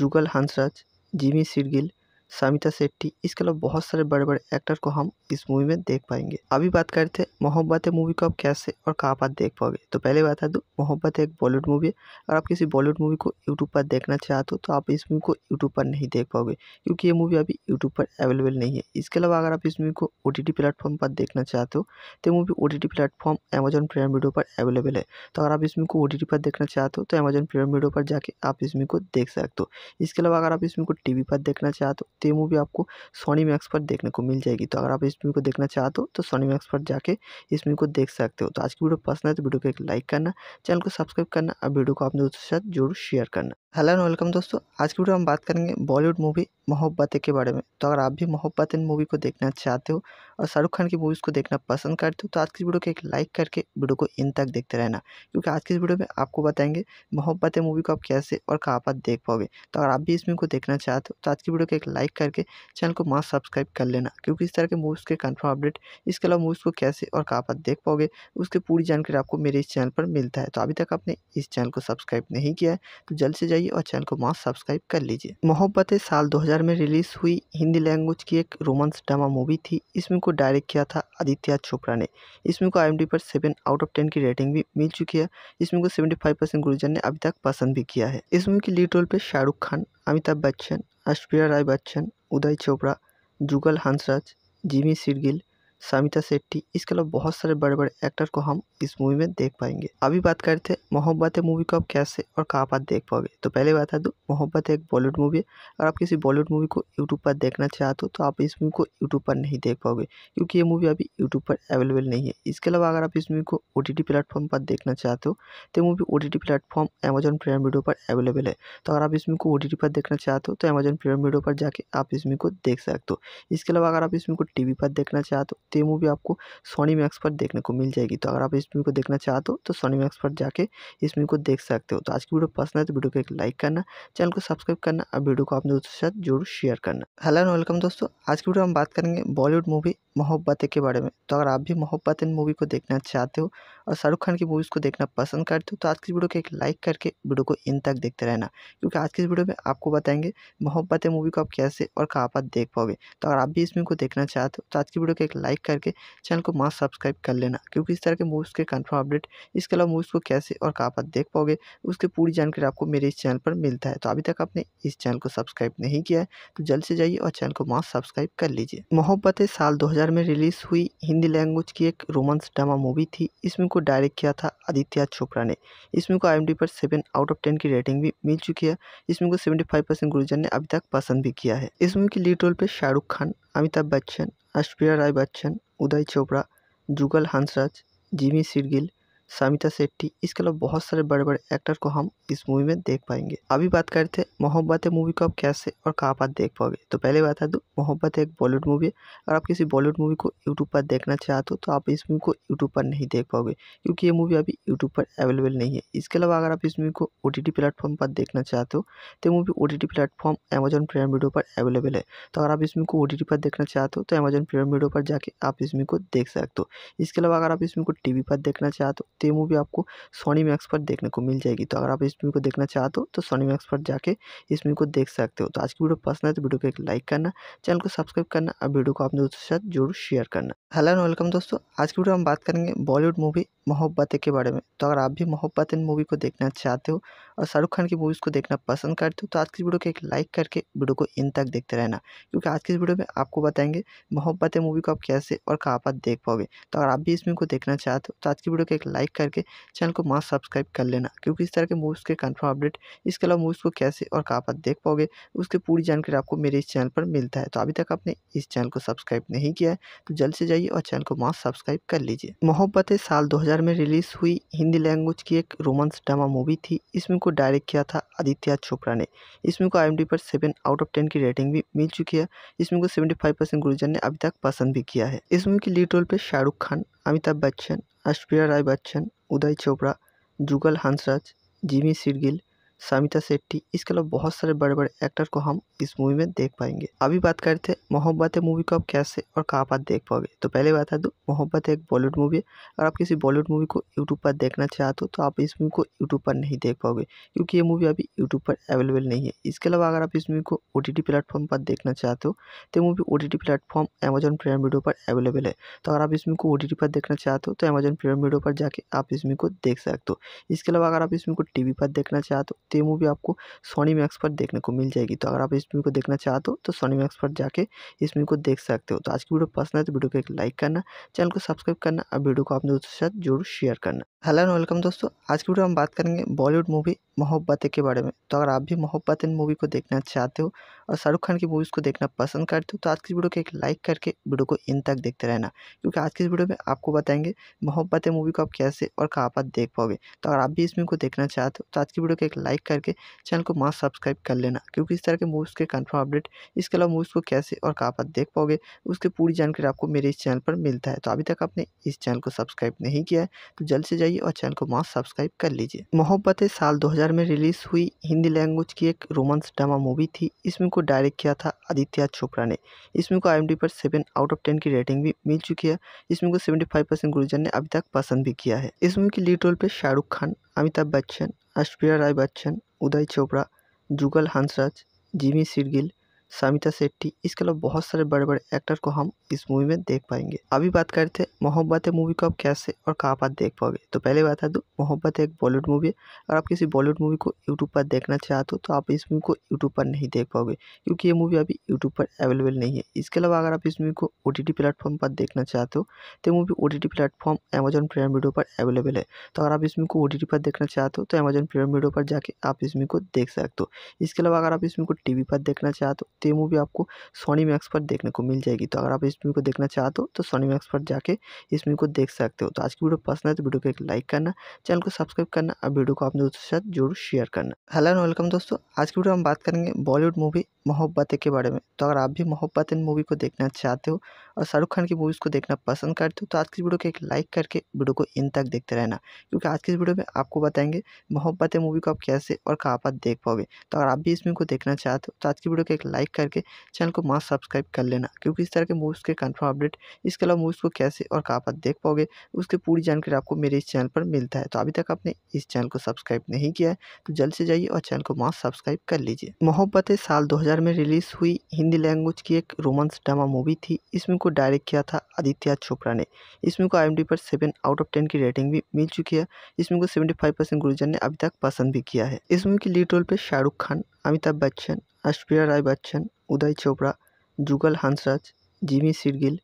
যুগল হাঁসরাজ জিমি শিরগিল सामिता शेट्टी इसके अलावा बहुत सारे बड़े बड़े एक्टर को हम इस मूवी में देख पाएंगे अभी बात करते हैं मोहब्बत है मूवी को आप कैसे और कहाँ पर देख पाओगे तो पहले बता दूँ तो मोहब्बत एक बॉलीवुड मूवी है अगर आप किसी बॉलीवुड मूवी को यूट्यूब पर देखना चाहते हो तो आप इस मूवी को यूट्यूब पर नहीं देख पाओगे क्योंकि ये मूवी अभी यूट्यूब पर अवेलेबल नहीं है इसके अलावा अगर आप इस मूवी को ओ प्लेटफॉर्म पर देखना चाहते हो तो मूवी ओ प्लेटफॉर्म अमेजन प्रेम वीडियो पर अवेलेबल है तो अगर आप इस मूवी को ओ पर देखना चाहते हो तो अमेजन प्रेम वीडियो पर जाके आप इस मूवी को देख सकते हो इसके अलावा अगर आप इस मूवी को टी पर देखना चाहते हो तो ये मूवी आपको सोनी मैक्स पर देखने को मिल जाएगी तो अगर आप इस मूवी को देखना चाहते हो तो सोनी मैक्स पर जाके इस मूवी को देख सकते हो तो आज की वीडियो पसंद है तो वीडियो को एक लाइक करना चैनल को सब्सक्राइब करना और वीडियो को अपने दोस्तों के साथ जरूर शेयर करना हेलो एंड वेलकम दोस्तों आज की वीडियो हम बात करेंगे बॉलीवुड मूवी मोहब्बतें के बारे में तो अगर आप भी मोहब्बतें मूवी को देखना चाहते हो और शाहरुख खान की मूवीज़ को देखना पसंद करते हो तो आज की वीडियो को एक लाइक करके वीडियो को इन तक देखते रहना क्योंकि आज की इस वीडियो में आपको बताएंगे मोहब्बतें मूवी को आप कैसे और कहाँ पर देख पाओगे तो अगर आप भी इस मूवी को देखना चाहते हो तो आज की वीडियो को एक लाइक करके चैनल को मस्त सब्सक्राइब कर लेना क्योंकि इस तरह के मूवीज़ के कन्फर्म अपडेट इसके अलावा मूवीज़ को कैसे और कहाँ पर देख पाओगे उसकी पूरी जानकारी आपको मेरे इस चैनल पर मिलता है तो अभी तक आपने इस चैनल को सब्सक्राइब नहीं किया है तो जल्द से जाइए जाइए और चैनल को मास्क सब्सक्राइब कर लीजिए मोहब्बत साल 2000 में रिलीज हुई हिंदी लैंग्वेज की एक रोमांस ड्रामा मूवी थी इसमें को डायरेक्ट किया था आदित्य चोपड़ा ने इसमें को आई पर सेवन आउट ऑफ टेन की रेटिंग भी मिल चुकी है इसमें को सेवेंटी फाइव गुरुजन ने अभी तक पसंद भी किया है इस मूवी की लीड रोल पर शाहरुख खान अमिताभ बच्चन अश्विया राय बच्चन उदय चोपड़ा जुगल हंसराज जिमी सिरगिल सामिता शेट्टी इसके अलावा बहुत सारे बड़े बड़े एक्टर को हम इस मूवी में देख पाएंगे अभी बात करते हैं मोहब्बत है मूवी को आप कैसे और कहाँ पर देख पाओगे तो पहले बता दूँ मोहब्बत एक बॉलीवुड मूवी है और आप किसी बॉलीवुड मूवी को यूट्यूब पर देखना चाहते हो तो आप इस मूवी को यूट्यूब पर नहीं देख पाओगे क्योंकि ये मूवी अभी यूट्यूब पर अवेलेबल नहीं है इसके अलावा अगर आप इस मूवी को ओ प्लेटफॉर्म पर देखना चाहते हो तो मूवी ओ प्लेटफॉर्म अमेजन प्राइम वीडियो पर अवेलेबल है तो अगर आप इस मूवी को ओ पर देखना चाहते हो तो अमेजन प्राइम वीडियो पर जाके आप इस मूवी को देख सकते हो इसके अलावा अगर आप इस मूवी को टी पर देखना चाहते हो तो ये मूवी आपको सोनी मैक्स पर देखने को मिल जाएगी तो अगर आप इस मूवी को देखना चाहते हो तो सोनी मैक्स पर जाके इस मूवी को देख सकते हो तो आज की वीडियो पसंद है तो वीडियो को एक लाइक करना चैनल को सब्सक्राइब करना और वीडियो को अपने दोस्तों के साथ जरूर शेयर करना हेलो एंड वेलकम दोस्तों आज की वीडियो हम बात करेंगे बॉलीवुड मूवी मोहब्बतें के बारे में तो अगर आप भी मोहब्बतें मूवी को देखना चाहते हो और शाहरुख खान की मूवीज़ को देखना पसंद करते हो तो आज की वीडियो को एक लाइक करके वीडियो को इन तक देखते रहना क्योंकि आज की इस वीडियो में आपको बताएंगे मोहब्बतें मूवी को आप कैसे और कहाँ पर देख पाओगे तो अगर आप भी इस मूवी को देखना चाहते हो तो आज की वीडियो को एक लाइक करके चैनल को मास्क सब्सक्राइब कर लेना क्योंकि इस तरह के मूवीज़ के कन्फर्म अपडेट इसके अलावा मूवीज़ को कैसे और कहाँ पर देख पाओगे उसकी पूरी जानकारी आपको मेरे इस चैनल पर मिलता है तो अभी तक आपने इस चैनल को सब्सक्राइब नहीं किया है तो जल्द से जाइए और चैनल को मास्क सब्सक्राइब कर लीजिए मोहब्बतें साल दो में रिलीज़ हुई हिंदी लैंग्वेज की एक रोमांस ड्रामा मूवी थी इसमें को डायरेक्ट किया था आदित्य चोपड़ा ने इसमें को आई पर सेवन आउट ऑफ टेन की रेटिंग भी मिल चुकी है इसमें को सेवेंटी फाइव परसेंट गुरुजन ने अभी तक पसंद भी किया है इस मूवी की लीड रोल पर शाहरुख खान अमिताभ बच्चन ऐश्वर्या राय बच्चन उदय चोपड़ा जुगल हंसराज जिमी सिरगिल सामिता सेट्टी इसके अलावा बहुत सारे बड़े बड़े एक्टर को हम इस मूवी में देख पाएंगे अभी बात करते हैं मोहब्बत मूवी को आप कैसे और कहाँ पर देख पाओगे तो पहले बता दूँ तो मोहब्बत एक बॉलीवुड मूवी है अगर आप किसी बॉलीवुड मूवी को यूट्यूब पर देखना चाहते हो तो आप इस मूवी को यूट्यूब पर नहीं देख पाओगे क्योंकि ये मूवी अभी यूट्यूब पर अवेलेबल नहीं है इसके अलावा अगर आप इस मूवी को ओ प्लेटफॉर्म पर देखना चाहते हो तो मूवी ओ प्लेटफॉर्म अमेजन प्रेम वीडियो पर अवेलेबल है तो अगर आप इस मूवी को ओ पर देखना चाहते हो तो अमेजन प्रेम वीडियो पर जाके आप इस मूवी को देख सकते हो इसके अलावा अगर आप इस मूवी को टी पर देखना चाहते हो तो ये मूवी आपको सोनी मैक्स पर देखने को मिल जाएगी तो अगर आप इस मूवी को देखना चाहते हो तो सोनी मैक्स पर जाके इस मूवी को देख सकते हो तो आज की वीडियो पसंद है तो वीडियो को एक लाइक करना चैनल को सब्सक्राइब करना और वीडियो को अपने दोस्तों के साथ जरूर शेयर करना हेलो एंड वेलकम दोस्तों आज की वीडियो हम बात करेंगे बॉलीवुड मूवी मोहब्बतें के बारे में तो अगर आप भी मोहब्बतें मूवी को देखना चाहते हो और शाहरुख खान की मूवीज़ को देखना पसंद करते हो तो आज की वीडियो को एक लाइक करके वीडियो को इन तक देखते रहना क्योंकि आज की इस वीडियो में आपको बताएंगे मोहब्बतें मूवी को आप कैसे और कहाँ पर देख पाओगे तो अगर आप भी इस मूवी को देखना चाहते हो तो आज की वीडियो को एक लाइक करके चैनल को मास्क सब्सक्राइब कर लेना क्योंकि इस तरह के मूवीज़ के कन्फर्म अपडेट इसके अलावा मूवीज़ को कैसे और कहाँ पर देख पाओगे उसकी पूरी जानकारी आपको मेरे इस चैनल पर मिलता है तो अभी तक आपने इस चैनल को सब्सक्राइब नहीं किया है तो जल्द से जाइए और चैनल को मास्क सब्सक्राइब कर लीजिए मोहब्बतें साल दो 2000 में रिलीज़ हुई हिंदी लैंग्वेज की एक रोमांस ड्रामा मूवी थी इसमें को डायरेक्ट किया था आदित्य चोपड़ा ने इसमें को आई पर सेवन आउट ऑफ टेन की रेटिंग भी मिल चुकी है इसमें को सेवेंटी फाइव परसेंट गुरुजन ने अभी तक पसंद भी किया है इस मूवी की लीड रोल पर शाहरुख खान अमिताभ बच्चन अश्विया राय बच्चन उदय चोपड़ा जुगल हंसराज जिमी सिरगिल सामिता शेट्टी इसके अलावा बहुत सारे बड़े बड़े एक्टर को हम इस मूवी में देख पाएंगे अभी बात करते हैं मोहब्बत मूवी को आप कैसे और कहाँ पर देख पाओगे तो पहले बता दूँ तो मोहब्बत एक बॉलीवुड मूवी है अगर आप किसी बॉलीवुड मूवी को यूट्यूब पर देखना चाहते हो तो आप इस मूवी को यूट्यूब पर नहीं देख पाओगे क्योंकि ये मूवी अभी यूट्यूब पर अवेलेबल नहीं है इसके अलावा अगर आप इस मूवी को ओ प्लेटफॉर्म पर देखना चाहते हो तो मूवी ओ प्लेटफॉर्म अमेजन प्रेम वीडियो पर अवेलेबल है तो अगर आप इस मूवी को ओ पर देखना चाहते हो तो अमेजन प्रेम वीडियो पर जाके आप इस मूवी को देख सकते हो इसके अलावा अगर आप इस मूवी को टी पर देखना चाहते हो तो ये मूवी आपको सोनी मैक्स पर देखने को मिल जाएगी तो अगर आप इस मूवी को देखना चाहते हो तो सोनी मैक्स पर जाके इस मूवी को देख सकते हो तो आज की वीडियो पसंद है तो वीडियो को एक लाइक करना चैनल को सब्सक्राइब करना और वीडियो को अपने दोस्तों के साथ जरूर शेयर करना हेलो एंड वेलकम दोस्तों आज की वीडियो हम बात करेंगे बॉलीवुड मूवी मोहब्बतें के बारे में तो अगर आप भी मोहब्बत मूवी को देखना चाहते हो और शाहरुख खान की मूवीज़ को देखना पसंद करते हो तो आज की वीडियो को एक लाइक करके वीडियो को इन तक देखते रहना क्योंकि आज की इस वीडियो में आपको बताएंगे मोहब्बतें मूवी को आप कैसे और कहाँ पर देख पाओगे तो अगर आप भी इस मूवी को देखना चाहते हो तो आज की वीडियो को एक लाइक करके चैनल को मास्क सब्सक्राइब कर लेना क्योंकि इस तरह के मूवीज़ के कन्फर्म अपडेट इसके अलावा मूवीज़ को कैसे और कहाँ पर देख पाओगे उसकी पूरी जानकारी आपको मेरे इस चैनल पर मिलता है तो अभी तक आपने इस चैनल को सब्सक्राइब नहीं किया है तो जल्द से जाइए और चैनल को मास्क सब्सक्राइब कर लीजिए मोहब्बतें साल दो में रिलीज़ हुई हिंदी लैंग्वेज की एक रोमांस ड्रामा मूवी थी इसमें को डायरेक्ट किया था आदित्य चोपड़ा ने इस मूवी को आई पर सेवन आउट ऑफ टेन की रेटिंग भी मिल चुकी है इस मूवी को सेवेंटी फाइव परसेंट गुरुजन ने अभी तक पसंद भी किया है इस मूवी की लीड रोल पे शाहरुख खान अमिताभ बच्चन ऐश्वर्या राय बच्चन उदय चोपड़ा जुगल हंसराज जिमी सिरगिल सामिता शेट्टी इसके अलावा बहुत सारे बड़े बड़े एक्टर को हम इस मूवी में देख पाएंगे अभी बात करते हैं मोहब्बत है मूवी को आप कैसे और कहाँ पर देख पाओगे तो पहले बता दूँ तो मोहब्बत एक बॉलीवुड मूवी है और आप किसी बॉलीवुड मूवी को यूट्यूब पर देखना चाहते हो तो आप इस मूवी को यूट्यूब पर नहीं देख पाओगे क्योंकि ये मूवी अभी यूट्यूब पर अवेलेबल नहीं है इसके अलावा अगर आप इस मूवी को ओ प्लेटफॉर्म पर देखना चाहते हो तो मूवी ओ प्लेटफॉर्म अमेजन प्रेम वीडियो पर अवेलेबल है तो अगर आप इस मूवी को ओ पर देखना चाहते हो तो अमेजन प्रेम वीडियो पर जाके आप इस मूवी को देख सकते हो इसके अलावा अगर आप इस मूवी को टी पर देखना चाहते हो तो ये मूवी आपको सोनी मैक्स पर देखने को मिल जाएगी तो अगर आप इस मूवी को देखना चाहते हो तो सोनी मैक्स पर जाके इस मूवी को देख सकते हो तो आज की वीडियो पसंद है तो वीडियो को एक लाइक करना चैनल को सब्सक्राइब करना और वीडियो को अपने दोस्तों के साथ जरूर शेयर करना हेलो एंड वेलकम दोस्तों आज की वीडियो हम बात करेंगे बॉलीवुड मूवी मोहब्बतें के बारे में तो अगर आप भी मोहब्बतें मूवी को देखना चाहते हो और शाहरुख खान की मूवीज़ को देखना पसंद करते हो तो आज की वीडियो को एक लाइक करके वीडियो को इन तक देखते रहना क्योंकि आज की इस वीडियो में आपको बताएंगे मोहब्बतें मूवी को आप कैसे और कहाँ पर देख पाओगे तो अगर आप भी इस मूवी को देखना चाहते हो तो आज की वीडियो को एक लाइक लाइक करके चैनल को मास सब्सक्राइब कर लेना क्योंकि इस तरह के मूवीज़ के कन्फर्म अपडेट इसके अलावा मूवीज़ को कैसे और कहाँ पर देख पाओगे उसकी पूरी जानकारी आपको मेरे इस चैनल पर मिलता है तो अभी तक आपने इस चैनल को सब्सक्राइब नहीं किया है तो जल्द से जाइए और चैनल को मास सब्सक्राइब कर लीजिए मोहब्बत साल दो में रिलीज़ हुई हिंदी लैंग्वेज की एक रोमांस ड्रामा मूवी थी इसमें को डायरेक्ट किया था आदित्य चोपड़ा ने इसमें को आई पर सेवन आउट ऑफ टेन की रेटिंग भी मिल चुकी है इसमें को सेवेंटी फाइव परसेंट गुरुजन ने अभी तक पसंद भी किया है इसमें की लीड रोल पे शाहरुख खान अमिताभ बच्चन আশপ্রিয়া রায় বচ্চন উদয় চোপড়া যুগল হাঁসরাজ জিমি শিরগিল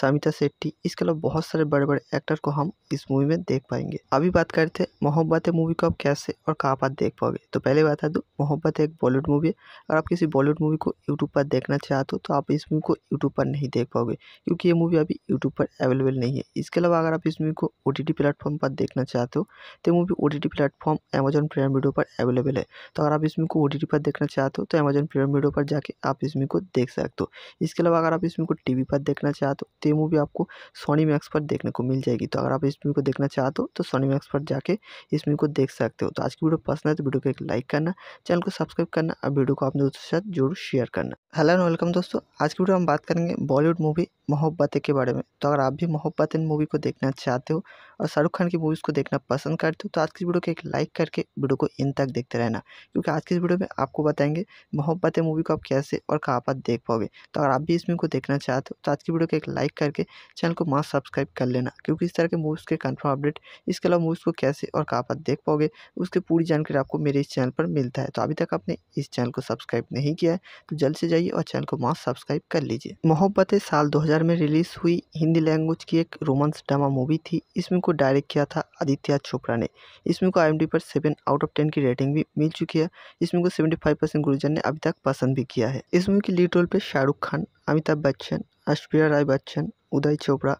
सामिता शेट्टी इसके अलावा बहुत सारे बड़े बड़े एक्टर को हम इस मूवी में देख पाएंगे अभी बात करते हैं मोहब्बत मूवी को आप कैसे और कहाँ पर देख पाओगे तो पहले बता दूँ तो मोहब्बत एक बॉलीवुड मूवी है अगर आप किसी बॉलीवुड मूवी को यूट्यूब पर देखना चाहते हो तो आप इस मूवी को यूट्यूब पर नहीं देख पाओगे क्योंकि ये मूवी अभी यूट्यूब पर अवेलेबल नहीं है इसके अलावा अगर आप इस मूवी को ओ प्लेटफॉर्म पर देखना चाहते हो तो मूवी ओ प्लेटफॉर्म अमेजन प्राइम वीडियो पर अवेलेबल है तो अगर आप इस मूवी को ओ पर देखना चाहते हो तो अमेजन प्राइम वीडियो पर जाके आप इस मूवी को देख सकते हो इसके अलावा अगर आप इस मूवी को टी पर देखना चाहते हो तो ये मूवी आपको सोनी मैक्स पर देखने को मिल जाएगी तो अगर आप इस मूवी को देखना चाहते हो तो सोनी मैक्स पर जाके इस मूवी को देख सकते हो तो आज की वीडियो पसंद है तो वीडियो को एक लाइक करना चैनल को सब्सक्राइब करना और वीडियो को अपने दोस्तों के साथ जरूर शेयर करना हेलो एंड वेलकम दोस्तों आज की वीडियो हम बात करेंगे बॉलीवुड मूवी मोहब्बतें के बारे में तो अगर आप भी इन मूवी को देखना चाहते हो और शाहरुख खान की मूवीज़ को देखना पसंद करते हो तो आज की वीडियो को एक लाइक करके वीडियो को इन तक देखते रहना क्योंकि आज की इस वीडियो में आपको बताएंगे मोहब्बतें मूवी को आप कैसे और कहाँ पर देख पाओगे तो अगर आप भी इस मूवी को देखना चाहते हो तो आज की वीडियो को एक लाइक करके चैनल को मास्क सब्सक्राइब कर लेना क्योंकि इस तरह के मूवीज़ के कन्फर्म अपडेट इसके अलावा मूवीज़ को कैसे और कहाँ पर देख पाओगे उसकी पूरी जानकारी आपको मेरे इस चैनल पर मिलता है तो अभी तक आपने इस चैनल को सब्सक्राइब नहीं किया है तो जल्द से जाइए और चैनल को मास्क सब्सक्राइब कर लीजिए मोहब्बतें साल दो में रिलीज़ हुई हिंदी लैंग्वेज की एक रोमांस ड्रामा मूवी थी इसमें को डायरेक्ट किया था आदित्य चोपड़ा ने इस मूवी को आई पर सेवन आउट ऑफ टेन की रेटिंग भी मिल चुकी है इस मूवी को सेवेंटी फाइव परसेंट गुरुजन ने अभी तक पसंद भी किया है इस मूवी की लीड रोल पे शाहरुख खान अमिताभ बच्चन ऐश्वर्या राय बच्चन उदय चोपड़ा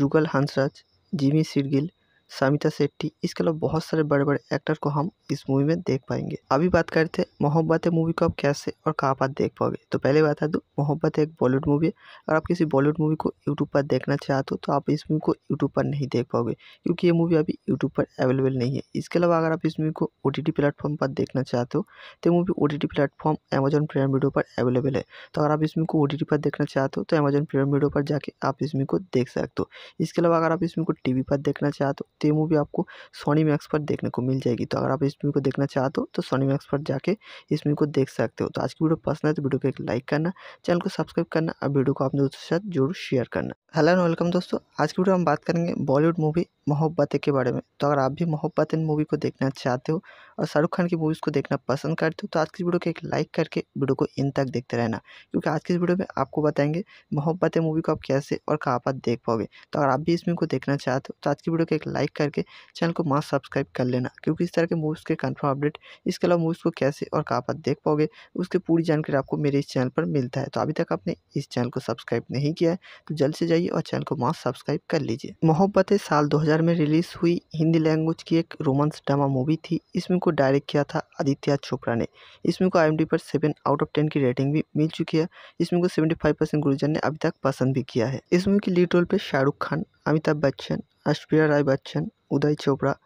जुगल हंसराज जिमी सिरगिल समिता शेट्टी इसके अलावा बहुत सारे बड़े बड़े एक्टर को हम इस मूवी में देख पाएंगे अभी बात करते हैं मोहब्बत है मूवी को आप कैसे और कहाँ पर देख पाओगे तो पहले बता दूँ तो मोहब्बत एक बॉलीवुड मूवी है अगर आप किसी बॉलीवुड मूवी को यूट्यूब पर देखना चाहते हो तो आप इस मूवी को यूट्यूब पर नहीं देख पाओगे क्योंकि ये मूवी अभी यूट्यूब पर अवेलेबल नहीं है इसके अलावा अगर आप इस मूवी को ओ प्लेटफॉर्म पर देखना चाहते हो तो मूवी ओ प्लेटफॉर्म अमेजन प्रेम वीडियो पर अवेलेबल है तो अगर आप इस मूवी को ओ पर देखना चाहते हो तो अमेजन प्रेम वीडियो पर जाके आप इस मूवी को देख सकते हो इसके अलावा अगर आप इस मूवी को टी पर देखना चाहते हो तो ये मूवी आपको सोनी मैक्स पर देखने को मिल जाएगी तो अगर आप इस मूवी को देखना चाहते हो तो सोनी मैक्स पर जाके इस मूवी को देख सकते हो तो आज की वीडियो पसंद है तो वीडियो को एक लाइक करना चैनल को सब्सक्राइब करना और वीडियो को अपने दोस्तों के साथ जरूर शेयर करना हेलो एंड वेलकम दोस्तों आज की वीडियो हम बात करेंगे बॉलीवुड मूवी मोहब्बतें के बारे में तो अगर आप भी मोहब्बतें मूवी को देखना चाहते हो और शाहरुख खान की मूवीज़ को देखना पसंद करते हो तो आज की वीडियो को एक लाइक करके वीडियो को इन तक देखते रहना क्योंकि आज की इस वीडियो में आपको बताएंगे मोहब्बतें मूवी को आप कैसे और कहाँ पर देख पाओगे तो अगर आप भी इस मूवी को देखना चाहते हो तो आज की वीडियो को एक लाइक करके चैनल को मास्क सब्सक्राइब कर लेना क्योंकि इस तरह के मूवीज़ के कन्फर्म अपडेट इसके अलावा मूवीज़ को कैसे और कहाँ पर देख पाओगे उसकी पूरी जानकारी आपको मेरे इस चैनल पर मिलता है तो अभी तक आपने इस चैनल को सब्सक्राइब नहीं किया है तो जल्द से जाइए और चैनल को मास्क सब्सक्राइब कर लीजिए मोहब्बतें साल दो 2000 में रिलीज़ हुई हिंदी लैंग्वेज की एक रोमांस ड्रामा मूवी थी इसमें को डायरेक्ट किया था आदित्य चोपड़ा ने इसमें को आई पर सेवन आउट ऑफ टेन की रेटिंग भी मिल चुकी है इसमें को सेवेंटी फाइव परसेंट गुरुजन ने अभी तक पसंद भी किया है इस मूवी की लीड रोल पर शाहरुख खान अमिताभ बच्चन अश्प्रिया राय बच्चन उदय चोपड़ा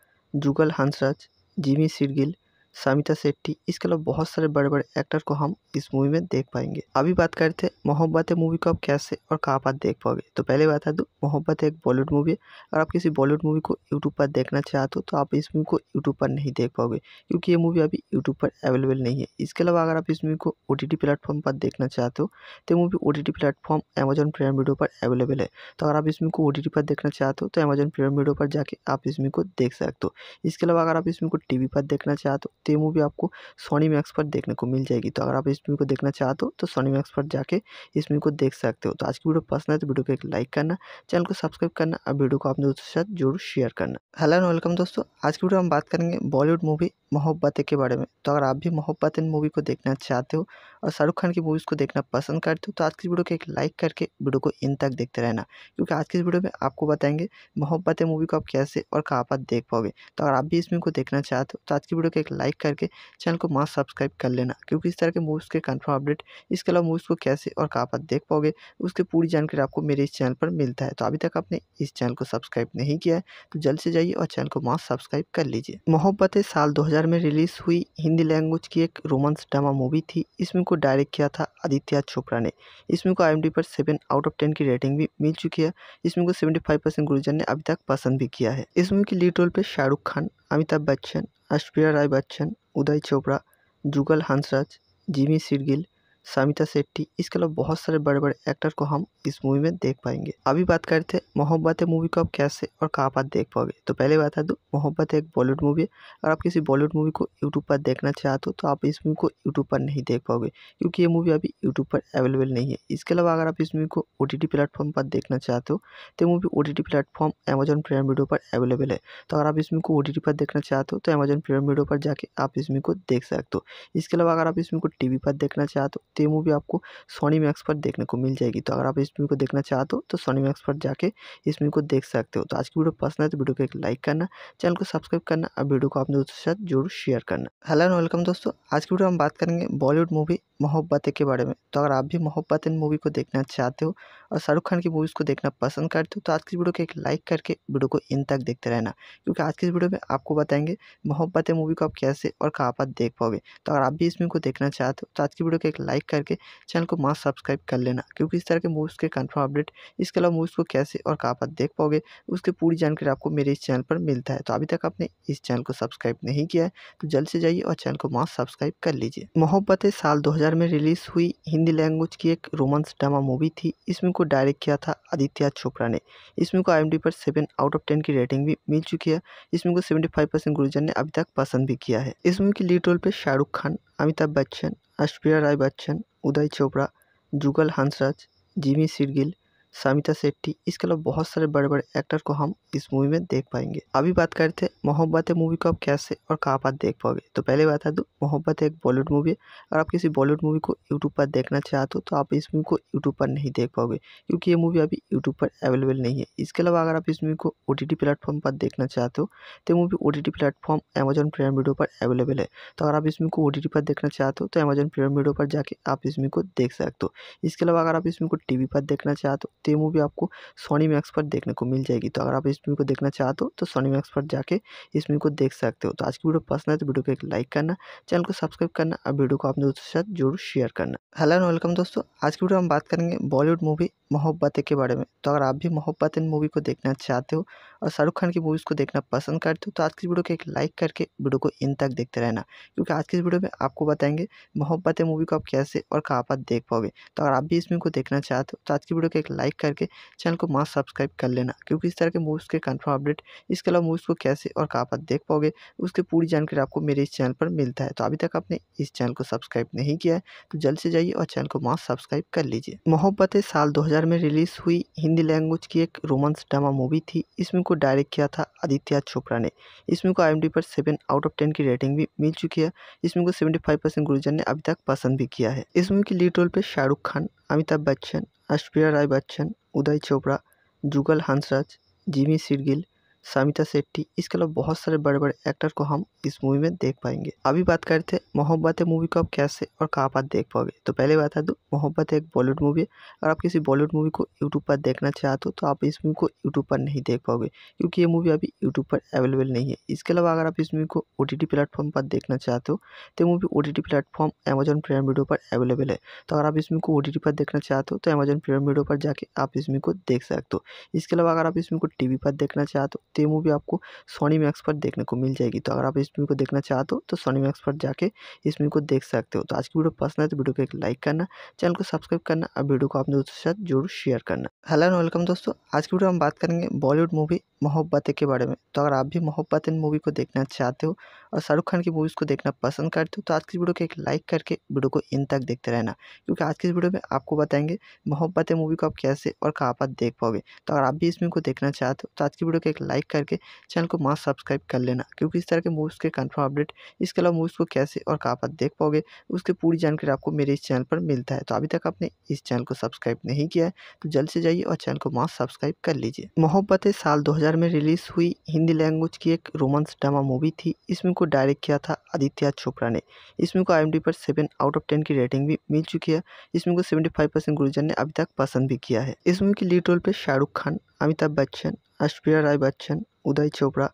जुगल हंसराज जिमी सिरगिल सामिता सेट्टी इसके अलावा बहुत सारे बड़े बड़े एक्टर को हम इस मूवी में देख पाएंगे अभी बात करते हैं मोहब्बत है मूवी को आप कैसे और कहाँ पर देख पाओगे तो पहले बता दूँ तो मोहब्बत एक बॉलीवुड मूवी है और आप किसी बॉलीवुड मूवी को यूट्यूब पर देखना चाहते हो तो आप इस मूवी को यूट्यूब पर नहीं देख पाओगे क्योंकि ये मूवी अभी यूट्यूब पर अवेलेबल नहीं है इसके अलावा अगर आप इस मूवी को ओ प्लेटफॉर्म पर देखना चाहते हो तो मूवी ओ प्लेटफॉर्म अमेजन प्रेम वीडियो पर अवेलेबल है तो अगर आप इस मूवी को ओ पर देखना चाहते हो तो अमेजन प्रेम वीडियो पर जाके आप इस मूवी को देख सकते हो इसके अलावा अगर आप इस मूवी को टी पर देखना चाहते हो तो ये मूवी आपको सोनी मैक्स पर देखने को मिल जाएगी तो अगर आप इस मूवी को देखना चाहते हो तो सोनी मैक्स पर जाके इस मूवी को देख सकते हो तो आज की वीडियो पसंद है तो वीडियो को एक लाइक करना चैनल को सब्सक्राइब करना और वीडियो को अपने दोस्तों के साथ जरूर शेयर करना हेलो एंड वेलकम दोस्तों आज की वीडियो हम बात करेंगे बॉलीवुड मूवी मोहब्बतें के बारे में तो अगर आप भी मोहब्बतें मूवी को देखना चाहते हो और शाहरुख खान की मूवीज़ को देखना पसंद करते हो तो आज की वीडियो को एक लाइक करके वीडियो को इन तक देखते रहना क्योंकि आज की इस वीडियो में आपको बताएंगे मोहब्बतें मूवी को आप कैसे और कहाँ पर देख पाओगे तो अगर आप भी इस मूवी को देखना चाहते हो तो आज की वीडियो को एक लाइक करके चैनल को मास्क सब्सक्राइब कर लेना क्योंकि इस तरह के मूवीज़ के कन्फर्म अपडेट इसके अलावा मूवीज़ को कैसे और कहाँ पर देख पाओगे उसकी पूरी जानकारी आपको मेरे इस चैनल पर मिलता है तो अभी तक आपने इस चैनल को सब्सक्राइब नहीं किया है तो जल्द से जाइए और चैनल को मास्क सब्सक्राइब कर लीजिए मोहब्बतें साल दो में रिलीज़ हुई हिंदी लैंग्वेज की एक रोमांस ड्रामा मूवी थी इसमें को डायरेक्ट किया था आदित्य चोपड़ा ने इस मूवी को आई पर सेवन आउट ऑफ टेन की रेटिंग भी मिल चुकी है इस मूवी को सेवेंटी फाइव परसेंट गुरुजन ने अभी तक पसंद भी किया है इस मूवी की लीड रोल पे शाहरुख खान अमिताभ बच्चन ऐश्वर्या राय बच्चन उदय चोपड़ा जुगल हंसराज जिमी सिरगिल सामिता शेट्टी इसके अलावा बहुत सारे बड़े बड़े एक्टर को हम इस मूवी में देख पाएंगे अभी बात करते हैं मोहब्बत है मूवी को आप कैसे और कहाँ पर देख पाओगे तो पहले बता दूँ तो मोहब्बत एक बॉलीवुड मूवी है और आप किसी बॉलीवुड मूवी को यूट्यूब पर देखना चाहते हो तो आप इस मूवी को यूट्यूब पर नहीं देख पाओगे क्योंकि ये मूवी अभी यूट्यूब पर अवेलेबल नहीं है इसके अलावा अगर आप इस मूवी को ओ प्लेटफॉर्म पर देखना चाहते हो तो मूवी ओ प्लेटफॉर्म अमेजन प्राइम वीडियो पर अवेलेबल है तो अगर आप इस मूवी को ओ पर देखना चाहते हो तो अमेजन प्राइम वीडियो पर जाके आप इस मूवी को देख सकते हो इसके अलावा अगर आप इस मूवी को टी पर देखना चाहते हो तो ये मूवी आपको सोनी मैक्स पर देखने को मिल जाएगी तो अगर आप इस मूवी को देखना चाहते हो तो सोनी मैक्स पर जाके इस मूवी को देख सकते हो तो आज की वीडियो पसंद है तो वीडियो को एक लाइक करना चैनल को सब्सक्राइब करना और वीडियो को अपने दोस्तों के साथ जरूर शेयर करना हेलो एंड वेलकम दोस्तों आज की वीडियो हम बात करेंगे बॉलीवुड मूवी मोहब्बतें के बारे में तो अगर आप भी इन मूवी को देखना चाहते हो और शाहरुख खान की मूवीज़ को देखना पसंद करते हो तो आज की वीडियो को एक लाइक करके वीडियो को इन तक देखते रहना क्योंकि आज की इस वीडियो में आपको बताएंगे है मूवी को आप कैसे और कहाँ पर देख पाओगे तो अगर आप भी इस मूवी को देखना चाहते हो तो आज की वीडियो को एक लाइक करके चैनल को मास्क सब्सक्राइब कर लेना क्योंकि इस तरह के मूवीज़ के कन्फर्म अपडेट इसके अलावा मूवीज़ को कैसे और कहाँ पर देख पाओगे उसकी पूरी जानकारी आपको मेरे इस चैनल पर मिलता है तो अभी तक आपने इस चैनल को सब्सक्राइब नहीं किया है तो जल्द से जाइए और चैनल को मास्क सब्सक्राइब कर लीजिए मोहब्बतें साल दो में रिलीज़ हुई हिंदी लैंग्वेज की एक रोमांस ड्रामा मूवी थी इसमें को डायरेक्ट किया था आदित्य चोपड़ा ने इस मूवी को आई पर सेवन आउट ऑफ टेन की रेटिंग भी मिल चुकी है इस मूवी को सेवेंटी फाइव परसेंट गुरुजन ने अभी तक पसंद भी किया है इस मूवी की लीड रोल पे शाहरुख खान अमिताभ बच्चन ऐश्वर्या राय बच्चन उदय चोपड़ा जुगल हंसराज जिमी सिरगिल सामिता शेट्टी इसके अलावा बहुत सारे बड़े बड़े एक्टर को हम इस मूवी में देख पाएंगे अभी बात करते हैं मोहब्बत मूवी को आप कैसे और कहाँ पर देख पाओगे तो पहले बता दूँ तो मोहब्बत एक बॉलीवुड मूवी है अगर आप किसी बॉलीवुड मूवी को यूट्यूब पर देखना चाहते हो तो आप इस मूवी को यूट्यूब पर नहीं देख पाओगे क्योंकि ये मूवी अभी यूट्यूब पर अवेलेबल नहीं है इसके अलावा अगर आप इस मूवी को ओ प्लेटफॉर्म पर देखना चाहते हो तो मूवी ओ प्लेटफॉर्म अमेजन प्रेम वीडियो पर अवेलेबल है तो अगर आप इस मूवी को ओ पर देखना चाहते हो तो अमेजन प्रेम वीडियो पर जाके आप इस मूवी को देख सकते हो इसके अलावा अगर आप इस मूवी को टी पर देखना चाहते हो तो ये मूवी आपको सोनी मैक्स पर देखने को मिल जाएगी तो अगर आप इस मूवी को देखना चाहते हो तो सोनी मैक्स पर जाके इस मूवी को देख सकते हो तो आज की वीडियो पसंद है तो वीडियो को एक लाइक करना चैनल को सब्सक्राइब करना और वीडियो को अपने दोस्तों के साथ जरूर शेयर करना हेलो एंड वेलकम दोस्तों आज की वीडियो हम बात करेंगे बॉलीवुड मूवी मोहब्बतें के बारे में तो अगर आप भी इन मूवी को देखना चाहते हो और शाहरुख खान की मूवीज़ को देखना पसंद करते हो तो आज की वीडियो को एक लाइक करके वीडियो को इन तक देखते रहना क्योंकि आज की इस वीडियो में आपको बताएंगे मोहब्बतें मूवी को आप कैसे और कहाँ पर देख पाओगे तो अगर आप भी इस मूवी को देखना चाहते हो तो आज की वीडियो को एक लाइक करके चैनल को मास्क सब्सक्राइब कर लेना क्योंकि इस तरह के मूवीज़ के कन्फर्म अपडेट इसके अलावा मूवीज़ को कैसे और कहाँ पर देख पाओगे उसकी पूरी जानकारी आपको मेरे इस चैनल पर मिलता है तो अभी तक आपने इस चैनल को सब्सक्राइब नहीं किया है तो जल्द से जाइए और चैनल को मास्क सब्सक्राइब कर लीजिए मोहब्बतें साल दो में रिलीज़ हुई हिंदी लैंग्वेज की एक रोमांस ड्रामा मूवी थी इसमें को डायरेक्ट किया था आदित्य चोपड़ा ने इस मूवी को आई पर सेवन आउट ऑफ टेन की रेटिंग भी मिल चुकी है इस मूवी को सेवेंटी फाइव परसेंट गुरुजन ने अभी तक पसंद भी किया है इस मूवी लीड रोल पे शाहरुख खान अमिताभ बच्चन ऐश्वर्या राय बच्चन उदय चोपड़ा जुगल हंसराज जिमी सिरगिल सामिता सेट्टी इसके अलावा बहुत सारे बड़े बड़े एक्टर को हम इस मूवी में देख पाएंगे अभी बात करते हैं मोहब्बत है मूवी को आप कैसे और कहाँ पर देख पाओगे तो पहले बता दूँ तो मोहब्बत एक बॉलीवुड मूवी है अगर आप किसी बॉलीवुड मूवी को यूट्यूब पर देखना चाहते हो तो आप इस मूवी को यूट्यूब पर नहीं देख पाओगे क्योंकि ये मूवी अभी यूट्यूब पर अवेलेबल नहीं है इसके अलावा अगर आप इस मूवी को ओ प्लेटफॉर्म पर देखना चाहते हो तो मूवी ओ प्लेटफॉर्म अमेजन प्रेम वीडियो पर अवेलेबल है तो अगर आप इस मूवी को ओ पर देखना चाहते हो तो अमेजन प्रेम वीडियो पर जाके आप इस मूवी को देख सकते हो इसके अलावा अगर आप इस मूवी को टी पर देखना चाहते हो तो ये मूवी आपको सोनी मैक्स पर देखने को मिल जाएगी तो अगर आप इस मूवी को देखना चाहते हो तो सोनी मैक्स पर जाके इस मूवी को देख सकते हो तो आज की वीडियो पसंद है तो वीडियो को एक लाइक करना चैनल को सब्सक्राइब करना और वीडियो को अपने दोस्तों के साथ जरूर शेयर करना हेलो एंड वेलकम दोस्तों आज की वीडियो हम बात करेंगे बॉलीवुड मूवी मोहब्बतें के बारे में तो अगर आप भी मोहब्बतें मूवी को देखना चाहते हो और शाहरुख खान की मूवीज़ को देखना पसंद करते हो तो आज की वीडियो को एक लाइक करके वीडियो को इन तक देखते रहना क्योंकि आज की इस वीडियो में आपको बताएंगे मोहब्बतें मूवी को आप कैसे और कहाँ पर देख पाओगे तो अगर आप भी इस मूवी को देखना चाहते हो तो आज की वीडियो को एक लाइक लाइक करके चैनल को मास्क सब्सक्राइब कर लेना क्योंकि इस तरह के मूव्स के कन्फर्म अपडेट इसके अलावा मूव्स को कैसे और कहाँ पर देख पाओगे उसकी पूरी जानकारी आपको मेरे इस चैनल पर मिलता है तो अभी तक आपने इस चैनल को सब्सक्राइब नहीं किया है तो जल्द से जाइए और चैनल को मस्त सब्सक्राइब कर लीजिए मोहब्बत साल दो में रिलीज़ हुई हिंदी लैंग्वेज की एक रोमांस ड्रामा मूवी थी इसमें को डायरेक्ट किया था आदित्य चोपड़ा ने इसमें को आई पर सेवन आउट ऑफ टेन की रेटिंग भी मिल चुकी है इसमें को सेवेंटी फाइव परसेंट गुरुजन ने अभी तक पसंद भी किया है इस मूवी की लीड रोल पे शाहरुख खान अमिताभ बच्चन আশপ্রিয়া রায় বচ্চন উদয় চোপড়া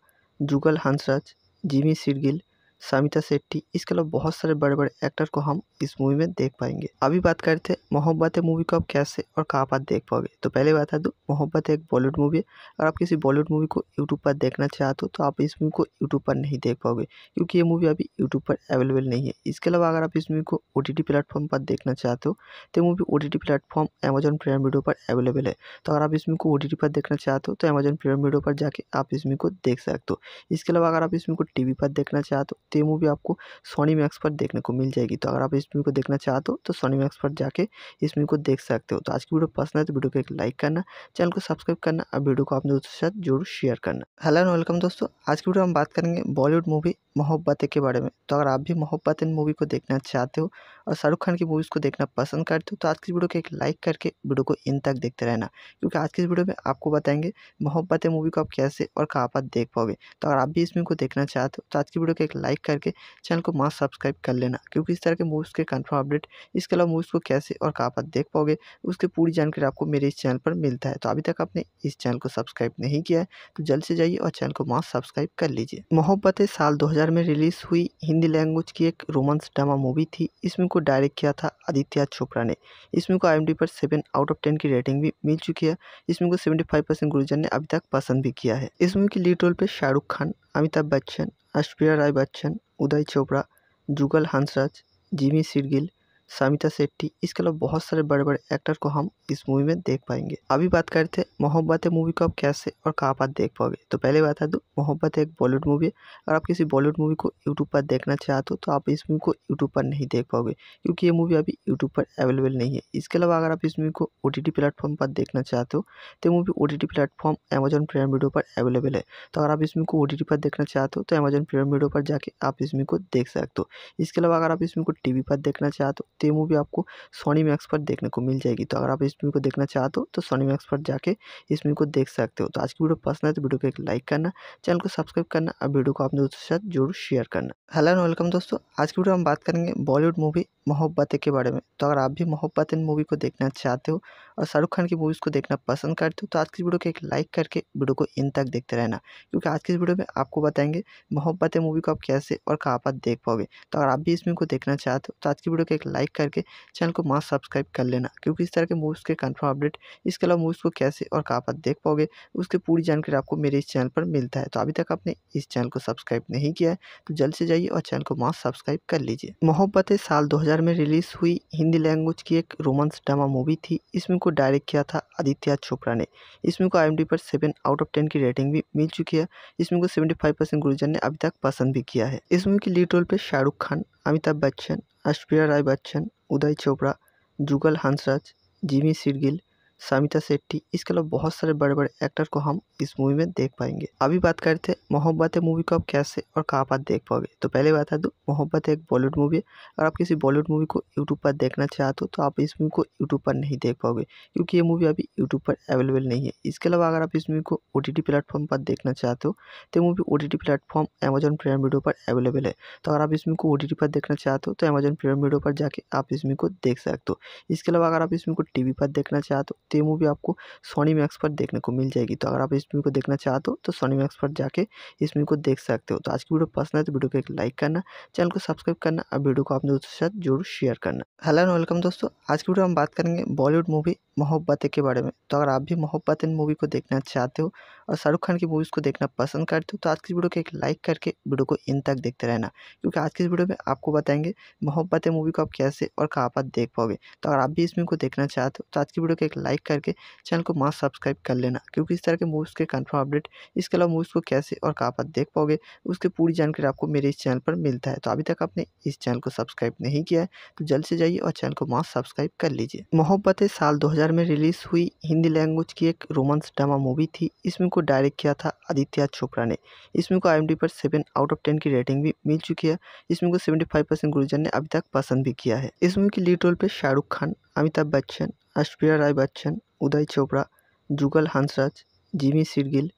যুগল হাঁসরাজ জিমি সিরগিল सामिता शेट्टी इसके अलावा बहुत सारे बड़े बड़े एक्टर को हम इस मूवी में देख पाएंगे अभी बात करते हैं मोहब्बत है मूवी को आप कैसे और कहाँ पर देख पाओगे तो पहले बता दूँ तो मोहब्बत एक बॉलीवुड मूवी है और आप किसी बॉलीवुड मूवी को यूट्यूब पर देखना चाहते हो तो आप इस मूवी को यूट्यूब पर नहीं देख पाओगे क्योंकि ये मूवी अभी यूट्यूब पर अवेलेबल नहीं है इसके अलावा अगर आप इस मूवी को ओ प्लेटफॉर्म पर देखना चाहते हो तो मूवी ओ प्लेटफॉर्म अमेजन प्रेम वीडियो पर अवेलेबल है तो अगर आप इस मूवी को ओ पर देखना चाहते हो तो अमेजन प्रेम वीडियो पर जाके आप इस मूवी को देख सकते हो इसके अलावा अगर आप इस मूवी को टी पर देखना चाहते हो तो ये मूवी आपको सोनी मैक्स पर देखने को मिल जाएगी तो अगर आप इस मूवी को देखना चाहते हो तो सोनी मैक्स पर जाके इस मूवी को देख सकते हो तो आज की वीडियो पसंद है तो वीडियो को एक लाइक करना चैनल को सब्सक्राइब करना और वीडियो को अपने दोस्तों के साथ जरूर शेयर करना हेलो एंड वेलकम दोस्तों आज की वीडियो हम बात करेंगे बॉलीवुड मूवी मोहब्बतें के बारे में तो अगर आप भी मोहब्बतें मूवी को देखना चाहते हो और शाहरुख खान की मूवीज़ को देखना पसंद करते हो तो आज की वीडियो को एक लाइक करके वीडियो को इन तक देखते रहना क्योंकि आज की इस वीडियो में आपको बताएंगे मोहब्बतें मूवी को आप कैसे और कहाँ पर देख पाओगे तो अगर आप भी इस मूवी को देखना चाहते हो तो आज की वीडियो को एक लाइक करके चैनल को मास्क सब्सक्राइब कर लेना क्योंकि इस तरह के मूवीज़ के कन्फर्म अपडेट इसके अलावा मूवीज़ को कैसे और कहाँ पर देख पाओगे उसकी पूरी जानकारी आपको मेरे इस चैनल पर मिलता है तो अभी तक आपने इस चैनल को सब्सक्राइब नहीं किया है तो जल्द से जाइए और चैनल को मास्क सब्सक्राइब कर लीजिए मोहब्बतें साल दो 2000 में रिलीज़ हुई हिंदी लैंग्वेज की एक रोमांस ड्रामा मूवी थी इसमें को डायरेक्ट किया था आदित्य चोपड़ा ने इसमें को आई पर सेवन आउट ऑफ टेन की रेटिंग भी मिल चुकी है इसमें को सेवेंटी फाइव परसेंट गुरुजन ने अभी तक पसंद भी किया है इस मूवी की लीड रोल पर शाहरुख खान अमिताभ बच्चन ऐश्वर्या राय बच्चन उदय चोपड़ा जुगल हंसराज जिमी सिरगिल सामिता शेट्टी इसके अलावा बहुत सारे बड़े बड़े एक्टर को हम इस मूवी में देख पाएंगे अभी बात करते हैं मोहब्बत है मूवी को आप कैसे और कहाँ पर देख पाओगे तो पहले बता दूँ तो मोहब्बत एक बॉलीवुड मूवी है और आप किसी बॉलीवुड मूवी को यूट्यूब पर देखना चाहते हो तो आप इस मूवी को यूट्यूब पर नहीं देख पाओगे क्योंकि ये मूवी अभी यूट्यूब पर अवेलेबल नहीं है इसके अलावा अगर आप इस मूवी को ओ प्लेटफॉर्म पर देखना चाहते हो तो मूवी ओ प्लेटफॉर्म अमेजन प्राइम वीडियो पर अवेलेबल है तो अगर आप इस मूवी को ओ पर देखना चाहते हो तो अमेजन प्राइम वीडियो पर जाके आप इस मूवी को देख सकते हो इसके अलावा अगर आप इस मूवी को टी पर देखना चाहते हो तो ये मूवी आपको सोनी मैक्स पर देखने को मिल जाएगी तो अगर आप इस मूवी को देखना चाहते हो तो सोनी तो मैक्स पर जाके इस मूवी को देख सकते हो तो आज की वीडियो पसंद है तो वीडियो को एक लाइक करना चैनल को सब्सक्राइब करना और वीडियो को अपने दोस्तों के साथ जरूर शेयर करना हेलो एंड वेलकम दोस्तों आज की वीडियो हम बात करेंगे बॉलीवुड मूवी मोहब्बतें के बारे में तो अगर आप भी मोहब्बतें मूवी को देखना चाहते हो और शाहरुख खान की मूवीज़ को देखना पसंद करते हो तो आज की वीडियो को एक लाइक करके वीडियो को इन तक देखते रहना क्योंकि आज की इस वीडियो में आपको बताएंगे मोहब्बतें मूवी को आप कैसे और कहाँ पर देख पाओगे तो अगर आप भी इस मूवी को देखना चाहते हो तो आज की वीडियो को एक लाइक करके चैनल को मास्क सब्सक्राइब कर लेना क्योंकि इस तरह के मूवीज़ के कन्फर्म अपडेट इसके अलावा मूवीज़ को कैसे और कहाँ पर देख पाओगे उसकी पूरी जानकारी आपको मेरे इस चैनल पर मिलता है तो अभी तक आपने इस चैनल को सब्सक्राइब नहीं किया है तो जल्द से जाइए और चैनल को मास्क सब्सक्राइब कर लीजिए मोहब्बतें साल दो 2000 में रिलीज़ हुई हिंदी लैंग्वेज की एक रोमांस ड्रामा मूवी थी इसमें को डायरेक्ट किया था आदित्य चोपड़ा ने इसमें को आई पर सेवन आउट ऑफ टेन की रेटिंग भी मिल चुकी है इसमें को सेवेंटी फाइव परसेंट गुरुजन ने अभी तक पसंद भी किया है इस मूवी की लीड रोल पर शाहरुख खान अमिताभ बच्चन अश्विया राय बच्चन उदय चोपड़ा जुगल हंसराज जिमी सिरगिल सामिता शेट्टी इसके अलावा बहुत सारे बड़े बड़े एक्टर को हम इस मूवी में देख पाएंगे अभी बात करते हैं मोहब्बत है मूवी को आप कैसे और कहाँ पर देख पाओगे तो पहले बता दूँ तो मोहब्बत एक बॉलीवुड मूवी है और आप किसी बॉलीवुड मूवी को यूट्यूब पर देखना चाहते हो तो आप इस मूवी को यूट्यूब पर नहीं देख पाओगे क्योंकि ये मूवी अभी यूट्यूब पर अवेलेबल नहीं है इसके अलावा अगर आप इस मूवी को ओ प्लेटफॉर्म पर देखना चाहते हो तो मूवी ओ प्लेटफॉर्म अमेजन प्रेम वीडियो पर अवेलेबल है तो अगर आप इस मूवी को ओ पर देखना चाहते हो तो अमेजन प्रेम वीडियो पर जाके आप इस मूवी को देख सकते हो इसके अलावा अगर आप इस मूवी को टी पर देखना चाहते हो तो ये मूवी आपको सोनी मैक्स पर देखने को मिल जाएगी तो अगर आप इस मूवी को देखना चाहते हो तो सोनी मैक्स पर जाके इस मूवी को देख सकते हो तो आज की वीडियो पसंद है तो वीडियो को एक लाइक करना चैनल को सब्सक्राइब करना और वीडियो को अपने दोस्तों के साथ जरूर शेयर करना हेलो एंड वेलकम दोस्तों आज की वीडियो हम बात करेंगे बॉलीवुड मूवी मोहब्बतें के बारे में तो अगर आप भी मोहब्बत मूवी को देखना चाहते हो और शाहरुख खान की मूवीज़ को देखना पसंद करते हो तो आज की वीडियो को एक लाइक करके वीडियो को इन तक देखते रहना क्योंकि आज की इस वीडियो में आपको बताएंगे मोहब्बतें मूवी को आप कैसे और कहाँ पर देख पाओगे तो अगर आप भी इस मूवी को देखना चाहते हो तो आज की वीडियो को एक लाइक करके चैनल को मास्क सब्सक्राइब कर लेना क्योंकि इस तरह के मूवीज़ के कन्फर्म अपडेट इसके अलावा मूवीज़ को कैसे और कहाँ पर देख पाओगे उसकी पूरी जानकारी आपको मेरे इस चैनल पर मिलता है तो अभी तक आपने इस चैनल को सब्सक्राइब नहीं किया है तो जल्द से जाइए और चैनल को मास्क सब्सक्राइब कर लीजिए मोहब्बतें साल दो में रिलीज़ हुई हिंदी लैंग्वेज की एक रोमांस ड्रामा मूवी थी इसमें को डायरेक्ट किया था आदित्य चोपड़ा ने इस मूवी को आई पर सेवन आउट ऑफ टेन की रेटिंग भी मिल चुकी है इस मूवी को सेवेंटी फाइव परसेंट गुरुजन ने अभी तक पसंद भी किया है इस मूवी की लीड रोल पे शाहरुख खान अमिताभ बच्चन ऐश्वर्या राय बच्चन उदय चोपड़ा जुगल हंसराज जिमी सिरगिल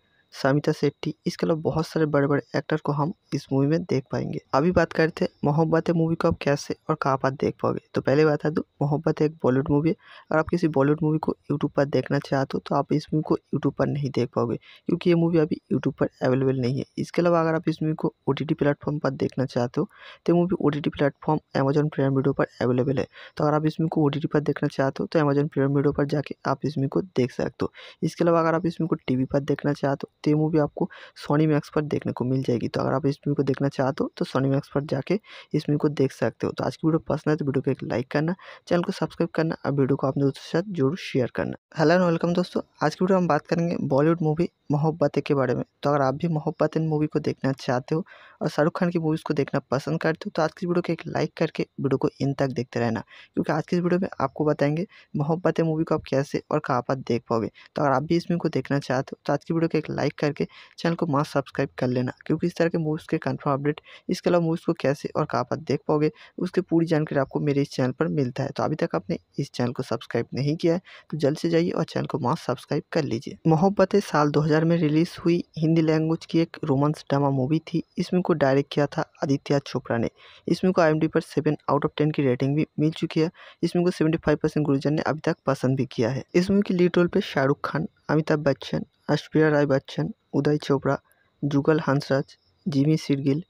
सामिता शेट्टी इसके अलावा बहुत सारे बड़े बड़े एक्टर को हम इस मूवी में देख पाएंगे अभी बात करते हैं मोहब्बत है मूवी को आप कैसे और कहाँ पर देख पाओगे तो पहले बता दूँ तो, मोहब्बत एक बॉलीवुड मूवी है और आप किसी बॉलीवुड मूवी को यूट्यूब पर देखना चाहते हो तो आप इस मूवी को यूट्यूब पर नहीं देख पाओगे क्योंकि ये मूवी अभी यूट्यूब पर अवेलेबल नहीं है इसके अलावा अगर आप इस मूवी को ओ प्लेटफॉर्म पर देखना चाहते हो तो movie O T platform Amazon Prime video पर अवेलेबल है तो अगर आप इस मूवी को ओ पर देखना चाहते हो तो अमेजन प्रेम वीडियो पर जाके आप इस मूवी को देख सकते हो इसके अलावा अगर आप इस मूवी को टी पर देखना चाहते हो तो ये मूवी आपको सोनी मैक्स पर देखने को मिल जाएगी तो अगर आप इस इस मूवी को देखना चाहते हो तो सोनी मैक्स पर जाके इस मूवी को देख सकते हो तो आज की वीडियो पसंद है तो वीडियो को एक लाइक करना चैनल को सब्सक्राइब करना और वीडियो को अपने दोस्तों के साथ जरूर शेयर करना हेलो एंड वेलकम दोस्तों आज की वीडियो हम बात करेंगे बॉलीवुड मूवी मोहब्बतें के बारे में तो अगर आप भी मोहब्बतें मूवी को देखना चाहते हो और शाहरुख खान की मूवीज़ को देखना पसंद करते हो तो आज की वीडियो को एक लाइक करके वीडियो को इन तक देखते रहना क्योंकि आज की इस वीडियो में आपको बताएंगे मोहब्बतें मूवी को आप कैसे और कहाँ पर देख पाओगे तो अगर आप भी इस मूवी को देखना चाहते हो तो आज की वीडियो को एक लाइक करके चैनल को मास्क सब्सक्राइब कर लेना क्योंकि इस तरह के मूवीज़ के कन्फर्म अपडेट इसके अलावा मूवीज़ को कैसे और कहाँ पर देख पाओगे उसकी पूरी जानकारी आपको मेरे इस चैनल पर मिलता है तो अभी तक आपने इस चैनल को सब्सक्राइब नहीं किया है तो जल्द से जाइए और चैनल को मास्क सब्सक्राइब कर लीजिए मोहब्बतें साल दो में रिलीज़ हुई हिंदी लैंग्वेज की एक रोमांस ड्रामा मूवी थी इसमें को डायरेक्ट किया था आदित्य चोपड़ा ने इस मूवी को आई पर सेवन आउट ऑफ टेन की रेटिंग भी मिल चुकी है इस मूवी को सेवेंटी फाइव परसेंट गुरुजन ने अभी तक पसंद भी किया है इस मूवी की लीड रोल पे शाहरुख खान अमिताभ बच्चन ऐश्वर्या राय बच्चन उदय चोपड़ा जुगल हंसराज जिमी सिरगिल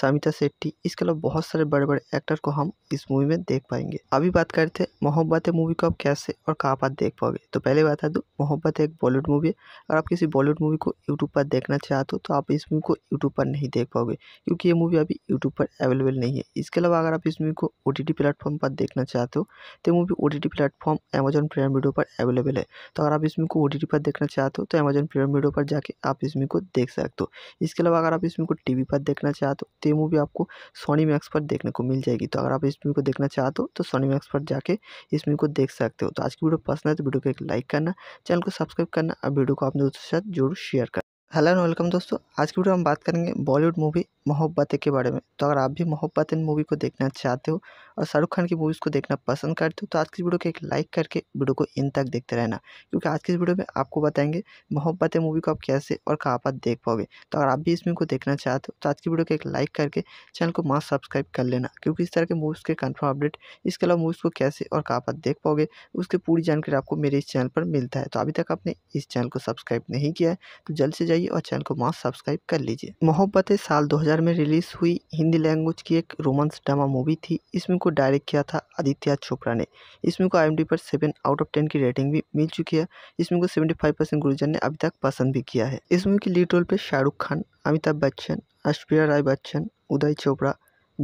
सामिता सेट्टी इसके अलावा बहुत सारे बड़े बड़े एक्टर को हम इस मूवी में देख पाएंगे अभी बात करते हैं मोहब्बत है मूवी को आप कैसे और कहाँ पर देख पाओगे तो पहले बता दूँ मोहब्बत एक बॉलीवुड मूवी है अगर आप किसी बॉलीवुड मूवी को यूट्यूब पर देखना चाहते हो तो आप इस मूवी को यूट्यूब पर नहीं देख पाओगे क्योंकि ये मूवी अभी यूट्यूब पर अवेलेबल नहीं है इसके अलावा अगर आप इस मूवी को ओ प्लेटफॉर्म पर देखना चाहते हो तो मूवी ओ प्लेटफॉर्म अमेजन प्रेम वीडियो पर अवेलेबल है तो अगर आप इस मूवी को ओ पर देखना चाहते हो तो अमेजन प्रेम वीडियो पर जाके आप इस मूवी को देख सकते हो इसके अलावा अगर आप इस मूवी को टी पर देखना चाहते हो तो ये मूवी आपको सोनी मैक्स पर देखने को मिल जाएगी तो अगर आप इस मूवी को देखना चाहते हो तो सोनी मैक्स पर जाके इस मूवी को देख सकते हो तो आज की वीडियो पसंद है तो वीडियो को एक लाइक करना चैनल को सब्सक्राइब करना और वीडियो को अपने दोस्तों के साथ जरूर शेयर करना हेलो एंड वेलकम दोस्तों आज की वीडियो हम बात करेंगे बॉलीवुड मूवी मोहब्बतें के बारे में तो अगर आप भी मोहब्बतें मूवी को देखना चाहते हो और शाहरुख खान की मूवीज़ को देखना पसंद करते हो तो आज की वीडियो को एक लाइक करके वीडियो को इन तक देखते रहना क्योंकि आज की इस वीडियो में आपको बताएंगे है मूवी को आप कैसे और कहाँ पर देख पाओगे तो अगर आप भी इस मूवी को देखना चाहते हो तो आज की वीडियो को एक लाइक करके चैनल को मास्क सब्सक्राइब कर लेना क्योंकि इस तरह के मूवीज़ के कन्फर्म अपडेट इसके अलावा मूवीज़ को कैसे और कहाँ पर देख पाओगे उसकी पूरी जानकारी आपको मेरे इस चैनल पर मिलता है तो अभी तक आपने इस चैनल को सब्सक्राइब नहीं किया है तो जल्द से जाइए और चैनल को मास्क सब्सक्राइब कर लीजिए मोहब्बतें साल दो में रिलीज़ हुई हिंदी लैंग्वेज की एक रोमांस ड्रामा मूवी थी इसमें को डायरेक्ट किया था आदित्य चोपड़ा ने इस मूवी को आई पर सेवन आउट ऑफ टेन की रेटिंग भी मिल चुकी है इस मूवी को सेवेंटी फाइव परसेंट गुरुजन ने अभी तक पसंद भी किया है इस मूवी की लीड रोल पे शाहरुख खान अमिताभ बच्चन ऐश्वर्या राय बच्चन उदय चोपड़ा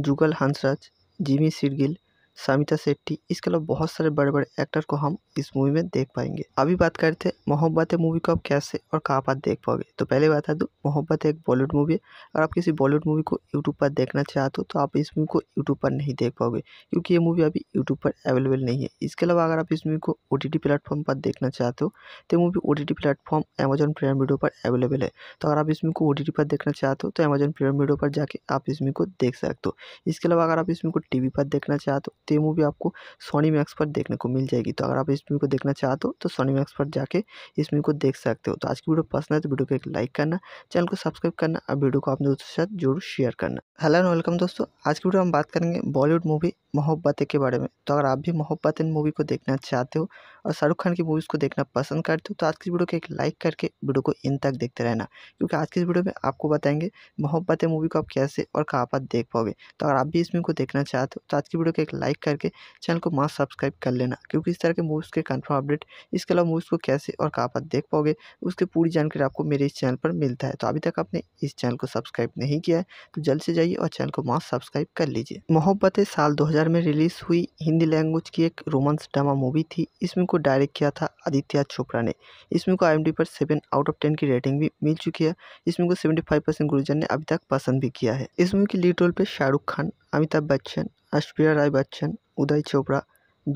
जुगल हंसराज जिमी सिरगिल समिता शेट्टी इसके अलावा बहुत सारे बड़े बड़े एक्टर को हम इस मूवी में देख पाएंगे अभी बात करते हैं मोहब्बत मूवी को आप कैसे और कहाँ पर देख पाओगे तो पहले बता दूँ तो मोहब्बत एक बॉलीवुड मूवी है अगर आप किसी बॉलीवुड मूवी को यूट्यूब पर देखना चाहते हो तो आप इस मूवी को यूट्यूब पर नहीं देख पाओगे क्योंकि ये मूवी अभी यूट्यूब पर अवेलेबल नहीं है इसके अलावा अगर आप इस मूवी को ओ प्लेटफॉर्म पर देखना चाहते हो तो मूवी ओ प्लेटफॉर्म अमेजन प्रेम वीडियो पर अवेलेबल है तो अगर आप इस मूवी को ओ पर देखना चाहते हो तो अमेजन प्रेम वीडियो पर जाके आप इस मूवी को देख सकते हो इसके अलावा अगर आप इस मूवी को टी पर देखना चाहते हो तो ये मूवी आपको सोनी मैक्स पर देखने को मिल जाएगी तो अगर आप इस मूवी को देखना चाहते हो तो सोनी मैक्स पर जाके इस मूवी को देख सकते हो तो आज की वीडियो पसंद है तो वीडियो को एक लाइक करना चैनल को सब्सक्राइब करना और वीडियो को अपने दोस्तों के साथ जरूर शेयर करना हेलो एंड वेलकम दोस्तों आज की वीडियो हम बात करेंगे बॉलीवुड मूवी मोहब्बतें के बारे में तो अगर आप भी मोहब्बतें मूवी को देखना चाहते हो और शाहरुख खान की मूवीज़ को देखना पसंद करते हो तो आज की वीडियो को एक लाइक करके वीडियो को इन तक देखते रहना क्योंकि आज की इस वीडियो में आपको बताएंगे मोहब्बतें मूवी को आप कैसे और कहाँ पर देख पाओगे तो अगर आप भी इस मूवी को देखना चाहते हो तो आज की वीडियो को एक लाइक लाइक करके चैनल को मास्क सब्सक्राइब कर लेना क्योंकि इस तरह के मूव्स के कन्फर्म अपडेट इसके अलावा मूव्स को कैसे और कहाँ पर देख पाओगे उसकी पूरी जानकारी आपको मेरे इस चैनल पर मिलता है तो अभी तक आपने इस चैनल को सब्सक्राइब नहीं किया है तो जल्द से जाइए और चैनल को मास्क सब्सक्राइब कर लीजिए मोहब्बत साल दो में रिलीज हुई हिंदी लैंग्वेज की एक रोमांस ड्रामा मूवी थी इसमें को डायरेक्ट किया था आदित्य चोपड़ा ने इसमें को आई पर सेवन आउट ऑफ टेन की रेटिंग भी मिल चुकी है इसमें को सेवेंटी फाइव परसेंट गुरुजन ने अभी तक पसंद भी किया है इस मूवी की लीड रोल पे शाहरुख खान अमिताभ बच्चन আশপ্রিয়া রায় বচ্চন উদয় চোপড়া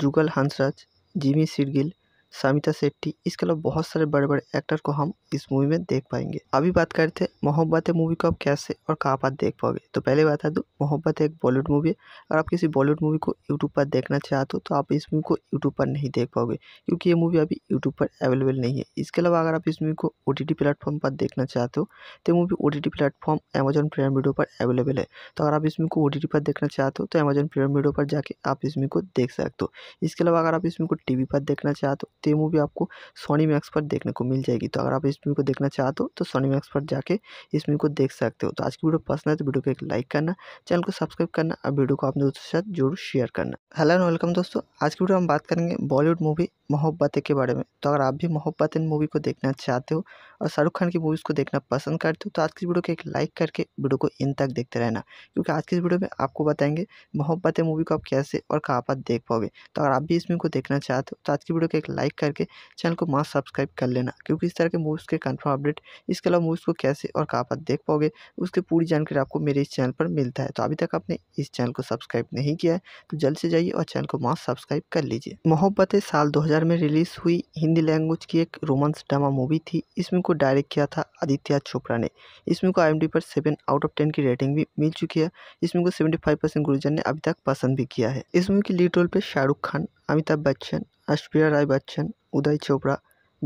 যুগল হাঁসরাজ জিমি সিরগিল सामिता सेट्टी इसके अलावा बहुत सारे बड़े बड़े एक्टर को हम इस मूवी में देख पाएंगे अभी बात करते हैं मोहब्बत मूवी को आप कैसे और कहाँ पर देख पाओगे तो पहले बता दूँ तो मोहब्बत एक बॉलीवुड मूवी है अगर आप किसी बॉलीवुड मूवी को यूट्यूब पर देखना चाहते हो तो आप इस मूवी को यूट्यूब पर नहीं देख पाओगे क्योंकि ये मूवी अभी यूट्यूब पर अवेलेबल नहीं है इसके अलावा अगर आप इस मूवी को ओ प्लेटफॉर्म पर देखना चाहते हो तो मूवी ओ प्लेटफॉर्म अमेजन प्रेम वीडियो पर अवेलेबल है तो अगर आप इस मूवी को ओ पर देखना चाहते हो तो अमेजन प्रेम वीडियो पर जाके आप इस मूवी को देख सकते हो इसके अलावा अगर आप इस मूवी को टी पर देखना चाहते हो तो ये मूवी आपको सोनी मैक्स पर देखने को मिल जाएगी तो अगर आप इस मूवी को देखना चाहते हो तो सोनी मैक्स पर जाके इस मूवी को देख सकते हो तो आज की वीडियो पसंद है तो वीडियो को एक लाइक करना चैनल को सब्सक्राइब करना और वीडियो को अपने दोस्तों के साथ जरूर शेयर करना हेलो एंड वेलकम दोस्तों आज की वीडियो हम बात करेंगे बॉलीवुड मूवी मोहब्बतें के बारे में तो अगर आप भी मोहब्बतें मूवी को देखना चाहते हो और शाहरुख खान की मूवीज़ को देखना पसंद करते हो तो आज की वीडियो को एक लाइक करके वीडियो को इन तक देखते रहना क्योंकि आज की इस वीडियो में आपको बताएंगे मोहब्बतें मूवी को आप कैसे और कहाँ पर देख पाओगे तो अगर आप भी इस मूवी को देखना चाहते हो तो आज की वीडियो को एक लाइक लाइक करके चैनल को मास्क सब्सक्राइब कर लेना क्योंकि इस तरह के मूव्स के कन्फर्म अपडेट इसके अलावा मूव्स को कैसे और कहाँ पर देख पाओगे उसकी पूरी जानकारी आपको मेरे इस चैनल पर मिलता है तो अभी तक आपने इस चैनल को सब्सक्राइब नहीं किया है तो जल्द से जाइए और चैनल को मास्क सब्सक्राइब कर लीजिए मोहब्बत साल दो में रिलीज़ हुई हिंदी लैंग्वेज की एक रोमांस ड्रामा मूवी थी इसमें को डायरेक्ट किया था आदित्य चोपड़ा ने इसमें को आई पर सेवन आउट ऑफ टेन की रेटिंग भी मिल चुकी है इसमें को सेवेंटी फाइव परसेंट गुरुजन ने अभी तक पसंद भी किया है इस मूवी की लीड रोल पे शाहरुख खान अमिताभ बच्चन আশপ্রিয়া রায় বচ্চন উদয় চোপড়া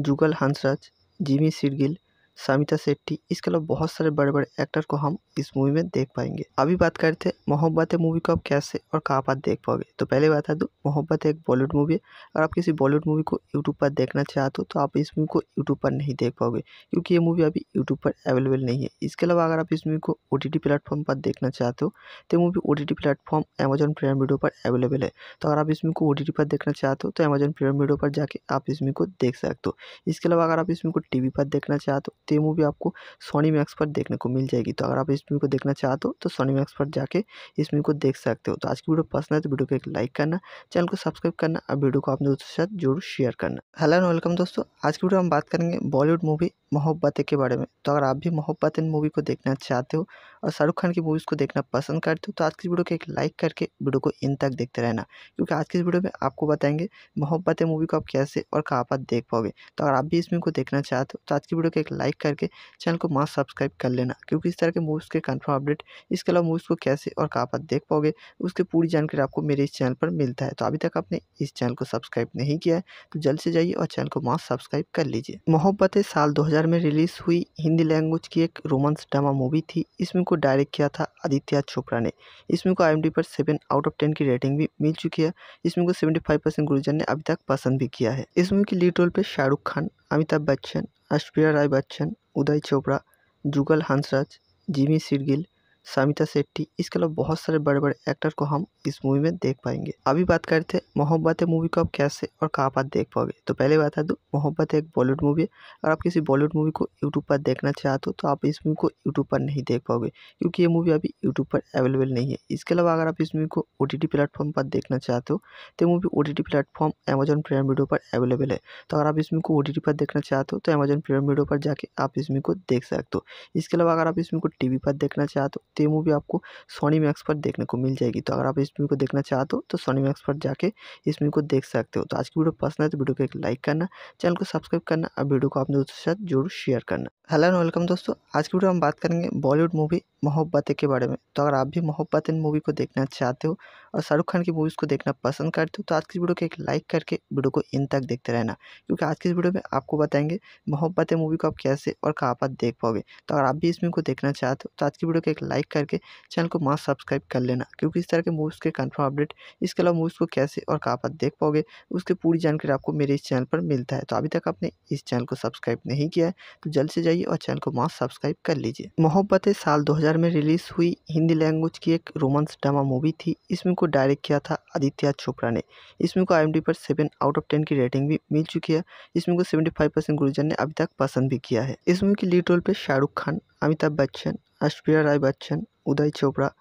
যুগল হাঁসরাজ জিমি সিরগিল सामिता शेट्टी इसके अलावा बहुत सारे बड़े बड़े एक्टर को हम इस मूवी में देख पाएंगे अभी बात करते हैं मोहब्बत है मूवी को आप कैसे और कहाँ पर देख पाओगे तो पहले बता दूँ तो मोहब्बत एक बॉलीवुड मूवी है और आप किसी बॉलीवुड मूवी को यूट्यूब पर देखना चाहते हो तो आप इस मूवी को यूट्यूब पर नहीं देख पाओगे क्योंकि ये मूवी अभी यूट्यूब पर अवेलेबल नहीं है इसके अलावा अगर आप इस मूवी को ओ प्लेटफॉर्म पर देखना चाहते हो तो movie O T platform Amazon Prime video पर अवेलेबल है तो अगर आप इस मूवी को ओ पर देखना चाहते हो तो अमेजन प्रेम वीडियो पर जाके आप इस मूवी को देख सकते हो इसके अलावा अगर आप इस मूवी को टी पर देखना चाहते हो तो ये मूवी आपको सोनी मैक्स पर देखने को मिल जाएगी तो अगर आप इस मूवी को देखना चाहते हो तो सोनी मैक्स पर जाके इस मूवी को देख सकते हो तो आज की वीडियो पसंद है तो वीडियो को एक लाइक करना चैनल को सब्सक्राइब करना और वीडियो को अपने दोस्तों के साथ जरूर शेयर करना हेलो एंड वेलकम दोस्तों आज की वीडियो हम बात करेंगे बॉलीवुड मूवी मोहब्बतें के बारे में तो अगर आप भी मोहब्बतें मूवी को देखना चाहते हो और शाहरुख खान की मूवीज़ को देखना पसंद करते हो तो आज की वीडियो को एक लाइक करके वीडियो को इन तक देखते रहना क्योंकि आज की इस वीडियो में आपको बताएंगे मोहब्बतें मूवी को आप कैसे और कहाँ पर देख पाओगे तो अगर आप भी इस मूवी को देखना चाहते हो तो आज की वीडियो को एक लाइक करके चैनल को मास्क सब्सक्राइब कर लेना क्योंकि इस तरह के मूवीज़ के कन्फर्म अपडेट इसके अलावा मूवीज़ को कैसे और कहाँ पर देख पाओगे उसकी पूरी जानकारी आपको मेरे इस चैनल पर मिलता है तो अभी तक आपने इस चैनल को सब्सक्राइब नहीं किया है तो जल्द से जाइए और चैनल को मास्क सब्सक्राइब कर लीजिए मोहब्बतें साल दो 2000 में रिलीज़ हुई हिंदी लैंग्वेज की एक रोमांस ड्रामा मूवी थी इसमें को डायरेक्ट किया था आदित्य चोपड़ा ने इसमें को आई पर सेवन आउट ऑफ टेन की रेटिंग भी मिल चुकी है इसमें को सेवेंटी फाइव परसेंट गुरुजन ने अभी तक पसंद भी किया है इस मूवी की लीड रोल पर शाहरुख खान अमिताभ बच्चन ऐश्वर्या राय बच्चन उदय चोपड़ा जुगल हंसराज जिमी सिरगिल सामिता सेट्टी इसके अलावा बहुत सारे बड़े बड़े एक्टर को हम इस मूवी में देख पाएंगे अभी बात करते हैं मोहब्बत मूवी को आप कैसे और कहाँ पर देख पाओगे तो पहले बता दूँ तो मोहब्बत एक बॉलीवुड मूवी है अगर आप किसी बॉलीवुड मूवी को यूट्यूब पर देखना चाहते हो तो आप इस मूवी को यूट्यूब पर नहीं देख पाओगे क्योंकि ये मूवी अभी यूट्यूब पर अवेलेबल नहीं है इसके अलावा अगर आप इस मूवी को ओ प्लेटफॉर्म पर देखना चाहते हो तो मूवी ओ प्लेटफॉर्म अमेजन प्राइम वीडियो पर अवेलेबल है तो अगर आप इस मूवी को ओ पर देखना चाहते हो तो अमेजन प्राइम वीडियो पर जाके आप इस मूवी को देख सकते हो इसके अलावा अगर आप इस मूवी को टी पर देखना चाहते हो तो ये मूवी आपको सोनी मैक्स पर देखने को मिल जाएगी तो अगर आप इस मूवी को देखना चाहते हो तो सोनी तो मैक्स पर जाके इस मूवी को देख सकते हो तो आज की वीडियो पसंद है तो वीडियो को एक लाइक करना चैनल को सब्सक्राइब करना और वीडियो को अपने दोस्तों के साथ जरूर शेयर करना हेलो एंड वेलकम दोस्तों आज की वीडियो हम बात करेंगे बॉलीवुड मूवी मोहब्बतें के बारे में तो अगर आप भी इन मूवी को देखना चाहते हो और शाहरुख खान की मूवीज़ को देखना पसंद करते हो तो आज की वीडियो को एक लाइक करके वीडियो को इन तक देखते रहना क्योंकि आज की इस वीडियो में आपको बताएंगे मोहब्बतें मूवी को आप कैसे और कहाँ पर देख पाओगे तो अगर आप भी इस मूवी को देखना चाहते हो तो आज की वीडियो को एक लाइक करके चैनल को मास्क सब्सक्राइब कर लेना क्योंकि इस तरह के मूवीज़ के कन्फर्म अपडेट इसके अलावा मूवीज़ को कैसे और कहाँ पर देख पाओगे उसकी पूरी जानकारी आपको मेरे इस चैनल पर मिलता है तो अभी तक आपने इस चैनल को सब्सक्राइब नहीं किया है तो जल्द से जाइए और चैनल को मास्क सब्सक्राइब कर लीजिए मोहब्बतें साल दो में रिलीज़ हुई हिंदी लैंग्वेज की एक रोमांस ड्रामा मूवी थी इसमें को डायरेक्ट किया था आदित्य चोपड़ा ने इस मूवी को आई पर सेवन आउट ऑफ टेन की रेटिंग भी मिल चुकी है इस मूवी को सेवेंटी फाइव परसेंट गुरुजन ने अभी तक पसंद भी किया है इस मूवी की लीड रोल पे शाहरुख खान अमिताभ बच्चन अश्प्रिया राय बच्चन उदय चोपड़ा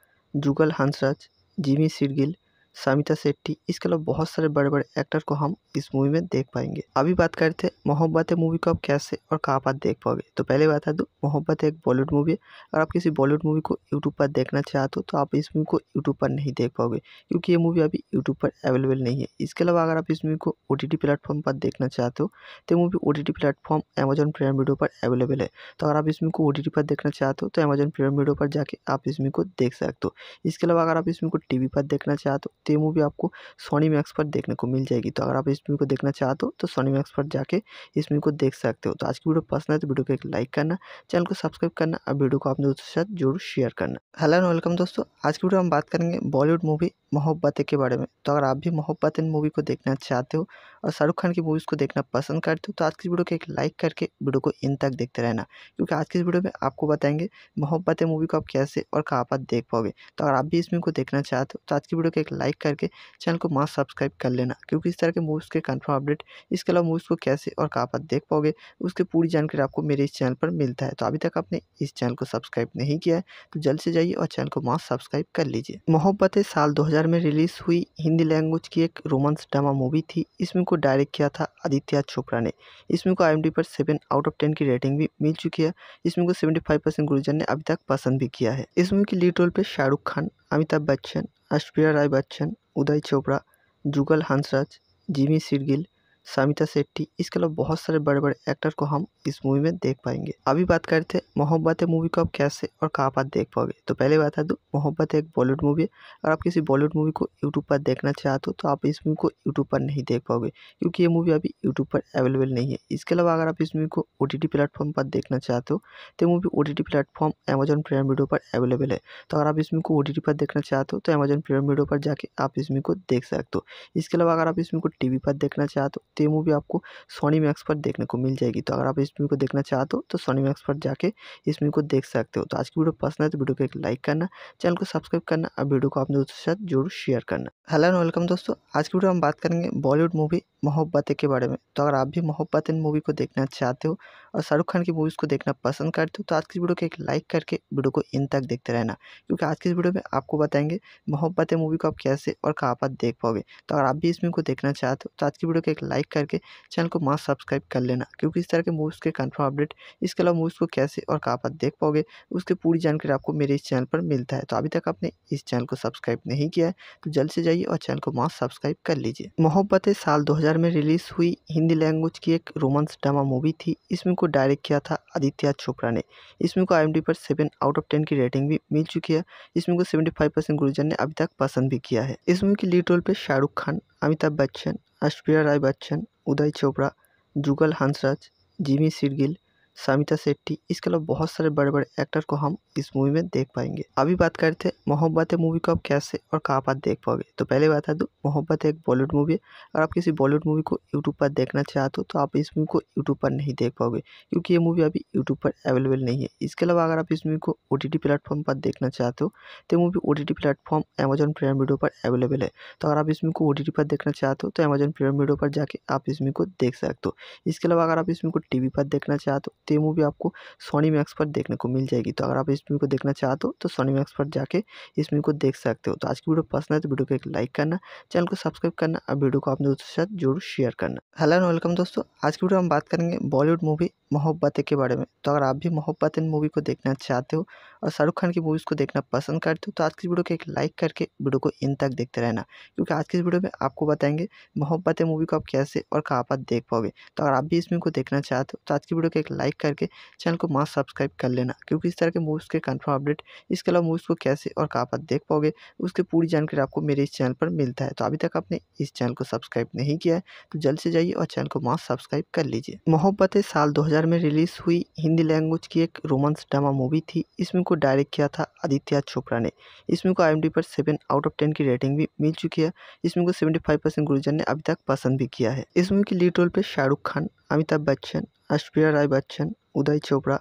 जुगल हंसराज जिमी सिरगिल सामिता शेट्टी इसके अलावा बहुत सारे बड़े बड़े एक्टर को हम इस मूवी में देख पाएंगे अभी बात करते हैं मोहब्बत मूवी को आप कैसे और कहाँ पर देख पाओगे तो पहले बता दूँ तो मोहब्बत एक बॉलीवुड मूवी है अगर आप किसी बॉलीवुड मूवी को यूट्यूब पर देखना चाहते हो तो आप इस मूवी को यूट्यूब पर नहीं देख पाओगे क्योंकि ये मूवी अभी यूट्यूब पर अवेलेबल नहीं है इसके अलावा अगर आप इस मूवी को ओ प्लेटफॉर्म पर देखना चाहते हो तो मूवी ओ प्लेटफॉर्म अमेजन प्रेम वीडियो पर अवेलेबल है तो अगर आप इस मूवी को ओ पर देखना चाहते हो तो अमेजन प्रेम वीडियो पर जाके आप इस मूवी को देख सकते हो इसके अलावा अगर आप इस मूवी को टी पर देखना चाहते हो तो ये मूवी आपको सोनी मैक्स पर देखने को मिल जाएगी तो अगर आप इस मूवी को देखना चाहते हो तो सोनी मैक्स पर जाके इस मूवी को देख सकते हो तो आज की वीडियो पसंद है तो वीडियो को एक लाइक करना चैनल को सब्सक्राइब करना और वीडियो को अपने दोस्तों के साथ जरूर शेयर करना हेलो एंड वेलकम दोस्तों आज की वीडियो हम बात करेंगे बॉलीवुड मूवी मोहब्बतें के बारे में तो अगर आप भी मोहब्बतें मूवी को देखना चाहते हो और शाहरुख खान की मूवीज़ को देखना पसंद करते हो तो आज की वीडियो को एक लाइक करके वीडियो को इन तक देखते रहना क्योंकि आज की इस वीडियो में आपको बताएंगे मोहब्बतें मूवी को आप कैसे और कहाँ पर देख पाओगे तो अगर आप भी इस मूवी को देखना चाहते हो तो आज की वीडियो को एक लाइक करके चैनल को माँ सब्सक्राइब कर लेना क्योंकि इस तरह के मूवीज़ के कन्फर्म अपडेट इसके अलावा मूवीज़ को कैसे और कहाँ पर देख पाओगे उसकी पूरी जानकारी आपको मेरे इस चैनल पर मिलता है तो अभी तक आपने इस चैनल को सब्सक्राइब नहीं किया है तो जल्द से जाइए और चैनल को माँ सब्सक्राइब कर लीजिए मोहब्बतें साल दो में रिलीज़ हुई हिंदी लैंग्वेज की एक रोमांस ड्रामा मूवी थी इसमें को डायरेक्ट किया था आदित्य चोपड़ा ने इसमें को आई पर सेवन आउट ऑफ टेन की रेटिंग भी मिल चुकी है इसमें को सेवेंटी फाइव परसेंट गुरुजन ने अभी तक पसंद भी किया है इस मूवी की लीड रोल पर शाहरुख खान अमिताभ बच्चन अश्प्रिया राय बच्चन उदय चोपड़ा जुगल हंसराज जिमी सिरगिल सामिता शेट्टी इसके अलावा बहुत सारे बड़े बड़े एक्टर को हम इस मूवी में देख पाएंगे अभी बात करते हैं मोहब्बत है मूवी को आप कैसे और कहाँ पर देख पाओगे तो पहले बता दूँ तो मोहब्बत एक बॉलीवुड मूवी है और आप किसी बॉलीवुड मूवी को यूट्यूब पर देखना चाहते हो तो आप इस मूवी को यूट्यूब पर नहीं देख पाओगे क्योंकि ये मूवी अभी यूट्यूब पर अवेलेबल नहीं है इसके अलावा अगर आप इस मूवी को ओ प्लेटफॉर्म पर देखना चाहते हो तो मूवी ओ प्लेटफॉर्म अमेजन प्रेम वीडियो पर अवेलेबल है तो अगर आप इस मूवी को ओ पर देखना चाहते हो तो अमेजन प्रेम वीडियो पर जाके आप इस मूवी को देख सकते हो इसके अलावा अगर आप इस मूवी को टी पर देखना चाहते हो तो ये मूवी आपको सोनी मैक्स पर देखने को मिल जाएगी तो अगर आप इस मूवी को देखना चाहते हो तो सोनी मैक्स पर जाके इस मूवी को देख सकते हो तो आज की वीडियो पसंद है तो वीडियो को एक लाइक करना चैनल को सब्सक्राइब करना और वीडियो को अपने दोस्तों के साथ जरूर शेयर करना हेलो एंड वेलकम दोस्तों आज की वीडियो हम बात करेंगे बॉलीवुड मूवी मोहब्बतें के बारे में तो अगर आप भी मोहब्बत इन मूवी को देखना चाहते हो और शाहरुख खान की मूवीज़ को देखना पसंद करते हो तो आज की वीडियो को एक लाइक करके वीडियो को इन तक देखते रहना क्योंकि आज की इस वीडियो में आपको बताएंगे मोहब्बतें मूवी को आप कैसे और कहाँ पर देख पाओगे तो अगर आप भी इस मूवी को देखना चाहते हो तो आज की वीडियो को एक लाइक करके चैनल को माँ सब्सक्राइब कर लेना क्योंकि इस तरह के मूवीज़ के कन्फर्म अपडेट इसके अलावा मूवीज़ को कैसे और कहाँ पर देख पाओगे उसकी पूरी जानकारी आपको मेरे इस चैनल पर मिलता है तो अभी तक आपने इस चैनल को सब्सक्राइब नहीं किया है तो जल्द से जाइए और चैनल को माँ सब्सक्राइब कर लीजिए मोहब्बतें साल दो में रिलीज़ हुई हिंदी लैंग्वेज की एक रोमांस ड्रामा मूवी थी इसमें को डायरेक्ट किया था आदित्य चोपड़ा ने इसमें को आई पर सेवन आउट ऑफ टेन की रेटिंग भी मिल चुकी है इसमें को सेवेंटी फाइव परसेंट गुरुजन ने अभी तक पसंद भी किया है इस मूवी की लीड रोल पर शाहरुख खान अमिताभ बच्चन ऐश्वर्या राय बच्चन उदय चोपड़ा जुगल हंसराज जिमी सिरगिल सामिता शेट्टी इसके अलावा बहुत सारे बड़े बड़े एक्टर को हम इस मूवी में देख पाएंगे अभी बात करते हैं मोहब्बत मूवी को आप कैसे और कहाँ पर देख पाओगे तो पहले बता दूँ मोहब्बत एक बॉलीवुड मूवी है अगर आप किसी बॉलीवुड मूवी को यूट्यूब पर देखना चाहते हो तो आप इस मूवी को यूट्यूब पर नहीं देख पाओगे क्योंकि ये मूवी अभी यूट्यूब पर अवेलेबल नहीं है इसके अलावा अगर आप इस मूवी को ओ प्लेटफॉर्म पर देखना चाहते हो तो मूवी ओ प्लेटफॉर्म अमेजन प्रेम वीडियो पर अवेलेबल है तो अगर आप इस मूवी को ओ पर देखना चाहते हो तो अमेजन प्रेम वीडियो पर जाके आप इस मूवी को देख सकते हो इसके अलावा अगर आप इस मूवी को टी पर देखना चाहते हो तो ये मूवी आपको सोनी मैक्स पर देखने को मिल जाएगी तो अगर आप इस मूवी को देखना चाहते हो तो सोनी मैक्स पर जाके इस मूवी को देख सकते हो तो आज की वीडियो पसंद है तो वीडियो को एक लाइक करना चैनल को सब्सक्राइब करना और वीडियो को अपने दोस्तों के साथ जरूर शेयर करना हेलो एंड वेलकम दोस्तों आज की वीडियो हम बात करेंगे बॉलीवुड मूवी मोहब्बतें के बारे में तो अगर आप भी मोहब्बतें मूवी को देखना चाहते हो और शाहरुख खान की मूवीज़ को देखना पसंद करते हो तो आज की वीडियो को एक लाइक करके वीडियो को इन तक देखते रहना क्योंकि आज की इस वीडियो में आपको बताएंगे मोहब्बतें मूवी को आप कैसे और कहाँ पर देख पाओगे तो अगर आप भी इस मूवी को देखना चाहते हो तो आज की वीडियो को एक लाइक लाइक करके चैनल को मास्क सब्सक्राइब कर लेना क्योंकि इस तरह के मूवीज़ के कन्फर्म अपडेट इसके अलावा मूवीज़ को कैसे और कहाँ पर देख पाओगे उसकी पूरी जानकारी आपको मेरे इस चैनल पर मिलता है तो अभी तक आपने इस चैनल को सब्सक्राइब नहीं किया है तो जल्द से जाइए और चैनल को मास सब्सक्राइब कर लीजिए मोहब्बत साल दो में रिलीज़ हुई हिंदी लैंग्वेज की एक रोमांस ड्रामा मूवी थी इसमें को डायरेक्ट किया था आदित्य चोपड़ा ने इसमें को आई पर सेवन आउट ऑफ टेन की रेटिंग भी मिल चुकी है इसमें को सेवेंटी फाइव परसेंट गुरुजन ने अभी तक पसंद भी किया है इस मूवी की लीड रोल पे शाहरुख खान अमिताभ बच्चन আশপ্রিয়া রায় বচ্চন উদয় চোপড়া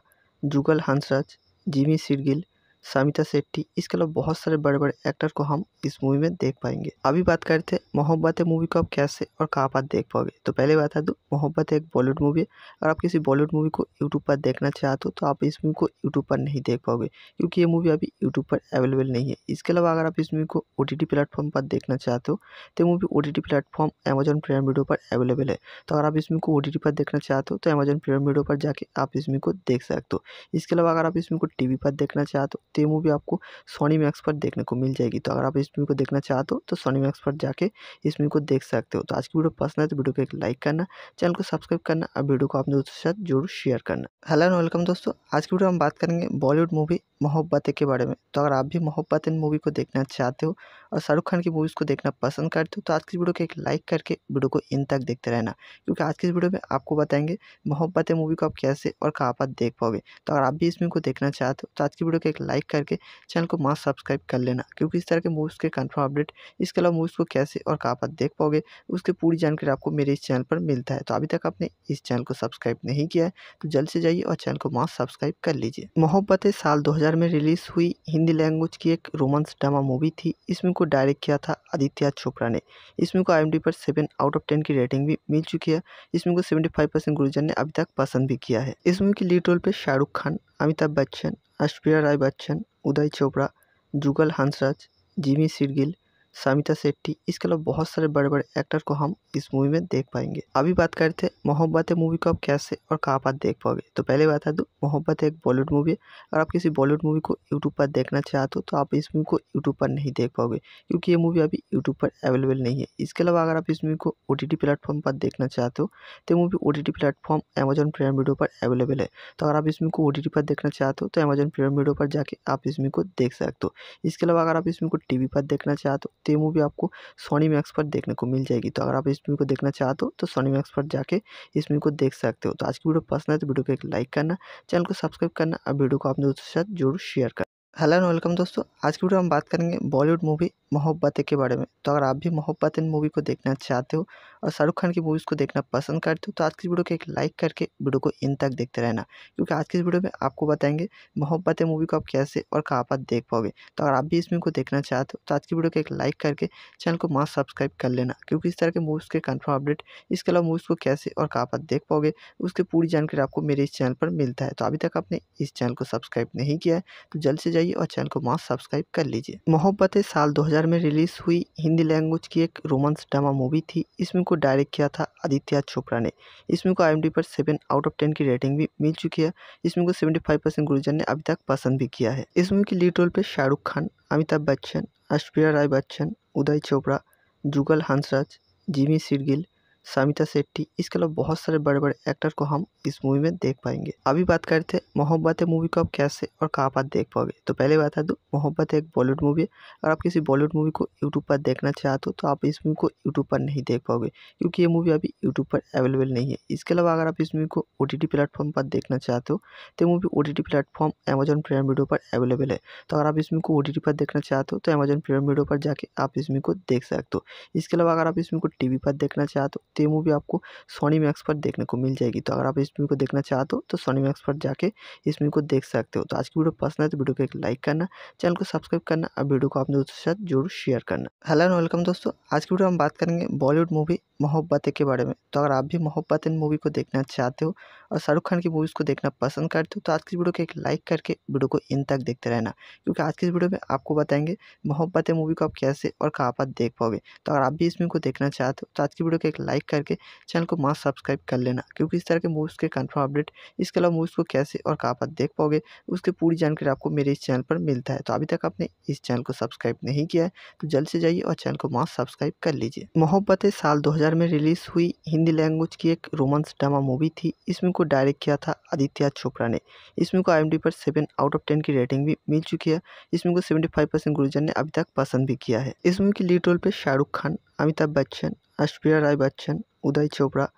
যুগল হাঁসরাজ জিমি সিরগিল सामिता शेट्टी इसके अलावा बहुत सारे बड़े बड़े एक्टर को हम इस मूवी में देख पाएंगे अभी बात करते हैं मोहब्बत मूवी को आप कैसे और कहाँ पर देख पाओगे तो पहले बता दूँ तो मोहब्बत एक बॉलीवुड मूवी है अगर आप किसी बॉलीवुड मूवी को यूट्यूब पर देखना चाहते हो तो आप इस मूवी को यूट्यूब पर नहीं देख पाओगे क्योंकि ये मूवी अभी यूट्यूब पर अवेलेबल नहीं है इसके अलावा अगर आप इस मूवी को ओ प्लेटफॉर्म पर देखना चाहते हो तो मूवी ओ प्लेटफॉर्म अमेजन प्रेम वीडियो पर अवेलेबल है तो अगर आप इस मूवी को ओ पर देखना चाहते हो तो अमेजन प्रेम वीडियो पर जाके आप इस मूवी को देख सकते हो इसके अलावा अगर आप इस मूवी को टी पर देखना चाहते हो तो ये मूवी आपको सोनी मैक्स पर देखने को मिल जाएगी तो अगर आप इस मूवी को देखना चाहते हो तो सोनी मैक्स पर जाके इस मूवी को देख सकते हो तो आज की वीडियो पसंद है तो वीडियो को एक लाइक करना चैनल को सब्सक्राइब करना और वीडियो को अपने दोस्तों के साथ जरूर शेयर करना हेलो एंड वेलकम दोस्तों आज की वीडियो हम बात करेंगे बॉलीवुड मूवी मोहब्बतें के बारे में तो अगर आप भी इन मूवी को देखना चाहते हो और शाहरुख खान की मूवीज़ को देखना पसंद करते हो तो आज की वीडियो को एक लाइक करके वीडियो को इन तक देखते रहना क्योंकि आज की इस वीडियो में आपको बताएंगे मोहब्बतें मूवी को आप कैसे और कहाँ पर देख पाओगे तो अगर आप भी इस मूवी को देखना चाहते हो तो आज की वीडियो को एक लाइक करके चैनल को मास्क सब्सक्राइब कर लेना क्योंकि इस तरह के मूवीज़ के कन्फर्म अपडेट इसके अलावा मूवीज़ को कैसे और कहाँ पर देख पाओगे उसकी पूरी जानकारी आपको मेरे इस चैनल पर मिलता है तो अभी तक आपने इस चैनल को सब्सक्राइब नहीं किया है तो जल्द से जाइए और चैनल को मास्क सब्सक्राइब कर लीजिए मोहब्बतें साल दो में रिलीज़ हुई हिंदी लैंग्वेज की एक रोमांस ड्रामा मूवी थी इसमें को डायरेक्ट किया था आदित्य चोपड़ा ने इस मूवी को आई पर सेवन आउट ऑफ टेन की रेटिंग भी मिल चुकी है इस मूवी को सेवेंटी फाइव परसेंट गुरुजन ने अभी तक पसंद भी किया है इस मूवी की लीड रोल पे शाहरुख खान अमिताभ बच्चन ऐश्वर्या राय बच्चन उदय चोपड़ा जुगल हंसराज जिमी सिरगिल सामिता शेट्टी इसके अलावा बहुत सारे बड़े बड़े एक्टर को हम इस मूवी में देख पाएंगे अभी बात करते हैं मोहब्बत मूवी को आप कैसे और कहाँ पर देख पाओगे तो पहले बता दूँ तो मोहब्बत एक बॉलीवुड मूवी है अगर आप किसी बॉलीवुड मूवी को यूट्यूब पर देखना चाहते हो तो आप इस मूवी को यूट्यूब पर नहीं देख पाओगे क्योंकि ये मूवी अभी यूट्यूब पर अवेलेबल नहीं है इसके अलावा अगर आप इस मूवी को ओ प्लेटफॉर्म पर देखना चाहते हो तो मूवी ओ प्लेटफॉर्म अमेजन प्रेम वीडियो पर अवेलेबल है तो अगर आप इस मूवी को ओ पर देखना चाहते हो तो अमेजन प्रेम वीडियो पर जाके आप इस मूवी को देख सकते हो इसके अलावा अगर आप इस मूवी को टी पर देखना चाहते हो तो ये मूवी आपको सोनी मैक्स पर देखने को मिल जाएगी तो अगर आप इस मूवी को देखना चाहते हो तो सोनी मैक्स पर जाके इस मूवी को देख सकते हो तो आज की वीडियो पसंद है तो वीडियो को एक लाइक करना चैनल को सब्सक्राइब करना और वीडियो को अपने दोस्तों के साथ जरूर शेयर करना हेलो एंड वेलकम दोस्तों आज की वीडियो हम बात करेंगे बॉलीवुड मूवी मोहब्बतें के बारे में तो अगर आप भी मोहब्बतें मूवी को देखना चाहते हो और शाहरुख खान की मूवीज़ को देखना पसंद करते हो तो आज की वीडियो को एक लाइक करके वीडियो को इन तक देखते रहना क्योंकि आज की इस वीडियो में आपको बताएंगे मोहब्बतें मूवी को आप कैसे और कहाँ पर देख पाओगे तो अगर आप भी इस मूवी को देखना चाहते हो तो आज की वीडियो को एक लाइक करके चैनल को मास्क सब्सक्राइब कर लेना क्योंकि इस तरह के मूवीज़ के कन्फर्म अपडेट इसके अलावा मूवीज़ को कैसे और कहाँ पर देख पाओगे उसकी पूरी जानकारी आपको मेरे इस चैनल पर मिलता है तो अभी तक आपने इस चैनल को सब्सक्राइब नहीं किया है तो जल्द से जाइए जाइए और चैनल को मास्क सब्सक्राइब कर लीजिए मोहब्बत साल 2000 में रिलीज हुई हिंदी लैंग्वेज की एक रोमांस ड्रामा मूवी थी इसमें को डायरेक्ट किया था आदित्य चोपड़ा ने इसमें को आई पर सेवन आउट ऑफ टेन की रेटिंग भी मिल चुकी है इसमें को सेवेंटी फाइव गुरुजन ने अभी तक पसंद भी किया है इस मूवी की लीड रोल पर शाहरुख खान अमिताभ बच्चन अश्विया राय बच्चन उदय चोपड़ा जुगल हंसराज जिमी सिरगिल सामिता शेट्टी इसके अलावा बहुत सारे बड़े बड़े एक्टर को हम इस मूवी में देख पाएंगे अभी बात करते हैं मोहब्बत है मूवी को आप कैसे और कहाँ पर देख पाओगे तो पहले बता दूँ तो मोहब्बत एक बॉलीवुड मूवी है और आप किसी बॉलीवुड मूवी को यूट्यूब पर देखना चाहते हो तो आप इस मूवी को यूट्यूब पर नहीं देख पाओगे क्योंकि ये मूवी अभी यूट्यूब पर अवेलेबल नहीं है इसके अलावा अगर आप इस मूवी को ओ प्लेटफॉर्म पर देखना चाहते हो तो मूवी ओ प्लेटफॉर्म अमेजन प्रेम वीडियो पर अवेलेबल है तो अगर आप इस मूवी को ओ पर देखना चाहते हो तो अमेजन प्राइम वीडियो पर जाके आप इस मूवी को देख सकते हो इसके अलावा अगर आप इस मूवी को टी पर देखना चाहते हो तो ये मूवी आपको सोनी मैक्स पर देखने को मिल जाएगी तो अगर आप इस मूवी को देखना चाहते हो तो सोनी मैक्स पर जाके इस मूवी को देख सकते हो तो आज की वीडियो पसंद है तो वीडियो को एक लाइक करना चैनल को सब्सक्राइब करना और वीडियो को अपने दोस्तों के साथ जरूर शेयर करना हेलो एंड वेलकम दोस्तों आज की वीडियो हम बात करेंगे बॉलीवुड मूवी मोहब्बतें के बारे में तो अगर आप भी मोहब्बत मूवी को देखना चाहते हो और शाहरुख खान की मूवीज़ को देखना पसंद करते हो तो आज की वीडियो को एक लाइक करके वीडियो को इन तक देखते रहना क्योंकि आज की इस वीडियो में आपको बताएंगे है मूवी को आप कैसे और कहाँ पर देख पाओगे तो अगर आप भी इस मूवी को देखना चाहते हो तो आज की वीडियो को एक लाइक करके चैनल को मास्क सब्सक्राइब कर लेना क्योंकि इस तरह के मूवीज़ के कन्फर्म अपडेट इसके अलावा मूवीज़ को कैसे और कहाँ पर देख पाओगे उसकी पूरी जानकारी आपको मेरे इस चैनल पर मिलता है तो अभी तक आपने इस चैनल को सब्सक्राइब नहीं किया है तो जल्द से जाइए और चैनल को मास्क सब्सक्राइब कर लीजिए मोहब्बतें साल दो में रिलीज़ हुई हिंदी लैंग्वेज की एक रोमांस ड्रामा मूवी थी इसमें को डायरेक्ट किया था आदित्य चोपड़ा ने इस मूवी को आई पर सेवन आउट ऑफ टेन की रेटिंग भी मिल चुकी है इस मूवी को सेवेंटी फाइव परसेंट गुरुजन ने अभी तक पसंद भी किया है इस मूवी की लीड रोल पे शाहरुख खान अमिताभ बच्चन ऐश्वर्या राय बच्चन उदय चोपड़ा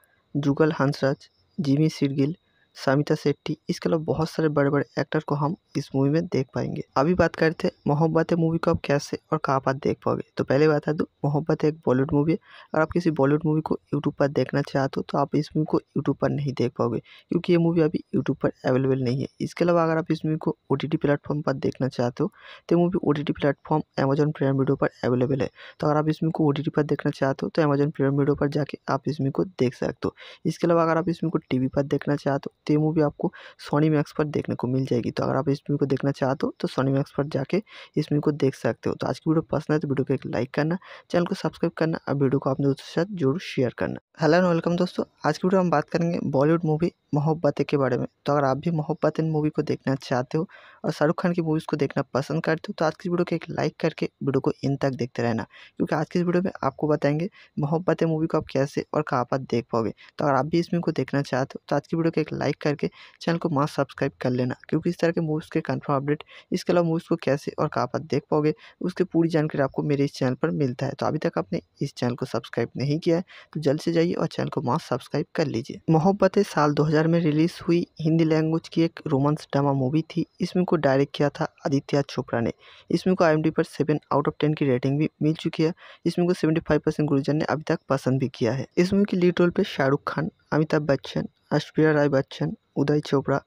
जुगल हंसराज जिमी सिरगिल सामिता शेट्टी इसके अलावा बहुत सारे बड़े बड़े एक्टर को हम इस मूवी में देख पाएंगे अभी बात करते हैं मोहब्बत मूवी को आप कैसे और कहाँ पर देख पाओगे तो पहले बता दूँ तो मोहब्बत एक बॉलीवुड मूवी है अगर आप किसी बॉलीवुड मूवी को यूट्यूब पर देखना चाहते हो तो आप इस मूवी को यूट्यूब पर नहीं देख पाओगे क्योंकि ये मूवी अभी यूट्यूब पर अवेलेबल नहीं है इसके अलावा अगर आप इस मूवी को ओ प्लेटफॉर्म पर देखना चाहते हो तो मूवी ओ प्लेटफॉर्म अमेजन प्रेम वीडियो पर अवेलेबल है तो अगर आप इस मूवी को ओ पर देखना चाहते हो तो अमेजन प्रेम वीडियो पर जाके आप इस मूवी को देख सकते हो इसके अलावा अगर आप इस मूवी को टी पर देखना चाहते हो तो ये मूवी आपको सोनी मैक्स पर देखने को मिल जाएगी तो अगर आप इस मूवी को देखना चाहते हो तो सोनी तो मैक्स पर जाके इस मूवी को देख सकते हो तो आज की वीडियो पसंद है तो वीडियो को एक लाइक करना चैनल को सब्सक्राइब करना और वीडियो को अपने दोस्तों के साथ जरूर शेयर करना हेलो एंड वेलकम दोस्तों आज की वीडियो हम बात करेंगे बॉलीवुड मूवी मोहब्बतें के बारे में तो अगर आप भी मोहब्बतें मूवी को देखना चाहते हो और शाहरुख खान की मूवीज़ को देखना पसंद करते हो तो आज की वीडियो को एक लाइक करके वीडियो को इन तक देखते रहना क्योंकि आज की इस वीडियो में आपको बताएंगे मोहब्बतें मूवी को आप कैसे और कहाँ पर देख पाओगे तो अगर आप भी इस मूवी को देखना चाहते हो तो आज की वीडियो को एक लाइक करके चैनल को मास्क सब्सक्राइब कर लेना क्योंकि इस तरह के मूवीज़ के कन्फर्म अपडेट इसके अलावा मूवीज़ को कैसे और कहाँ पर देख पाओगे उसकी पूरी जानकारी आपको मेरे इस चैनल पर मिलता है तो अभी तक आपने इस चैनल को सब्सक्राइब नहीं किया है तो जल्द से जाइए और चैनल को मास्क सब्सक्राइब कर लीजिए मोहब्बत साल 2000 में रिलीज हुई हिंदी लैंग्वेज की एक रोमांस ड्रामा मूवी थी इसमें को डायरेक्ट किया था आदित्य चोपड़ा ने इसमें को आई पर सेवन आउट ऑफ टेन की रेटिंग भी मिल चुकी है इसमें को सेवेंटी फाइव परसेंट गुरुजन ने अभी तक पसंद भी किया है इस मूवी की लीड रोल पर शाहरुख खान अमिताभ बच्चन अश्विया राय बच्चन उदय चोपड़ा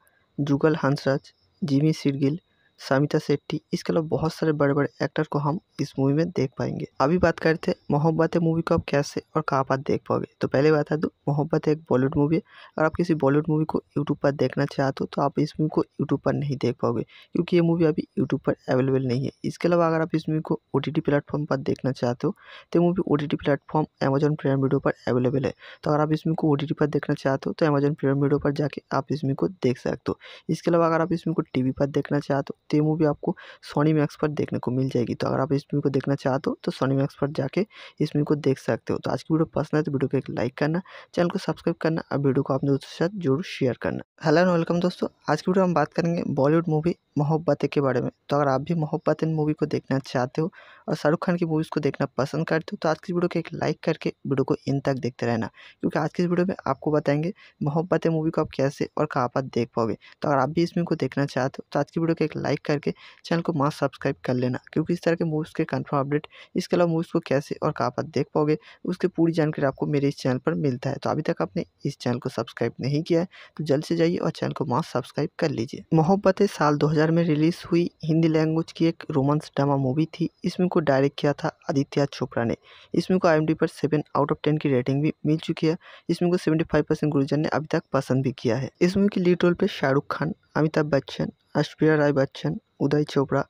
जुगल हंसराज जिमी सिरगिल सामिता शेट्टी इसके अलावा बहुत सारे बड़े बड़े एक्टर को हम इस मूवी में देख पाएंगे अभी बात करते हैं मोहब्बत मूवी को आप कैसे और कहाँ पर देख पाओगे तो पहले बता दूँ तो मोहब्बत एक बॉलीवुड मूवी है अगर आप किसी बॉलीवुड मूवी को यूट्यूब पर देखना चाहते हो तो आप इस मूवी को यूट्यूब पर नहीं देख पाओगे क्योंकि ये मूवी अभी यूट्यूब पर अवेलेबल नहीं है इसके अलावा अगर आप इस मूवी को ओ प्लेटफॉर्म पर देखना चाहते हो तो मूवी ओ प्लेटफॉर्म अमेजन प्रेम वीडियो पर अवेलेबल है तो अगर आप इस मूवी को ओ पर देखना चाहते हो तो अमेजन प्रेम वीडियो पर जाके आप इस मूवी को देख सकते हो इसके अलावा अगर आप इस मूवी को टी पर देखना चाहते हो तो ये मूवी आपको सोनी मैक्स पर देखने को मिल जाएगी तो अगर आप इस मूवी को देखना चाहते हो तो सोनी मैक्स पर जाके इस मूवी को देख सकते हो तो आज की वीडियो पसंद है तो वीडियो को एक लाइक करना चैनल को सब्सक्राइब करना और वीडियो को अपने दोस्तों के साथ जरूर शेयर करना हेलो एंड वेलकम दोस्तों आज की वीडियो हम बात करेंगे बॉलीवुड मूवी मोहब्बतें के बारे में तो अगर आप भी मोहब्बत मूवी को देखना चाहते हो और शाहरुख खान की मूवीज़ को देखना पसंद करते हो तो आज की वीडियो को एक लाइक करके वीडियो को इन तक देखते रहना क्योंकि आज की इस वीडियो में आपको बताएंगे मोहब्बतें मूवी को आप कैसे और कहाँ पर देख पाओगे तो अगर आप भी इस मूवी को देखना चाहते हो तो आज की वीडियो को एक लाइक करके चैनल को मास्क सब्सक्राइब कर लेना क्योंकि इस तरह के मूवीज़ के कन्फर्म अपडेट इसके अलावा मूवीज़ को कैसे और कहाँ पर देख पाओगे उसकी पूरी जानकारी आपको मेरे इस चैनल पर मिलता है तो अभी तक आपने इस चैनल को सब्सक्राइब नहीं किया है तो जल्द से जाइए और चैनल को मास्क सब्सक्राइब कर लीजिए मोहब्बतें साल दो में रिलीज़ हुई हिंदी लैंग्वेज की एक रोमांस ड्रामा मूवी थी इसमें को डायरेक्ट किया था आदित्य चोपड़ा ने इस मूवी को आई पर सेवन आउट ऑफ टेन की रेटिंग भी मिल चुकी है इस मूवी को सेवेंटी फाइव परसेंट गुरुजन ने अभी तक पसंद भी किया है इस मूवी की लीड रोल पे शाहरुख खान अमिताभ बच्चन ऐश्वर्या राय बच्चन उदय चोपड़ा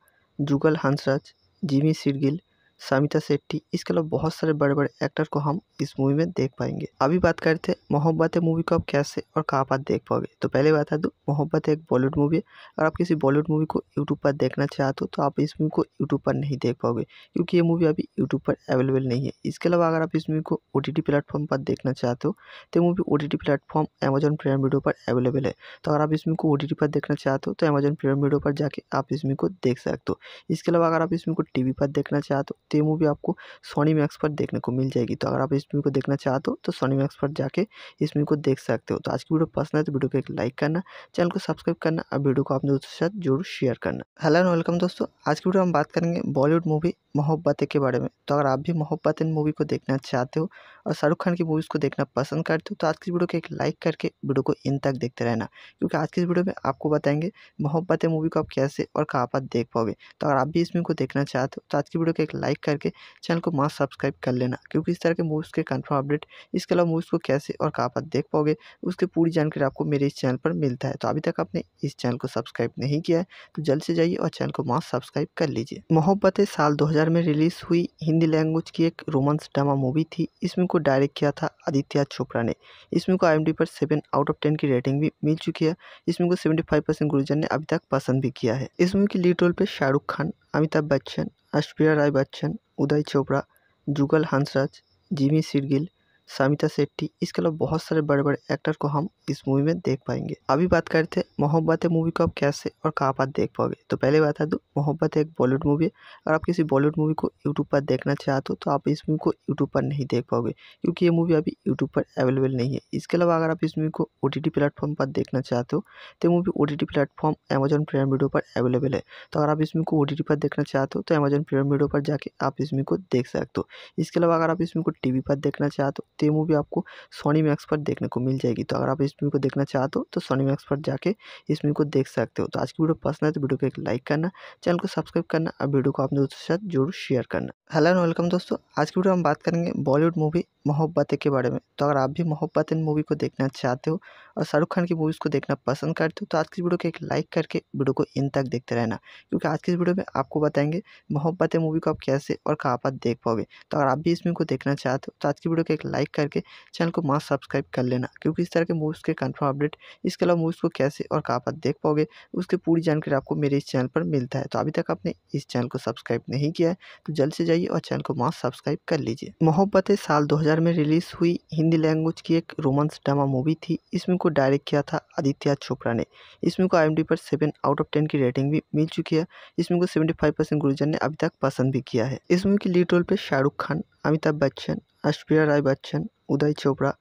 जुगल हंसराज जिमी सिरगिल सामिता शेट्टी इसके अलावा बहुत सारे बड़े बड़े एक्टर को हम इस मूवी में देख पाएंगे अभी बात करते हैं मोहब्बत है मूवी को आप कैसे और कहाँ पर देख पाओगे तो पहले बता दूँ तो मोहब्बत एक बॉलीवुड मूवी है और आप किसी बॉलीवुड मूवी को यूट्यूब पर देखना चाहते हो तो आप इस मूवी को यूट्यूब पर नहीं देख पाओगे क्योंकि ये मूवी अभी यूट्यूब पर अवेलेबल नहीं है इसके अलावा अगर आप इस मूवी को ओ प्लेटफॉर्म पर देखना चाहते हो तो मूवी ओ प्लेटफॉर्म अमेजन प्रेम वीडियो पर अवेलेबल है तो अगर आप इस मूवी को ओ पर देखना चाहते हो तो अमेजन प्रेम वीडियो पर जाके आप इस मूवी को देख सकते हो इसके अलावा अगर आप इस मूवी को टी पर देखना चाहते हो तो ये मूवी आपको सोनी मैक्स पर देखने को मिल जाएगी तो अगर आप इस मूवी को देखना चाहते हो तो सोनी मैक्स पर जाके इस मूवी को देख सकते हो तो आज की वीडियो पसंद है तो वीडियो को एक लाइक करना चैनल को सब्सक्राइब करना और वीडियो को अपने दोस्तों के साथ जरूर शेयर करना हेलो एंड वेलकम दोस्तों आज की वीडियो हम बात करेंगे बॉलीवुड मूवी मोहब्बतें के बारे में तो अगर आप भी मोहब्बतें मूवी को देखना चाहते हो और शाहरुख खान की मूवीज़ को देखना पसंद करते हो तो आज की वीडियो को एक लाइक करके वीडियो को इन तक देखते रहना क्योंकि आज की इस वीडियो में आपको बताएंगे मोहब्बतें मूवी को आप कैसे और कहाँ पर देख पाओगे तो अगर आप भी इस मूवी को देखना चाहते हो तो आज की वीडियो को एक लाइक लाइक करके चैनल को मास सब्सक्राइब कर लेना क्योंकि इस तरह के मूव्स के कन्फर्म अपडेट इसके अलावा मूव्स को कैसे और कहाँ पर देख पाओगे उसकी पूरी जानकारी आपको मेरे इस चैनल पर मिलता है तो अभी तक आपने इस चैनल को सब्सक्राइब नहीं किया है तो जल्द से जाइए और चैनल को मास सब्सक्राइब कर लीजिए मोहब्बत साल दो में रिलीज़ हुई हिंदी लैंग्वेज की एक रोमांस ड्रामा मूवी थी इसमें को डायरेक्ट किया था आदित्य चोपड़ा ने इसमें को आई पर सेवन आउट ऑफ टेन की रेटिंग भी मिल चुकी है इसमें को सेवेंटी फाइव परसेंट गुरुजन ने अभी तक पसंद भी किया है इसमें की लीड रोल पर शाहरुख खान अमिताभ बच्चन আশপ্রিয়া রায় বচ্চন উদয় চোপড়া যুগল হাঁসরাজ জিমি সিরগিল सामिता शेट्टी इसके अलावा बहुत सारे बड़े बड़े एक्टर को हम इस मूवी में देख पाएंगे अभी बात करते हैं मोहब्बत है मूवी को आप कैसे और कहाँ पर देख पाओगे तो पहले बता दूँ तो मोहब्बत एक बॉलीवुड मूवी है और आप किसी बॉलीवुड मूवी को यूट्यूब पर देखना चाहते हो तो आप इस मूवी को यूट्यूब पर नहीं देख पाओगे क्योंकि ये मूवी अभी यूट्यूब पर अवेलेबल नहीं है इसके अलावा अगर आप इस मूवी को ओ प्लेटफॉर्म पर देखना चाहते हो तो मूवी ओ प्लेटफॉर्म अमेजन प्राइम वीडियो पर अवेलेबल है तो अगर आप इस मूवी को ओ पर देखना चाहते हो तो अमेजन प्राइम वीडियो पर जाके आप इस मूवी को देख सकते हो इसके अलावा अगर आप इस मूवी को टी पर देखना चाहते हो तो ये मूवी आपको सोनी मैक्स पर देखने को मिल जाएगी तो अगर आप इस मूवी को देखना चाहते हो तो सोनी मैक्स पर जाके इस मूवी को देख सकते हो तो आज की वीडियो पसंद है तो वीडियो को एक लाइक करना चैनल को सब्सक्राइब करना और वीडियो को अपने दोस्तों के साथ जरूर शेयर करना हेलो एंड वेलकम दोस्तों आज की वीडियो हम बात करेंगे बॉलीवुड मूवी मोहब्बतें के बारे में तो अगर आप भी मोहब्बतें मूवी को देखना चाहते हो और शाहरुख खान की मूवीज़ को देखना पसंद करते हो तो आज की वीडियो को एक लाइक करके वीडियो को इन तक देखते रहना क्योंकि आज की इस वीडियो में आपको बताएंगे मोहब्बतें मूवी को आप कैसे और कहाँ पर देख पाओगे तो अगर आप भी इस मूवी को देखना चाहते हो तो आज की वीडियो को एक लाइक करके चैनल को मास्क सब्सक्राइब कर लेना क्योंकि इस तरह के मूवीज़ के कन्फर्म अपडेट इसके अलावा मूवीज़ को कैसे और कहाँ पर देख पाओगे उसकी पूरी जानकारी आपको मेरे इस चैनल पर मिलता है तो अभी तक आपने इस चैनल को सब्सक्राइब नहीं किया है तो जल्द से जाइए और चैनल को मास्क सब्सक्राइब कर लीजिए मोहब्बतें साल दो में रिलीज़ हुई हिंदी लैंग्वेज की एक रोमांस ड्रामा मूवी थी इसमें को डायरेक्ट किया था आदित्य चोपड़ा ने इस मूवी को आई पर सेवन आउट ऑफ टेन की रेटिंग भी मिल चुकी है इस मूवी को सेवेंटी फाइव परसेंट गुरुजन ने अभी तक पसंद भी किया है इस मूवी की लीड रोल पे शाहरुख खान अमिताभ बच्चन अश्विया राय बच्चन उदय चोपड़ा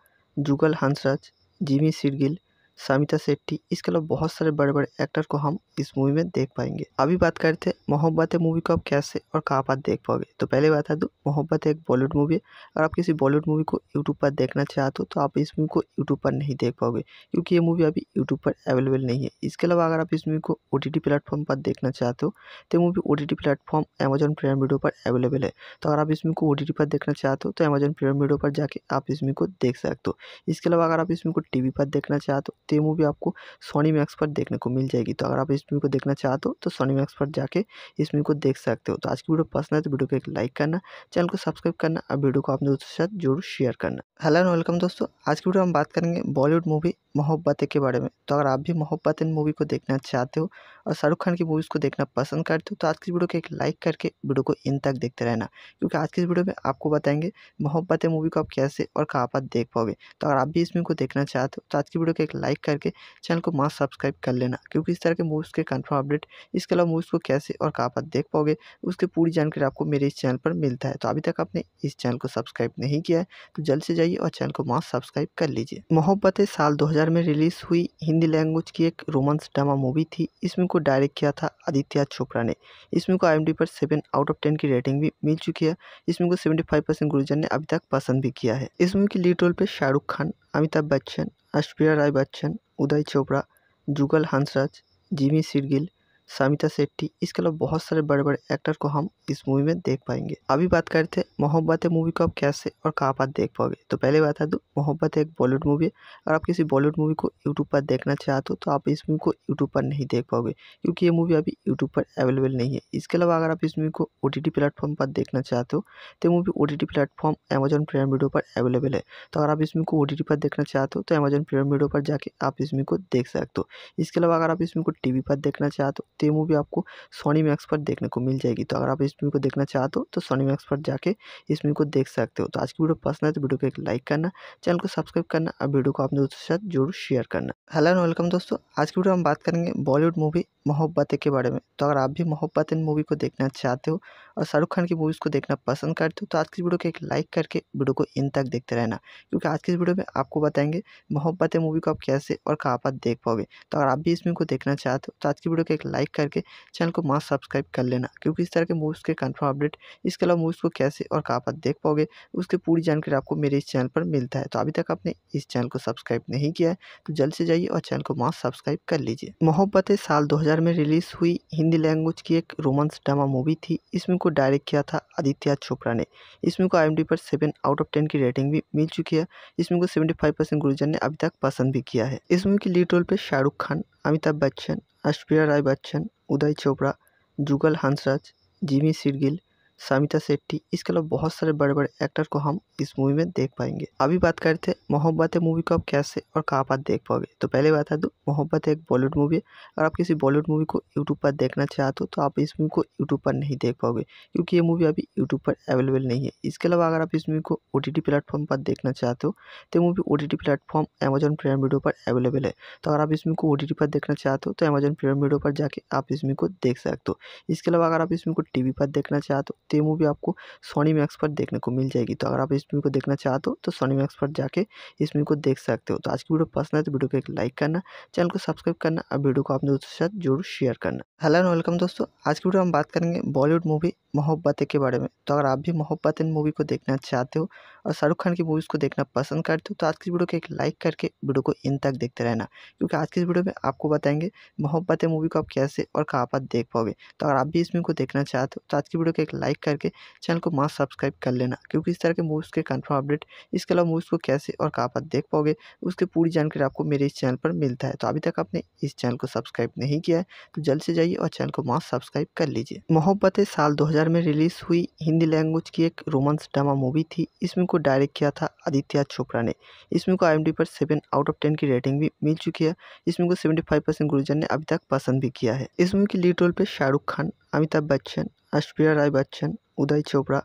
जुगल हंसराज जिमी सिरगिल सामिता सेट्टी इसके अलावा बहुत सारे बड़े बड़े एक्टर को हम इस मूवी में देख पाएंगे अभी बात करते हैं मोहब्बत है मूवी को आप कैसे और कहाँ पर देख पाओगे तो पहले बता दूँ तो मोहब्बत एक बॉलीवुड मूवी है अगर आप किसी बॉलीवुड मूवी को यूट्यूब पर देखना चाहते हो तो आप इस मूवी को यूट्यूब पर नहीं देख पाओगे क्योंकि ये मूवी अभी यूट्यूब पर अवेलेबल नहीं है इसके अलावा अगर आप इस मूवी को ओ प्लेटफॉर्म पर देखना चाहते हो तो मूवी ओ प्लेटफॉर्म अमेजन प्रेम वीडियो पर अवेलेबल है तो अगर आप इस मूवी को ओ पर देखना चाहते हो तो अमेजन प्रेम वीडियो पर जाके आप इस मूवी को देख सकते हो इसके अलावा अगर आप इस मूवी को टी पर देखना चाहते हो तो ये मूवी आपको सोनी मैक्स पर देखने को मिल जाएगी तो अगर आप इस मूवी को देखना चाहते हो तो सोनी मैक्स पर जाके इस मूवी को देख सकते हो तो आज की वीडियो पसंद है तो वीडियो को एक लाइक करना चैनल को सब्सक्राइब करना और वीडियो को अपने दोस्तों के साथ जरूर शेयर करना हेलो एंड वेलकम दोस्तों आज की वीडियो हम बात करेंगे बॉलीवुड मूवी मोहब्बतें के बारे में तो अगर आप भी मोहब्बतें मूवी को देखना चाहते हो और शाहरुख खान की मूवीज़ को देखना पसंद करते हो तो आज की वीडियो को एक लाइक करके वीडियो को इन तक देखते रहना क्योंकि आज की इस वीडियो में आपको बताएंगे मोहब्बतें मूवी को आप कैसे और कहाँ पर देख पाओगे तो अगर आप भी इस मूवी को देखना चाहते हो तो आज की वीडियो को एक लाइक करके चैनल को मास्क सब्सक्राइब कर लेना क्योंकि इस तरह के मूवीज़ के कन्फर्म अपडेट इसके अलावा मूवीज़ को कैसे और कहाँ पर देख पाओगे उसकी पूरी जानकारी आपको मेरे इस चैनल पर मिलता है तो अभी तक आपने इस चैनल को सब्सक्राइब नहीं किया है तो जल्द से जाइए और चैनल को मास्क सब्सक्राइब कर लीजिए मोहब्बतें साल दो में रिलीज़ हुई हिंदी लैंग्वेज की एक रोमांस ड्रामा मूवी थी इसमें को डायरेक्ट किया था आदित्य चोपड़ा ने इसमें को आई पर सेवन आउट ऑफ टेन की रेटिंग भी मिल चुकी है इसमें को सेवेंटी फाइव परसेंट गुरुजन ने अभी तक पसंद भी किया है इस मूवी की लीड रोल पर शाहरुख खान अमिताभ बच्चन ऐश्वर्या राय बच्चन उदय चोपड़ा जुगल हंसराज जिमी सिरगिल सामिता शेट्टी इसके अलावा बहुत सारे बड़े बड़े एक्टर को हम इस मूवी में देख पाएंगे अभी बात करते हैं मोहब्बत है मूवी को आप कैसे और कहाँ पर देख पाओगे तो पहले बता दूँ तो मोहब्बत एक बॉलीवुड मूवी है और आप किसी बॉलीवुड मूवी को यूट्यूब पर देखना चाहते हो तो आप इस मूवी को यूट्यूब पर नहीं देख पाओगे क्योंकि ये मूवी अभी यूट्यूब पर अवेलेबल नहीं है इसके अलावा अगर आप इस मूवी को ओ प्लेटफॉर्म पर देखना चाहते हो तो मूवी ओ प्लेटफॉर्म अमेजन प्रेम वीडियो पर अवेलेबल है तो अगर आप इस मूवी को ओ पर देखना चाहते हो तो अमेजन प्रेम वीडियो पर जाके आप इस मूवी को देख सकते हो इसके अलावा अगर आप इस मूवी को टी पर देखना चाहते हो तो ये मूवी आपको सोनी मैक्स पर देखने को मिल जाएगी तो अगर आप इस मूवी को देखना चाहते हो तो सोनी मैक्स पर जाके इस मूवी को देख सकते हो तो आज की वीडियो पसंद है तो वीडियो को एक लाइक करना चैनल को सब्सक्राइब करना और वीडियो को अपने दोस्तों के साथ जरूर शेयर करना हेलो एंड वेलकम दोस्तों आज की वीडियो हम बात करेंगे बॉलीवुड मूवी मोहब्बतें के बारे में तो अगर आप भी मोहब्बत इन मूवी को देखना चाहते हो और शाहरुख खान की मूवीज़ को देखना पसंद करते हो तो आज की वीडियो को एक लाइक करके वीडियो को इन तक देखते रहना क्योंकि आज की इस वीडियो में आपको बताएंगे मोहब्बतें मूवी को आप कैसे और कहाँ पर देख पाओगे तो अगर आप भी इस मूवी को देखना चाहते हो तो आज की वीडियो को एक लाइक करके चैनल को माँ सब्सक्राइब कर लेना क्योंकि इस तरह के मूवीज़ के कन्फर्म अपडेट इसके अलावा मूवीज़ को कैसे और कहाँ पर देख पाओगे उसकी पूरी जानकारी आपको मेरे इस चैनल पर मिलता है तो अभी तक आपने इस चैनल को सब्सक्राइब नहीं किया है तो जल्द से जाइए और चैनल को माँ सब्सक्राइब कर लीजिए मोहब्बतें साल दो में रिलीज़ हुई हिंदी लैंग्वेज की एक रोमांस ड्रामा मूवी थी इसमें को डायरेक्ट किया था आदित्य चोपड़ा ने इसमें को आई पर सेवन आउट ऑफ टेन की रेटिंग भी मिल चुकी है इसमें को सेवेंटी फाइव परसेंट गुरुजन ने अभी तक पसंद भी किया है इस मूवी की लीड रोल पर शाहरुख खान अमिताभ बच्चन ऐश्वर्या राय बच्चन उदय चोपड़ा जुगल हंसराज जिमी सिरगिल सामिता शेट्टी इसके अलावा बहुत सारे बड़े बड़े एक्टर को हम इस मूवी में देख पाएंगे अभी बात करते हैं मोहब्बत है मूवी को आप कैसे और कहाँ पर देख पाओगे तो पहले बता दूँ तो मोहब्बत एक बॉलीवुड मूवी है और आप किसी बॉलीवुड मूवी को यूट्यूब पर देखना चाहते हो तो आप इस मूवी को यूट्यूब पर नहीं देख पाओगे क्योंकि ये मूवी अभी यूट्यूब पर अवेलेबल नहीं है इसके अलावा अगर आप इस मूवी को ओ प्लेटफॉर्म पर देखना चाहते हो तो मूवी ओ प्लेटफॉर्म अमेजन प्राइम वीडियो पर अवेलेबल है तो अगर आप इस मूवी को ओ पर देखना चाहते हो तो अमेजन प्राइम वीडियो पर जाके आप इस मूवी को देख सकते हो इसके अलावा अगर आप इस मूवी को टी पर देखना चाहते हो तो ये मूवी आपको सोनी मैक्स पर देखने को मिल जाएगी तो अगर आप इस मूवी को देखना चाहते हो तो सोनी मैक्स पर जाके इस मूवी को देख सकते हो तो आज की वीडियो पसंद है तो वीडियो को एक लाइक करना चैनल को सब्सक्राइब करना और वीडियो को अपने दोस्तों के साथ जरूर शेयर करना हेलो एंड वेलकम दोस्तों आज की वीडियो हम बात करेंगे बॉलीवुड मूवी मोहब्बतें के बारे में तो अगर आप भी मोहब्बत मूवी को देखना चाहते हो और शाहरुख खान की मूवीज़ को देखना पसंद करते हो तो आज की वीडियो को एक लाइक करके वीडियो को इन तक देखते रहना क्योंकि आज की इस वीडियो में आपको बताएंगे है मूवी को आप कैसे और कहाँ पर देख पाओगे तो अगर आप भी इस मूवी को देखना चाहते हो तो आज की वीडियो को एक लाइक करके चैनल को मास्क सब्सक्राइब कर लेना क्योंकि इस तरह के मूवीज़ के कन्फर्म अपडेट इसके अलावा मूवीज़ को कैसे और कहाँ पर देख पाओगे उसकी पूरी जानकारी आपको मेरे इस चैनल पर मिलता है तो अभी तक आपने इस चैनल को सब्सक्राइब नहीं किया है तो जल्द से जाइए और चैनल को मास्क सब्सक्राइब कर लीजिए मोहब्बतें साल दो में रिलीज़ हुई हिंदी लैंग्वेज की एक रोमांस ड्रामा मूवी थी इसमें को डायरेक्ट किया था आदित्य चोपड़ा ने इस मूवी को आई पर सेवन आउट ऑफ टेन की रेटिंग भी मिल चुकी है इस मूवी को सेवेंटी फाइव परसेंट गुरुजन ने अभी तक पसंद भी किया है इस मूवी की लीड रोल पे शाहरुख खान अमिताभ बच्चन ऐश्वर्या राय बच्चन उदय चोपड़ा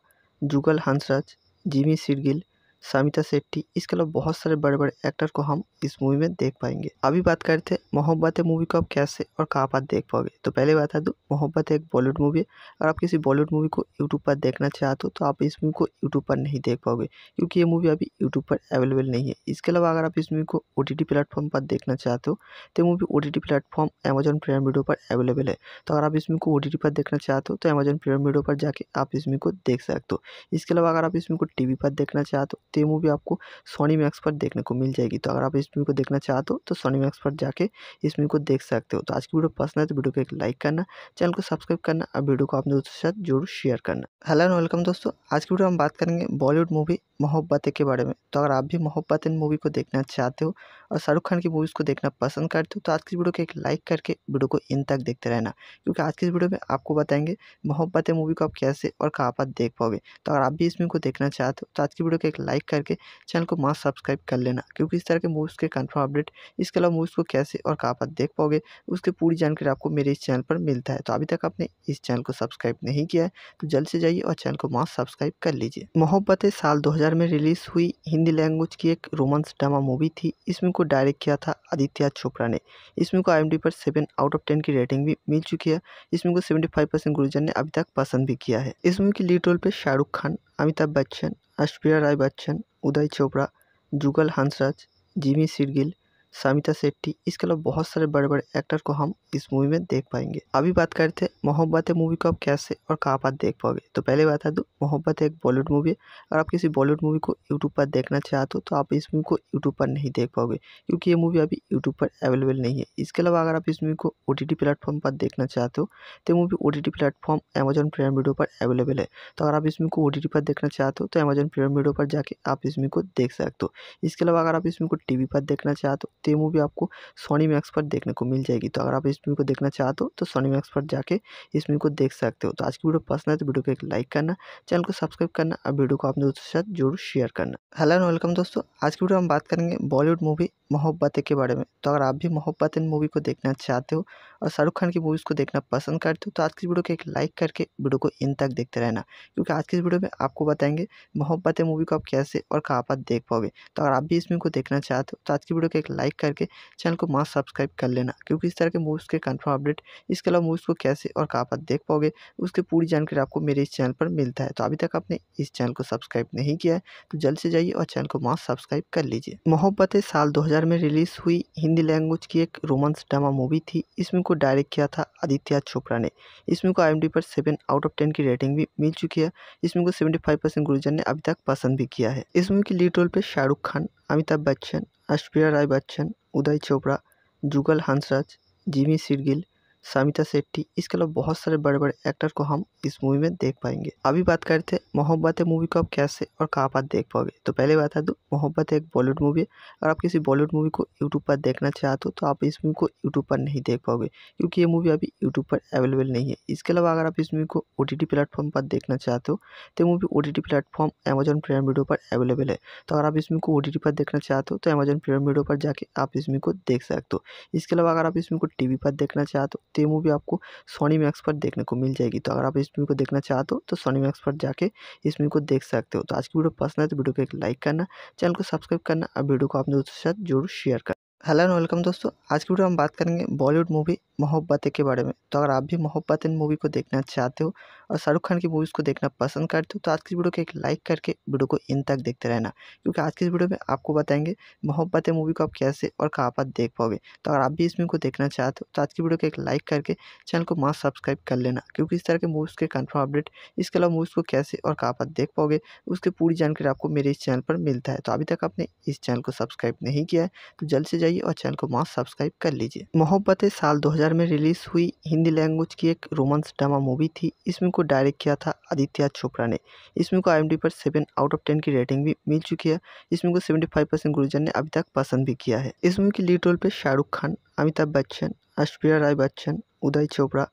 जुगल हंसराज जिमी सिरगिल सामिता सेट्टी इसके अलावा बहुत सारे बड़े बड़े एक्टर को हम इस मूवी में देख पाएंगे अभी बात करते हैं मोहब्बत मूवी को आप कैसे और कहाँ पर देख पाओगे तो पहले बता दूँ तो मोहब्बत एक बॉलीवुड मूवी है अगर आप किसी बॉलीवुड मूवी को यूट्यूब पर देखना चाहते हो तो आप इस मूवी को यूट्यूब पर नहीं देख पाओगे क्योंकि ये मूवी अभी यूट्यूब पर अवेलेबल नहीं है इसके अलावा अगर आप इस मूवी को ओ प्लेटफॉर्म पर देखना चाहते हो तो मूवी ओ प्लेटफॉर्म अमेजन प्रेम वीडियो पर अवेलेबल है तो अगर आप इस मूवी को ओ पर देखना चाहते हो तो अमेजन प्रेम वीडियो पर जाके आप इस मूवी को देख सकते हो इसके अलावा अगर आप इस मूवी को टी पर देखना चाहते हो तो ये मूवी आपको सोनी मैक्स पर देखने को मिल जाएगी तो अगर आप इस मूवी को देखना चाहते हो तो सोनी मैक्स पर जाके इस मूवी को देख सकते हो तो आज की वीडियो पसंद है तो वीडियो को एक लाइक करना चैनल को सब्सक्राइब करना और वीडियो को अपने दोस्तों के साथ जरूर शेयर करना हेलो एंड वेलकम दोस्तों आज की वीडियो हम बात करेंगे बॉलीवुड मूवी मोहब्बतें के बारे में तो अगर आप भी इन मूवी को देखना चाहते हो और शाहरुख खान की मूवीज़ को देखना पसंद करते हो तो आज की वीडियो को एक लाइक करके वीडियो को इन तक देखते रहना क्योंकि आज की इस वीडियो में आपको बताएंगे मोहब्बतें मूवी को आप कैसे और कहाँ पर देख पाओगे तो अगर आप भी इस मूवी को देखना चाहते हो तो आज की वीडियो को एक लाइक करके चैनल को मास्क सब्सक्राइब कर लेना क्योंकि इस तरह के मूवीज़ के कन्फर्म अपडेट इसके अलावा मूवीज़ को कैसे और कहाँ पर देख पाओगे उसकी पूरी जानकारी आपको मेरे इस चैनल पर मिलता है तो अभी तक आपने इस चैनल को सब्सक्राइब नहीं किया है तो जल्द से जाइए और चैनल को मास्क सब्सक्राइब कर लीजिए मोहब्बतें साल दो में रिलीज़ हुई हिंदी लैंग्वेज की एक रोमांस ड्रामा मूवी थी इसमें को डायरेक्ट किया था आदित्य चोपड़ा ने इस मूवी को आई पर सेवन आउट ऑफ टेन की रेटिंग भी मिल चुकी है इस मूवी को सेवेंटी फाइव परसेंट गुरुजन ने अभी तक पसंद भी किया है इस मूवी लीड रोल पे शाहरुख खान अमिताभ बच्चन ऐश्वर्या राय बच्चन उदय चोपड़ा जुगल हंसराज जिमी सिरगिल सामिता शेट्टी इसके अलावा बहुत सारे बड़े बड़े एक्टर को हम इस मूवी में देख पाएंगे अभी बात करते हैं मोहब्बत मूवी को आप कैसे और कहाँ पर देख पाओगे तो पहले बता दूँ तो मोहब्बत एक बॉलीवुड मूवी है अगर आप किसी बॉलीवुड मूवी को यूट्यूब पर देखना चाहते हो तो आप इस मूवी को यूट्यूब पर नहीं देख पाओगे क्योंकि ये मूवी अभी यूट्यूब पर अवेलेबल नहीं है इसके अलावा अगर आप इस मूवी को ओ प्लेटफॉर्म पर देखना चाहते हो तो मूवी ओ प्लेटफॉर्म अमेजन प्राइम वीडियो पर अवेलेबल है तो अगर आप इस मूवी को ओ पर देखना चाहते हो तो अमेजन प्रेम वीडियो पर जाके आप इस मूवी को देख सकते हो इसके अलावा अगर आप इस मूवी को टी पर देखना चाहते हो तो ये मूवी आपको सोनी मैक्स पर देखने को मिल जाएगी तो अगर आप इस मूवी को देखना चाहते हो तो सोनी मैक्स पर जाके इस मूवी को देख सकते हो तो आज की वीडियो पसंद है तो वीडियो को एक लाइक करना चैनल को सब्सक्राइब करना और वीडियो को अपने दोस्तों के साथ जरूर शेयर करना हेलो एंड वेलकम दोस्तों आज की वीडियो हम बात करेंगे बॉलीवुड मूवी मोहब्बतें के बारे में तो अगर आप भी मोहब्बत मूवी को देखना चाहते हो और शाहरुख खान की मूवीज़ को देखना पसंद करते हो तो आज की वीडियो को एक लाइक करके वीडियो को इन तक देखते रहना क्योंकि आज की इस वीडियो में आपको बताएंगे मोहब्बतें मूवी को आप कैसे और कहाँ पर देख पाओगे तो अगर आप भी इस मूवी को देखना चाहते हो तो आज की वीडियो को एक लाइक करके चैनल को मास्क सब्सक्राइब कर लेना क्योंकि इस तरह के मूवीज़ के कन्फर्म अपडेट इसके अलावा मूवीज़ को कैसे और कहाँ पर देख पाओगे उसकी पूरी जानकारी आपको मेरे इस चैनल पर मिलता है तो अभी तक आपने इस चैनल को सब्सक्राइब नहीं किया है तो जल्द से जाइए और चैनल को मास्क सब्सक्राइब कर लीजिए मोहब्बतें साल दो में रिलीज़ हुई हिंदी लैंग्वेज की एक रोमांस ड्रामा मूवी थी इसमें को डायरेक्ट किया था आदित्य चोपड़ा ने इस मूवी को आई पर सेवन आउट ऑफ टेन की रेटिंग भी मिल चुकी है इस मूवी को सेवेंटी फाइव परसेंट गुरुजन ने अभी तक पसंद भी किया है इस मूवी की लीड रोल पे शाहरुख खान अमिताभ बच्चन ऐश्वर्या राय बच्चन उदय चोपड़ा जुगल हंसराज जिमी सिरगिल सामिता शेट्टी इसके अलावा बहुत सारे बड़े बड़े एक्टर को हम इस मूवी में देख पाएंगे अभी बात करते हैं मोहब्बत है मूवी को आप कैसे और कहाँ पर देख पाओगे तो पहले बता दूँ तो मोहब्बत एक बॉलीवुड मूवी है और आप किसी बॉलीवुड मूवी को यूट्यूब पर देखना चाहते हो तो आप इस मूवी को यूट्यूब पर नहीं देख पाओगे क्योंकि ये मूवी अभी यूट्यूब पर अवेलेबल नहीं है इसके अलावा अगर आप इस मूवी को ओ प्लेटफॉर्म पर देखना चाहते हो तो मूवी ओ प्लेटफॉर्म अमेजन प्रेम वीडियो पर अवेलेबल है तो अगर आप इस मूवी को ओ पर देखना चाहते हो तो अमेजन प्रेम वीडियो पर जाके आप इस मूवी को देख सकते हो इसके अलावा अगर आप इस मूवी को टी पर देखना चाहते हो तो ये मूवी आपको सोनी मैक्स पर देखने को मिल जाएगी तो अगर आप इस मूवी को देखना चाहते हो तो सोनी मैक्स पर जाके इस मूवी को देख सकते हो तो आज की वीडियो पसंद है तो वीडियो को एक लाइक करना चैनल को सब्सक्राइब करना और वीडियो को अपने दोस्तों के साथ जरूर शेयर करना हेलो एंड वेलकम दोस्तों आज की वीडियो हम बात करेंगे बॉलीवुड मूवी मोहब्बतें के बारे में तो अगर आप भी मोहब्बतें मूवी को देखना चाहते हो और शाहरुख खान की मूवीज़ को देखना पसंद करते हो तो आज की वीडियो को एक लाइक करके वीडियो को इन तक देखते रहना क्योंकि आज की इस वीडियो में आपको बताएंगे मोहब्बतें मूवी को आप कैसे और कहाँ पर देख पाओगे तो अगर आप भी इस मूवी को देखना चाहते हो तो आज की वीडियो को एक लाइक करके चैनल को मास्क सब्सक्राइब कर लेना क्योंकि इस तरह के मूवीज़ के कन्फर्म अपडेट इसके अलावा मूवीज़ को कैसे और कहाँ पर देख पाओगे उसकी पूरी जानकारी आपको मेरे इस चैनल पर मिलता है तो अभी तक आपने इस चैनल को सब्सक्राइब नहीं किया है तो जल्द से जाइए और चैनल को मास्क सब्सक्राइब कर लीजिए मोहब्बतें साल दो में रिलीज़ हुई हिंदी लैंग्वेज की एक रोमांस ड्रामा मूवी थी इसमें को डायरेक्ट किया था आदित्य चोपड़ा ने इस मूवी को आई पर सेवन आउट ऑफ टेन की रेटिंग भी मिल चुकी है इस मूवी को सेवेंटी फाइव परसेंट गुरुजन ने अभी तक पसंद भी किया है इस मूवी की लीड रोल पे शाहरुख खान अमिताभ बच्चन ऐश्वर्या राय बच्चन उदय चोपड़ा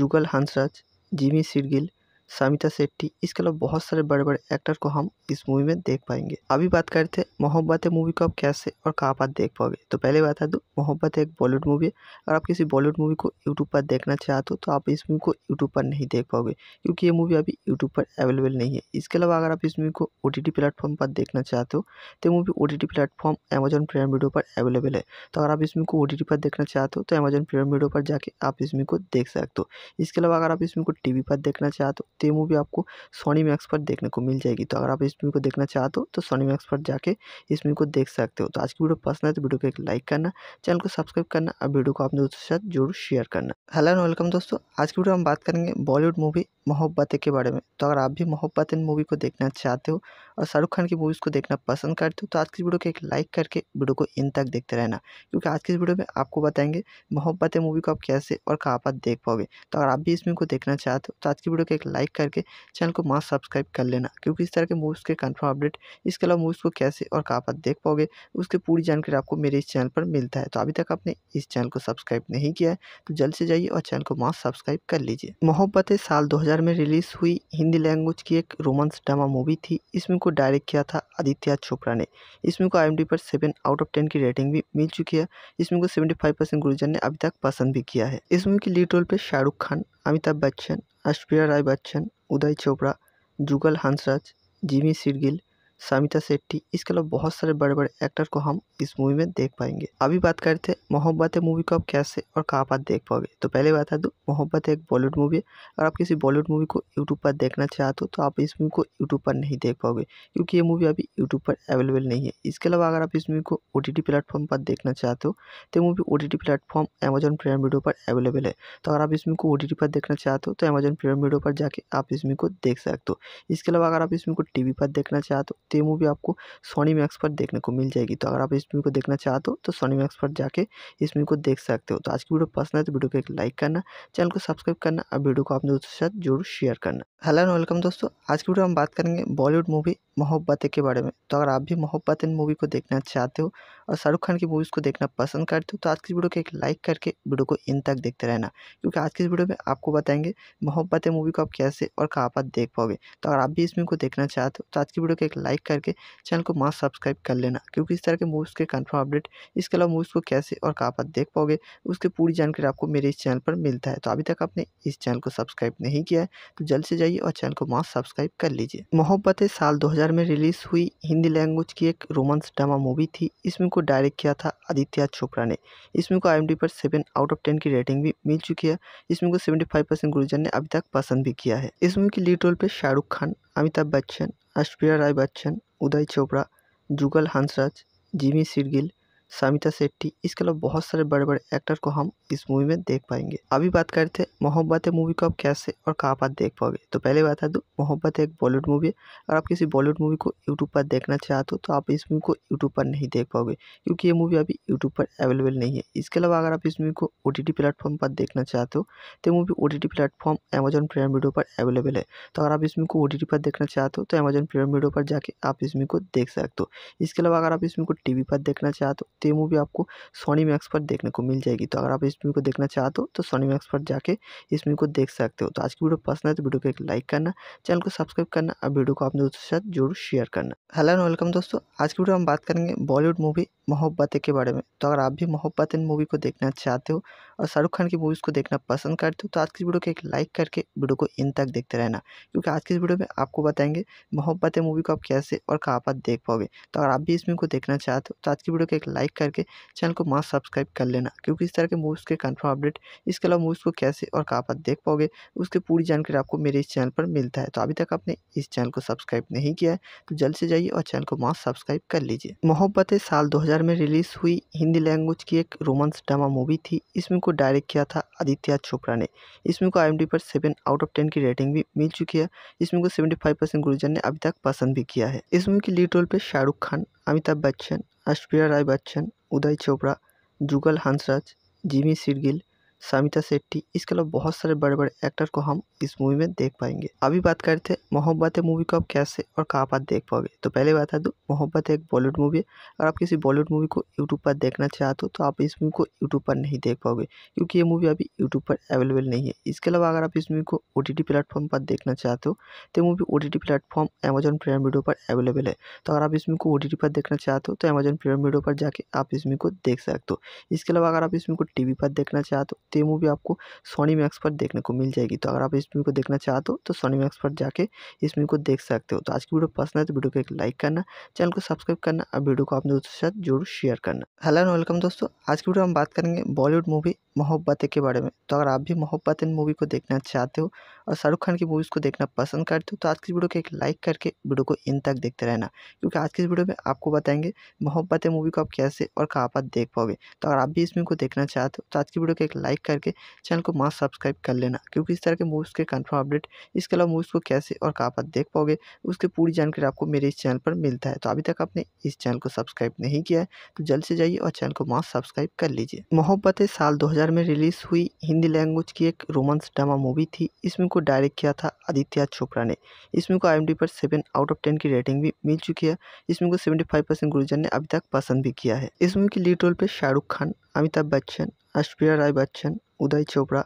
जुगल हंसराज जिमी सिरगिल सामिता सेट्टी इसके अलावा बहुत सारे बड़े बड़े एक्टर को हम इस मूवी में देख पाएंगे अभी बात करते हैं मोहब्बत है मूवी को आप कैसे और कहाँ पर देख पाओगे तो पहले बता दूँ तो मोहब्बत एक बॉलीवुड मूवी है और आप किसी बॉलीवुड मूवी को यूट्यूब पर देखना चाहते हो तो आप इस मूवी को यूट्यूब पर नहीं देख पाओगे क्योंकि ये मूवी अभी यूट्यूब पर अवेलेबल नहीं है इसके अलावा अगर आप इस मूवी को ओ प्लेटफॉर्म पर देखना चाहते हो तो मूवी ओ प्लेटफॉर्म अमेजन प्राइम वीडियो पर अवेलेबल है तो अगर आप इस मूवी को ओ पर देखना चाहते हो तो अमेजन प्राइम वीडियो पर जाके आप इस मूवी को देख सकते हो इसके अलावा अगर आप इस मूवी को टी पर देखना चाहते हो तो ये मूवी आपको सोनी मैक्स पर देखने को मिल जाएगी तो अगर आप इस मूवी को देखना चाहते हो तो सोनी तो मैक्स पर जाके इस मूवी को देख सकते हो तो आज की वीडियो पसंद है तो वीडियो को एक लाइक करना चैनल को सब्सक्राइब करना और वीडियो को अपने दोस्तों के साथ जरूर शेयर करना हेलो एंड वेलकम दोस्तों आज की वीडियो हम बात करेंगे बॉलीवुड मूवी मोहब्बतें के बारे में तो अगर आप भी मोहब्बतें मूवी को देखना चाहते हो और शाहरुख खान की मूवीज़ को देखना पसंद करते हो तो आज की वीडियो को एक लाइक करके वीडियो को इन तक देखते रहना क्योंकि आज की इस वीडियो में आपको बताएंगे मोहब्बतें मूवी को आप कैसे और कहाँ पर देख पाओगे तो अगर आप भी इस मूवी को देखना चाहते हो तो आज की वीडियो को एक लाइक करके चैनल को मास्क सब्सक्राइब कर लेना क्योंकि इस तरह के मूवीज़ के कन्फर्म अपडेट इसके अलावा मूवीज़ को कैसे और कहाँ पर देख पाओगे उसकी पूरी जानकारी आपको मेरे इस चैनल पर मिलता है तो अभी तक आपने इस चैनल को सब्सक्राइब नहीं किया है तो जल्द से जाइए और चैनल को मास्क सब्सक्राइब कर लीजिए मोहब्बतें साल दो 2000 में रिलीज़ हुई हिंदी लैंग्वेज की एक रोमांस ड्रामा मूवी थी इसमें को डायरेक्ट किया था आदित्य चोपड़ा ने इसमें को आई पर सेवन आउट ऑफ टेन की रेटिंग भी मिल चुकी है इसमें को सेवेंटी फाइव परसेंट गुरुजन ने अभी तक पसंद भी किया है इस मूवी की लीड रोल पर शाहरुख खान अमिताभ बच्चन अश्विया राय बच्चन उदय चोपड़ा जुगल हंसराज जिमी सिरगिल सामिता शेट्टी इसके अलावा बहुत सारे बड़े बड़े एक्टर को हम इस मूवी में देख पाएंगे अभी बात करते हैं मोहब्बत है मूवी को आप कैसे और कहाँ पर देख पाओगे तो पहले बता दूँ तो मोहब्बत एक बॉलीवुड मूवी है और आप किसी बॉलीवुड मूवी को यूट्यूब पर देखना चाहते हो तो आप इस मूवी को यूट्यूब पर नहीं देख पाओगे क्योंकि ये मूवी अभी यूट्यूब पर अवेलेबल नहीं है इसके अलावा अगर आप इस मूवी को ओ प्लेटफॉर्म पर देखना चाहते हो तो मूवी ओ प्लेटफॉर्म अमेजन प्रेम वीडियो पर अवेलेबल है तो अगर आप इस मूवी को ओ पर देखना चाहते हो तो अमेजन प्रेम वीडियो पर जाके आप इस मूवी को देख सकते हो इसके अलावा अगर आप इस मूवी को टी पर देखना चाहते हो तो ये मूवी आपको सोनी मैक्स पर देखने को मिल जाएगी तो अगर आप इस मूवी को देखना चाहते हो तो सोनी मैक्स पर जाके इस मूवी को देख सकते हो तो आज की वीडियो पसंद है तो वीडियो को एक लाइक करना चैनल को सब्सक्राइब करना और वीडियो को अपने दोस्तों के साथ जरूर शेयर करना हेलो एंड वेलकम दोस्तों आज की वीडियो हम बात करेंगे बॉलीवुड मूवी मोहब्बतें के बारे में तो अगर आप भी मोहब्बत मूवी को देखना चाहते हो और शाहरुख खान की मूवीज़ को देखना पसंद करते हो तो आज की वीडियो को एक लाइक करके वीडियो को इन तक देखते रहना क्योंकि आज की इस वीडियो में आपको बताएंगे मोहब्बतें मूवी को आप कैसे और कहाँ पर देख पाओगे तो अगर आप भी इस मूवी को देखना चाहते हो तो आज की वीडियो को एक लाइक करके चैनल को मास्क सब्सक्राइब कर लेना क्योंकि इस तरह के मूवीज़ के कन्फर्म अपडेट इसके अलावा मूवीज़ को कैसे और कहाँ पर देख पाओगे उसकी पूरी जानकारी आपको मेरे इस चैनल पर मिलता है तो अभी तक आपने इस चैनल को सब्सक्राइब नहीं किया है तो जल्द से जाइए और चैनल को मास्क सब्सक्राइब कर लीजिए मोहब्बतें साल दो में रिलीज़ हुई हिंदी लैंग्वेज की एक रोमांस ड्रामा मूवी थी इसमें को डायरेक्ट किया था आदित्य चोपड़ा ने इस मूवी को आई पर सेवन आउट ऑफ टेन की रेटिंग भी मिल चुकी है इस मूवी को सेवेंटी फाइव परसेंट गुरुजन ने अभी तक पसंद भी किया है इस मूवी की लीड रोल पर शाहरुख खान अमिताभ बच्चन ऐश्वर्या राय बच्चन उदय चोपड़ा जुगल हंसराज जिमी सिरगिल सामिता शेट्टी इसके अलावा बहुत सारे बड़े बड़े एक्टर को हम इस मूवी में देख पाएंगे अभी बात करते हैं मोहब्बत है मूवी को आप कैसे और कहाँ पर देख पाओगे तो पहले बता दूँ तो, मोहब्बत एक बॉलीवुड मूवी है और आप किसी बॉलीवुड मूवी को यूट्यूब पर देखना चाहते हो तो आप इस मूवी को यूट्यूब पर नहीं देख पाओगे क्योंकि ये मूवी अभी यूट्यूब पर अवेलेबल नहीं है इसके अलावा अगर आप इस मूवी को ओ प्लेटफॉर्म पर देखना चाहते हो तो movie O T T platform Amazon Prime video पर अवेलेबल है तो अगर आप इस मूवी को ओ पर देखना चाहते हो तो अमेजन प्रेम वीडियो पर जाके आप इस मूवी को देख सकते हो इसके अलावा अगर आप इस मूवी को टी पर देखना चाहते हो तो ये मूवी आपको सोनी मैक्स पर देखने को मिल जाएगी तो अगर आप इस इस मूवी को देखना चाहते हो तो सोनी मैक्स पर जाके इस मूवी को देख सकते हो तो आज की वीडियो पसंद है तो वीडियो को एक लाइक करना चैनल को सब्सक्राइब करना और वीडियो को अपने दोस्तों के साथ जरूर शेयर करना हेलो एंड वेलकम दोस्तों आज की वीडियो हम बात करेंगे बॉलीवुड मूवी मोहब्बतें के बारे में तो अगर आप भी मोहब्बतें मूवी को देखना चाहते हो और शाहरुख खान की मूवीज़ को देखना पसंद करते हो तो आज की वीडियो को एक लाइक करके वीडियो को इन तक देखते रहना क्योंकि आज की इस वीडियो में आपको बताएंगे मोहब्बतें मूवी को आप कैसे और कहाँ पर देख पाओगे तो अगर आप भी इस मूवी को देखना चाहते हो तो आज की वीडियो को एक लाइक करके चैनल को मास्क सब्सक्राइब कर लेना क्योंकि इस तरह के मूवीज़ के कन्फर्म अपडेट इसके अलावा मूवीज़ को कैसे और कहाँ पर देख पाओगे उसकी पूरी जानकारी आपको मेरे इस चैनल पर मिलता है तो अभी तक आपने इस चैनल को सब्सक्राइब नहीं किया है तो जल्द से जाइए और चैनल को मास्क सब्सक्राइब कर लीजिए मोहब्बतें साल दो में रिलीज़ हुई हिंदी लैंग्वेज की एक रोमांस ड्रामा मूवी थी इसमें को डायरेक्ट किया था आदित्य चोपड़ा ने इस मूवी को आई पर सेवन आउट ऑफ टेन की रेटिंग भी मिल चुकी है इस मूवी को सेवेंटी फाइव परसेंट गुरुजन ने अभी तक पसंद भी किया है इस मूवी की लीड रोल पे शाहरुख खान अमिताभ बच्चन ऐश्वर्या राय बच्चन उदय चोपड़ा जुगल हंसराज जिमी सिरगिल सामिता सेट्टी इसके अलावा बहुत सारे बड़े बड़े एक्टर को हम इस मूवी में देख पाएंगे अभी बात करते हैं मोहब्बत मूवी को आप कैसे और कहाँ पर देख पाओगे तो पहले बता दूँ तो मोहब्बत एक बॉलीवुड मूवी है और आप किसी बॉलीवुड मूवी को यूट्यूब पर देखना चाहते हो तो आप इस मूवी को यूट्यूब पर नहीं देख पाओगे क्योंकि ये मूवी अभी यूट्यूब पर अवेलेबल नहीं है इसके अलावा अगर आप इस मूवी को ओ प्लेटफॉर्म पर देखना चाहते हो तो मूवी ओ प्लेटफॉर्म अमेजन प्रेम वीडियो पर अवेलेबल है तो अगर आप इस मूवी को ओ पर देखना चाहते हो तो अमेजन प्रेम वीडियो पर जाके आप इस मूवी को देख सकते हो इसके अलावा अगर आप इस मूवी को टी पर देखना चाहते हो तो ये मूवी आपको सोनी मैक्स पर देखने को मिल जाएगी तो अगर आप इस मूवी को देखना चाहते हो तो सोनी मैक्स पर जाके इस मूवी को देख सकते हो तो आज की वीडियो पसंद है तो वीडियो को एक लाइक करना चैनल को सब्सक्राइब करना और वीडियो को अपने दोस्तों के साथ जरूर शेयर करना हेलो एंड वेलकम दोस्तों आज की वीडियो हम बात करेंगे बॉलीवुड मूवी मोहब्बतें के बारे में तो अगर आप भी मोहब्बतें मूवी को देखना चाहते हो और शाहरुख खान की मूवीज़ को देखना पसंद करते हो तो आज की वीडियो को एक लाइक करके वीडियो को इन तक देखते रहना क्योंकि आज की इस वीडियो में आपको बताएंगे है मूवी को आप कैसे और कहाँ पर देख पाओगे तो अगर आप भी इस मूवी को देखना चाहते हो तो आज की वीडियो को एक लाइक करके चैनल को मास्क सब्सक्राइब कर लेना क्योंकि इस तरह के मूवीज़ के कन्फर्म अपडेट इसके अलावा मूवीज़ को कैसे और कहाँ पर देख पाओगे उसकी पूरी जानकारी आपको मेरे इस चैनल पर मिलता है तो अभी तक आपने इस चैनल को सब्सक्राइब नहीं किया है तो जल्द से जाइए और चैनल को मास्क सब्सक्राइब कर लीजिए मोहब्बतें साल दो में रिलीज़ हुई हिंदी लैंग्वेज की एक रोमांस ड्रामा मूवी थी इसमें को डायरेक्ट किया था आदित्य चोपड़ा ने इस मूवी को आई पर सेवन आउट ऑफ टेन की रेटिंग भी मिल चुकी है इस मूवी को सेवेंटी फाइव परसेंट गुरुजन ने अभी तक पसंद भी किया है इस मूवी की लीड रोल पे शाहरुख खान अमिताभ बच्चन ऐश्वर्या राय बच्चन उदय चोपड़ा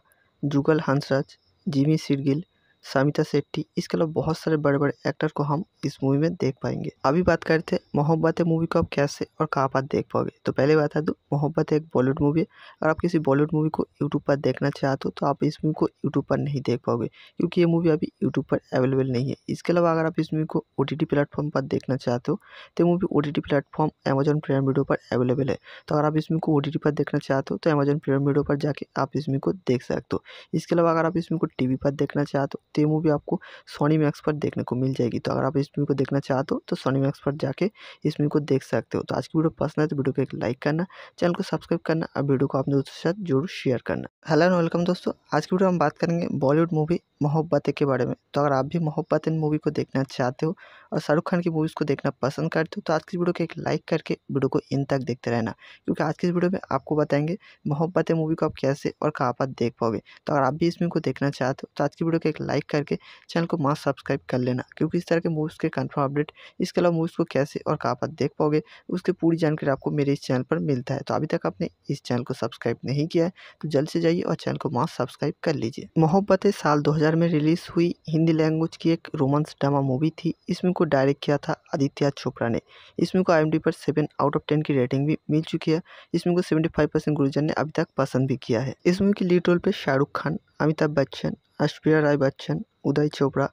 जुगल हंसराज जिमी सिरगिल सामिता सेट्टी इसके अलावा बहुत सारे बड़े बड़े एक्टर को हम इस मूवी में देख पाएंगे अभी बात करते हैं मोहब्बत मूवी को आप कैसे और कहाँ पर देख पाओगे तो पहले बता दूँ तो मोहब्बत एक बॉलीवुड मूवी है अगर आप किसी बॉलीवुड मूवी को यूट्यूब पर देखना चाहते हो तो आप इस मूवी को यूट्यूब पर नहीं देख पाओगे क्योंकि ये मूवी अभी यूट्यूब पर अवेलेबल नहीं है इसके अलावा अगर आप इस मूवी को ओ प्लेटफॉर्म पर देखना चाहते हो तो मूवी ओ प्लेटफॉर्म अमेजन प्रेम वीडियो पर अवेलेबल है तो अगर आप इस मूवी को ओ पर देखना चाहते हो तो अमेजन प्रेम वीडियो पर जाके आप इस मूवी को देख सकते हो इसके अलावा अगर आप इस मूवी को टी पर देखना चाहते हो तो ये मूवी आपको सोनी मैक्स पर देखने को मिल जाएगी तो अगर आप इस मूवी को देखना चाहते हो तो सोनी मैक्स पर जाके इस मूवी को देख सकते हो तो आज की वीडियो पसंद है तो वीडियो को एक लाइक करना चैनल को सब्सक्राइब करना और वीडियो को अपने दोस्तों के साथ जरूर शेयर करना हेलो एंड वेलकम दोस्तों आज की वीडियो हम बात करेंगे बॉलीवुड मूवी मोहब्बतें के बारे में तो अगर आप भी मोहब्बतें मूवी को देखना चाहते हो और शाहरुख खान की मूवीज़ को देखना पसंद करते हो तो आज की वीडियो को एक लाइक करके वीडियो को इन तक देखते रहना क्योंकि आज की इस वीडियो में आपको बताएंगे मोहब्बतें मूवी को आप कैसे और कहाँ पर देख पाओगे तो अगर आप भी इस मूवी को देखना चाहते हो तो आज की वीडियो को एक लाइक लाइक करके चैनल को मास्क सब्सक्राइब कर लेना क्योंकि इस तरह के मूव्स के कन्फर्म अपडेट इसके अलावा मूव्स को कैसे और कहाँ पर देख पाओगे उसकी पूरी जानकारी आपको मेरे इस चैनल पर मिलता है तो अभी तक आपने इस चैनल को सब्सक्राइब नहीं किया है तो जल्द से जाइए और चैनल को मास्क सब्सक्राइब कर लीजिए मोहब्बत साल दो में रिलीज़ हुई हिंदी लैंग्वेज की एक रोमांस ड्रामा मूवी थी इसमें को डायरेक्ट किया था आदित्य चोपड़ा ने इसमें को आई पर सेवन आउट ऑफ टेन की रेटिंग भी मिल चुकी है इसमें को सेवेंटी फाइव परसेंट गुरुजन ने अभी तक पसंद भी किया है इस मूवी की लीड रोल पे शाहरुख खान अमिताभ बच्चन আশপ্রিয়া রায় বচ্চন উদয় চোপড়া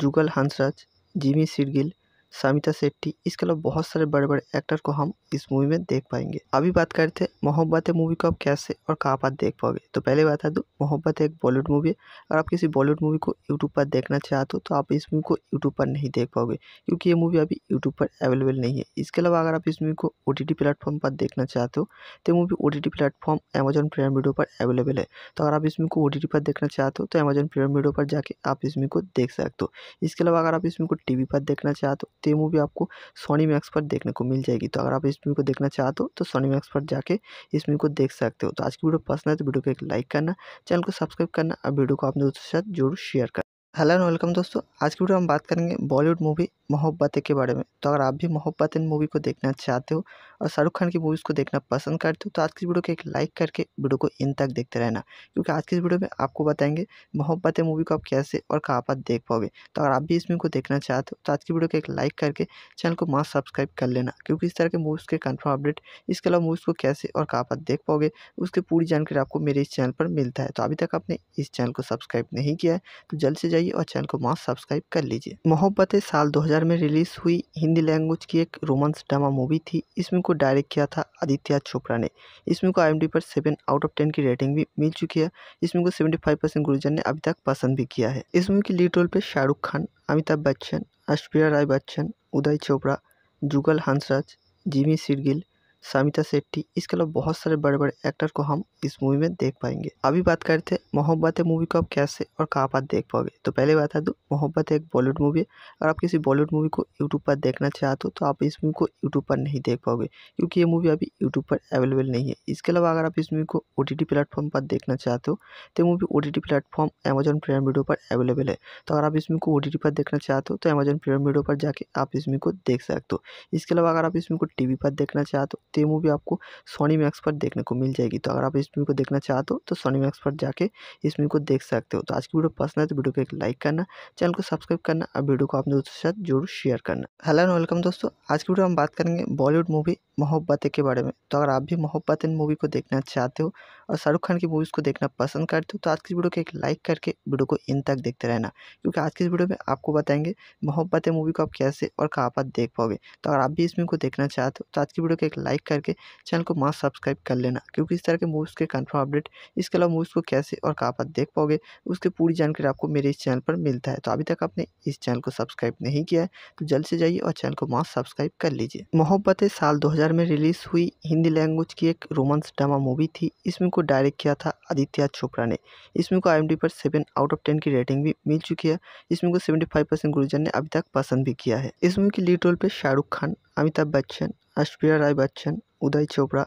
যুগল হাঁসরাজ জিমি সিরগিল सामिता शेट्टी इसके अलावा बहुत सारे बड़े बड़े एक्टर को हम इस मूवी में देख पाएंगे अभी बात करते हैं मोहब्बत मूवी को आप कैसे और कहाँ पर देख पाओगे तो पहले बता दूँ तो मोहब्बत एक बॉलीवुड मूवी है अगर आप किसी बॉलीवुड मूवी को यूट्यूब पर देखना चाहते हो तो आप इस मूवी को यूट्यूब पर नहीं देख पाओगे क्योंकि ये मूवी अभी यूट्यूब पर अवेलेबल नहीं है इसके अलावा अगर आप इस मूवी को ओ प्लेटफॉर्म पर देखना चाहते हो तो मूवी ओ प्लेटफॉर्म अमेजन प्राइम वीडियो पर अवेलेबल है तो अगर आप इस मूवी को ओ पर देखना चाहते हो तो अमेजन प्रेम वीडियो पर जाके आप इस मूवी को देख सकते हो इसके अलावा अगर आप इस मूवी को टी पर देखना चाहते हो तो ये मूवी आपको सोनी मैक्स पर देखने को मिल जाएगी तो अगर आप इस मूवी को देखना चाहते हो तो सोनी मैक्स पर जाके इस मूवी को देख सकते हो तो आज की वीडियो पसंद है तो वीडियो को एक लाइक करना चैनल को सब्सक्राइब करना और वीडियो को अपने दोस्तों के साथ जरूर शेयर करना हेलो एंड वेलकम दोस्तों आज की वीडियो हम बात करेंगे बॉलीवुड मूवी मोहब्बतें के बारे में तो अगर आप भी मोहब्बतें मूवी को देखना चाहते हो और शाहरुख खान की मूवीज़ को देखना पसंद करते हो तो आज की वीडियो को एक लाइक करके वीडियो को इन तक देखते रहना क्योंकि आज की इस वीडियो में आपको बताएंगे मोहब्बतें मूवी को आप कैसे और कहाँ पर देख पाओगे तो अगर आप भी इस मूवी को देखना चाहते हो तो आज की वीडियो को एक लाइक करके चैनल को मास्क सब्सक्राइब कर लेना क्योंकि इस तरह के मूवीज़ के कन्फर्म अपडेट इसके अलावा मूवीज़ को कैसे और कहाँ पर देख पाओगे उसकी पूरी जानकारी आपको मेरे इस चैनल पर मिलता है तो अभी तक आपने इस चैनल को सब्सक्राइब नहीं किया है तो जल्द से जाइए और चैनल को मास्क सब्सक्राइब कर लीजिए मोहब्बत साल 2000 में रिलीज हुई हिंदी लैंग्वेज की एक रोमांस ड्रामा मूवी थी इसमें को डायरेक्ट किया था आदित्य चोपड़ा ने इसमें को आई पर सेवन आउट ऑफ टेन की रेटिंग भी मिल चुकी है इसमें को सेवेंटी फाइव गुरुजन ने अभी तक पसंद भी किया है इस मूवी की लीड रोल पर शाहरुख खान अमिताभ बच्चन अश्विया राय बच्चन उदय चोपड़ा जुगल हंसराज जिमी सिरगिल सामिता शेट्टी इसके अलावा बहुत सारे बड़े बड़े एक्टर को हम इस मूवी में देख पाएंगे अभी बात करते हैं मोहब्बत है मूवी को आप कैसे और कहाँ पर देख पाओगे तो पहले बता दूँ तो मोहब्बत एक बॉलीवुड मूवी है अगर आप किसी बॉलीवुड मूवी को यूट्यूब पर देखना चाहते हो तो आप इस मूवी को यूट्यूब पर नहीं देख पाओगे क्योंकि ये मूवी अभी यूट्यूब पर अवेलेबल नहीं है इसके अलावा अगर आप इस मूवी को ओ प्लेटफॉर्म पर देखना चाहते हो तो मूवी ओ प्लेटफॉर्म अमेजन प्रेम वीडियो पर अवेलेबल है तो अगर आप इस मूवी को ओ पर देखना चाहते हो तो अमेजन प्रेम वीडियो पर जाके आप इस मूवी को देख सकते हो इसके अलावा अगर आप इस मूवी को टी पर देखना चाहते हो तो ये मूवी आपको सोनी मैक्स पर देखने को मिल जाएगी तो अगर आप इस मूवी को देखना चाहते हो तो सोनी मैक्स पर जाके इस मूवी को देख सकते हो तो आज की वीडियो पसंद है तो वीडियो को एक लाइक करना चैनल को सब्सक्राइब करना और वीडियो को अपने दोस्तों के साथ जरूर शेयर करना हेलो एंड वेलकम दोस्तों आज की वीडियो हम बात करेंगे बॉलीवुड मूवी मोहब्बतें के बारे में तो अगर आप भी मोहब्बतें मूवी को देखना चाहते हो और शाहरुख खान की मूवीज़ को देखना पसंद करते हो तो आज की वीडियो को एक लाइक करके वीडियो को इन तक देखते रहना क्योंकि आज की इस वीडियो में आपको बताएंगे मोहब्बतें मूवी को आप कैसे और कहाँ पर देख पाओगे तो अगर आप भी इस मूवी को देखना चाहते हो तो आज की वीडियो को एक लाइक करके चैनल को मास्क सब्सक्राइब कर लेना क्योंकि इस तरह के मूवीज़ के कन्फर्म अपडेट इसके अलावा मूवीज़ को कैसे और कहाँ पर देख पाओगे उसकी पूरी जानकारी आपको मेरे इस चैनल पर मिलता है तो अभी तक आपने इस चैनल को सब्सक्राइब नहीं किया है तो जल्द से जाइए और चैनल को मास्क सब्सक्राइब कर लीजिए मोहब्बतें साल दो में रिलीज़ हुई हिंदी लैंग्वेज की एक रोमांस ड्रामा मूवी थी इसमें को डायरेक्ट किया था आदित्य चोपड़ा ने इस मूवी को आई पर सेवन आउट ऑफ टेन की रेटिंग भी मिल चुकी है इस मूवी को सेवेंटी फाइव परसेंट गुरुजन ने अभी तक पसंद भी किया है इस मूवी की लीड रोल पे शाहरुख खान अमिताभ बच्चन ऐश्वर्या राय बच्चन उदय चोपड़ा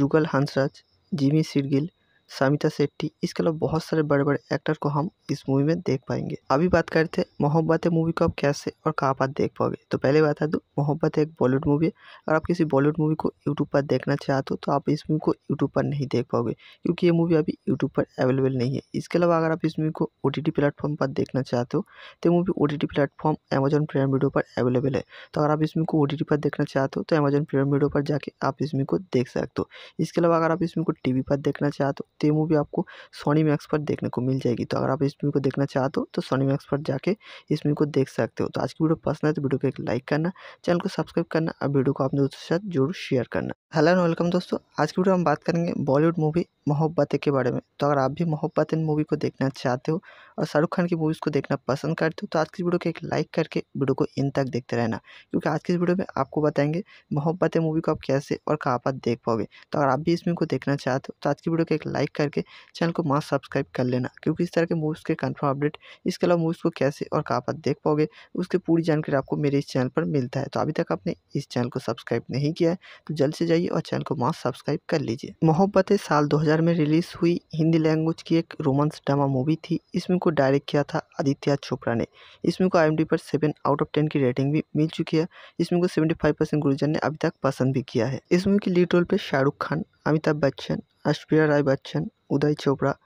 जुगल हंसराज जिमी सिरगिल सामिता शेट्टी इसके अलावा बहुत सारे बड़े बड़े एक्टर को हम इस मूवी में देख पाएंगे अभी बात करते हैं मोहब्बत मूवी को आप कैसे और कहाँ पर देख पाओगे तो पहले बता दूँ तो मोहब्बत एक बॉलीवुड मूवी है अगर आप किसी बॉलीवुड मूवी को यूट्यूब पर देखना चाहते हो तो आप इस मूवी को यूट्यूब पर नहीं देख पाओगे क्योंकि ये मूवी अभी यूट्यूब पर अवेलेबल नहीं है इसके अलावा अगर आप इस मूवी को ओ प्लेटफॉर्म पर देखना चाहते हो तो मूवी ओ प्लेटफॉर्म अमेजन प्राइम वीडियो पर अवेलेबल है तो अगर आप इस मूवी को ओ पर देखना चाहते हो तो अमेजन प्राइम वीडियो पर जाके आप इस मूवी को देख सकते हो इसके अलावा अगर आप इस मूवी को टी पर देखना चाहते हो तो ये मूवी आपको सोनी मैक्स पर देखने को मिल जाएगी तो अगर आप इस मूवी को देखना चाहते हो तो सोनी तो मैक्स पर जाके इस मूवी को देख सकते हो तो आज की वीडियो पसंद है तो वीडियो को एक लाइक करना चैनल को सब्सक्राइब करना और वीडियो को अपने दोस्तों के साथ जरूर शेयर करना हेलो एंड वेलकम दोस्तों आज की वीडियो हम बात करेंगे बॉलीवुड मूवी मोहब्बतें के बारे में तो अगर आप भी इन मूवी को देखना चाहते हो और शाहरुख खान की मूवीज़ को देखना पसंद करते हो तो आज की वीडियो को एक लाइक करके वीडियो को इन तक देखते रहना क्योंकि आज की इस वीडियो में आपको बताएंगे मोहब्बतें मूवी को आप कैसे और कहाँ पर देख पाओगे तो अगर आप भी इस मूवी को देखना चाहते हो तो आज की वीडियो को एक लाइक करके चैनल को मास्क सब्सक्राइब कर लेना क्योंकि इस तरह के मूवीज़ के कन्फर्म अपडेट इसके अलावा मूवीज़ को कैसे और कहाँ पर देख पाओगे उसकी पूरी जानकारी आपको मेरे इस चैनल पर मिलता है तो अभी तक आपने इस चैनल को सब्सक्राइब नहीं किया है तो जल्द से जाइए और चैनल को मास्क सब्सक्राइब कर लीजिए मोहब्बतें साल दो में रिलीज़ हुई हिंदी लैंग्वेज की एक रोमांस ड्रामा मूवी थी इसमें को डायरेक्ट किया था आदित्य चोपड़ा ने इस मूवी को आई पर सेवन आउट ऑफ टेन की रेटिंग भी मिल चुकी है इस मूवी को सेवेंटी फाइव परसेंट गुरुजन ने अभी तक पसंद भी किया है इस मूवी की लीड रोल पे शाहरुख खान अमिताभ बच्चन अश्प्रिया राय बच्चन उदय चोपड़ा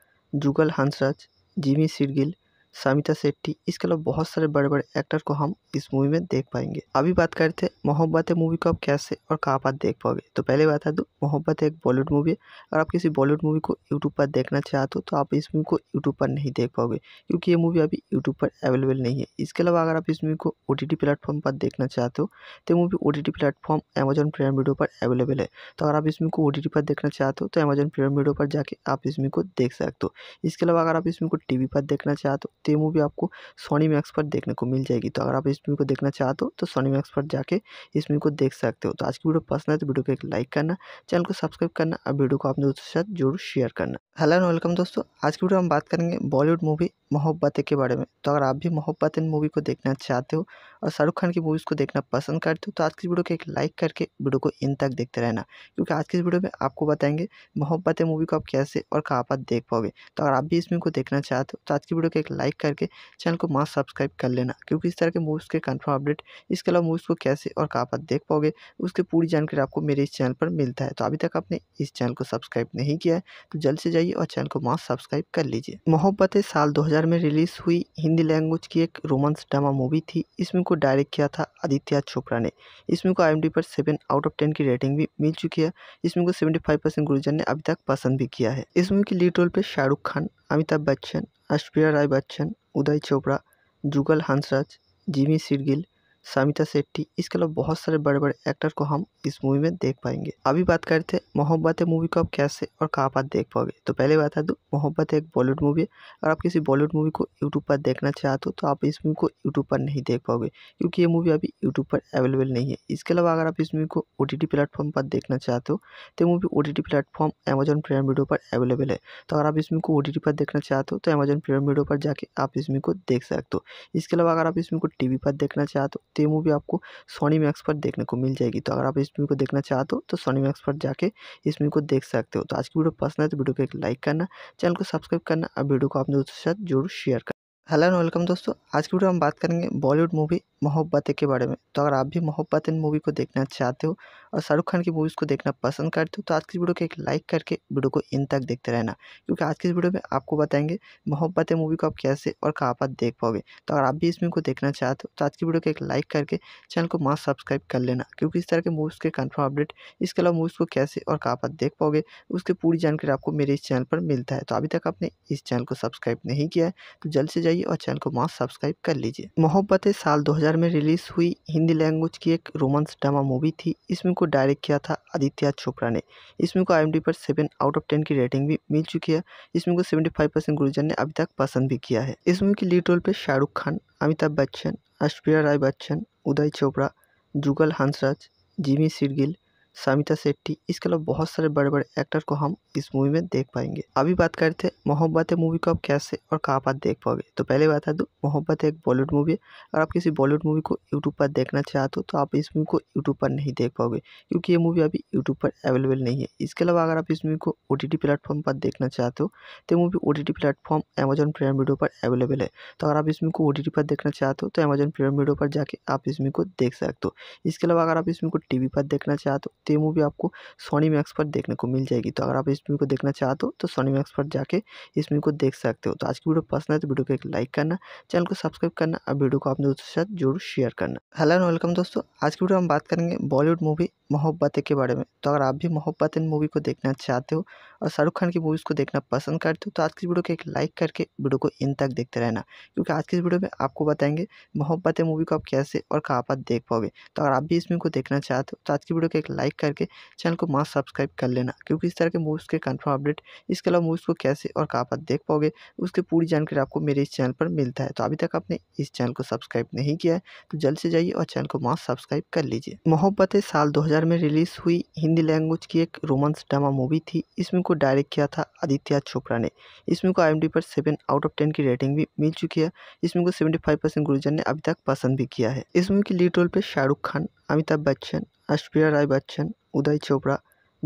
जुगल हंसराज जिमी सिरगिल सामिता शेट्टी इसके अलावा बहुत सारे बड़े बड़े एक्टर को हम इस मूवी में देख पाएंगे अभी बात करते हैं मोहब्बत मूवी को आप कैसे और कहाँ पर देख पाओगे तो पहले बता दूँ तो मोहब्बत एक बॉलीवुड मूवी है अगर आप किसी बॉलीवुड मूवी को यूट्यूब पर देखना चाहते हो तो आप इस मूवी को यूट्यूब पर नहीं देख पाओगे क्योंकि ये मूवी अभी यूट्यूब पर अवेलेबल नहीं है इसके अलावा अगर आप इस मूवी को ओ प्लेटफॉर्म पर देखना चाहते हो तो मूवी ओ प्लेटफॉर्म अमेजन प्रेम वीडियो पर अवेलेबल है तो अगर आप इस मूवी को ओ पर देखना चाहते हो तो अमेजन प्रेम वीडियो पर जाके आप इस मूवी को देख सकते हो इसके अलावा अगर आप इस मूवी को टी पर देखना चाहते हो तो ये मूवी आपको सोनी मैक्स पर देखने को मिल जाएगी तो अगर आप इस मूवी को देखना चाहते हो तो सोनी मैक्स पर जाके इस मूवी को देख सकते हो तो आज की वीडियो पसंद है तो वीडियो को एक लाइक करना चैनल को सब्सक्राइब करना और वीडियो को अपने दोस्तों के साथ जरूर शेयर करना हेलो एंड वेलकम दोस्तों आज की वीडियो हम बात करेंगे बॉलीवुड मूवी मोहब्बतें के बारे में तो अगर आप भी मोहब्बतें मूवी को देखना चाहते हो और शाहरुख खान की मूवीज़ को देखना पसंद करते हो तो आज की वीडियो को एक लाइक करके वीडियो को इन तक देखते रहना क्योंकि आज की इस वीडियो में आपको बताएंगे मोहब्बतें मूवी को आप कैसे और कहाँ पर देख पाओगे तो अगर आप भी इस मूवी को देखना चाहते हो तो आज की वीडियो को एक लाइक करके चैनल को माँ सब्सक्राइब कर लेना क्योंकि इस तरह के मूवीज़ के कन्फर्म अपडेट इसके अलावा मूवीज़ को कैसे और कहाँ पर देख पाओगे उसकी पूरी जानकारी आपको मेरे इस चैनल पर मिलता है तो अभी तक आपने इस चैनल को सब्सक्राइब नहीं किया है तो जल्द से जाइए और चैनल को माँ सब्सक्राइब कर लीजिए मोहब्बतें साल दो में रिलीज़ हुई हिंदी लैंग्वेज की एक रोमांस ड्रामा मूवी थी इसमें को डायरेक्ट किया था आदित्य चोपड़ा ने इसमें को आई पर सेवन आउट ऑफ टेन की रेटिंग भी मिल चुकी है इसमें को सेवेंटी फाइव परसेंट गुरुजन ने अभी तक पसंद भी किया है इस मूवी की लीड रोल पर शाहरुख खान अमिताभ बच्चन अश्प्रिया राय बच्चन उदय चोपड़ा जुगल हंसराज जिमी सिरगिल सामिता शेट्टी इसके अलावा बहुत सारे बड़े बड़े एक्टर को हम इस मूवी में देख पाएंगे अभी बात करते हैं मोहब्बत है मूवी को आप कैसे और कहाँ पर देख पाओगे तो पहले बता दूँ तो मोहब्बत एक बॉलीवुड मूवी है और आप किसी बॉलीवुड मूवी को यूट्यूब पर देखना चाहते हो तो आप इस मूवी को यूट्यूब पर नहीं देख पाओगे क्योंकि ये मूवी अभी यूट्यूब पर अवेलेबल नहीं है इसके अलावा अगर आप इस मूवी को ओ प्लेटफॉर्म पर देखना चाहते हो तो मूवी ओ प्लेटफॉर्म अमेजन प्रेम वीडियो पर अवेलेबल है तो अगर आप इस मूवी को ओ पर देखना चाहते हो तो अमेजन प्रेम वीडियो पर जाके आप इस मूवी को देख सकते हो इसके अलावा अगर आप इस मूवी को टी पर देखना चाहते हो तो ये मूवी आपको सोनी मैक्स पर देखने को मिल जाएगी तो अगर आप इस मूवी को देखना चाहते हो तो सोनी मैक्स पर जाके इस मूवी को देख सकते हो तो आज की वीडियो पसंद है तो वीडियो को एक लाइक करना चैनल को सब्सक्राइब करना और वीडियो को अपने दोस्तों के साथ जरूर शेयर करना हेलो एंड वेलकम दोस्तों आज की वीडियो हम बात करेंगे बॉलीवुड मूवी मोहब्बतें के बारे में तो अगर आप भी मोहब्बत इन मूवी को देखना चाहते हो और शाहरुख खान की मूवीज़ को देखना पसंद करते हो तो आज की वीडियो को एक लाइक करके वीडियो को इन तक देखते रहना क्योंकि आज की इस वीडियो में आपको बताएंगे मोहब्बतें मूवी को आप कैसे और कहाँ पर देख पाओगे तो अगर आप भी इस मूवी को देखना चाहते हो तो आज की वीडियो को एक लाइक करके चैनल को माँ सब्सक्राइब कर लेना क्योंकि इस तरह के मूवीज़ के कन्फर्म अपडेट इसके अलावा मूवीज़ को कैसे और कहाँ पर देख पाओगे उसकी पूरी जानकारी आपको मेरे इस चैनल पर मिलता है तो अभी तक आपने इस चैनल को सब्सक्राइब नहीं किया है तो जल्द से जाइए और चैनल को माँ सब्सक्राइब कर लीजिए मोहब्बतें साल दो में रिलीज़ हुई हिंदी लैंग्वेज की एक रोमांस ड्रामा मूवी थी इसमें को डायरेक्ट किया था आदित्य चोपड़ा ने इसमें को आई पर सेवन आउट ऑफ टेन की रेटिंग भी मिल चुकी है इसमें को सेवेंटी फाइव परसेंट गुरुजन ने अभी तक पसंद भी किया है इस मूवी की लीड रोल पर शाहरुख खान अमिताभ बच्चन ऐश्वर्या राय बच्चन उदय चोपड़ा जुगल हंसराज जिमी सिरगिल सामिता शेट्टी इसके अलावा बहुत सारे बड़े बड़े एक्टर को हम इस मूवी में देख पाएंगे अभी बात करते हैं मोहब्बत मूवी को आप कैसे और कहाँ पर देख पाओगे तो पहले बता दूँ मोहब्बत एक बॉलीवुड मूवी है अगर आप किसी बॉलीवुड मूवी को यूट्यूब पर देखना चाहते हो तो आप इस मूवी को यूट्यूब पर नहीं देख पाओगे क्योंकि ये मूवी अभी यूट्यूब पर अवेलेबल नहीं है इसके अलावा अगर आप इस मूवी को ओ प्लेटफॉर्म पर देखना चाहते हो तो मूवी ओ प्लेटफॉर्म अमेजन प्रेम वीडियो पर अवेलेबल है तो अगर आप इस मूवी को ओ पर देखना चाहते हो तो अमेजन प्रेम वीडियो पर जाके आप इस मूवी को देख सकते हो इसके अलावा अगर आप इस मूवी को टी पर देखना चाहते हो तो ये मूवी आपको सोनी मैक्स पर देखने को मिल जाएगी तो अगर आप इस मूवी को देखना चाहते हो तो सोनी मैक्स पर जाके इस मूवी को देख सकते हो तो आज की वीडियो पसंद है तो वीडियो को एक लाइक करना चैनल को सब्सक्राइब करना और वीडियो को अपने दोस्तों के साथ जरूर शेयर करना हेलो एंड वेलकम दोस्तों आज की वीडियो हम बात करेंगे बॉलीवुड मूवी मोहब्बतें के बारे में तो अगर आप भी मोहब्बतें मूवी को देखना चाहते हो और शाहरुख खान की मूवीज़ को देखना पसंद करते हो तो आज की वीडियो को एक लाइक करके वीडियो को इन तक देखते रहना क्योंकि आज की इस वीडियो में आपको बताएंगे मोहब्बतें मूवी को आप कैसे और कहाँ पर देख पाओगे तो अगर आप भी इस मूवी को देखना चाहते हो तो आज की वीडियो को एक लाइक लाइक करके चैनल को मास्क सब्सक्राइब कर लेना क्योंकि इस तरह के मूवीज़ के कन्फर्म अपडेट इसके अलावा मूवीज़ को कैसे और कहाँ पर देख पाओगे उसकी पूरी जानकारी आपको मेरे इस चैनल पर मिलता है तो अभी तक आपने इस चैनल को सब्सक्राइब नहीं किया है तो जल्द से जाइए और चैनल को मास्क सब्सक्राइब कर लीजिए मोहब्बत साल दो में रिलीज़ हुई हिंदी लैंग्वेज की एक रोमांस ड्रामा मूवी थी इसमें को डायरेक्ट किया था आदित्य चोपड़ा ने इसमें को आई पर सेवन आउट ऑफ टेन की रेटिंग भी मिल चुकी है इसमें को सेवेंटी फाइव परसेंट गुरुजन ने अभी तक पसंद भी किया है इस मूवी की लीड रोल पे शाहरुख खान अमिताभ बच्चन আশপ্রিয়া রায় বচ্চন উদয় চোপড়া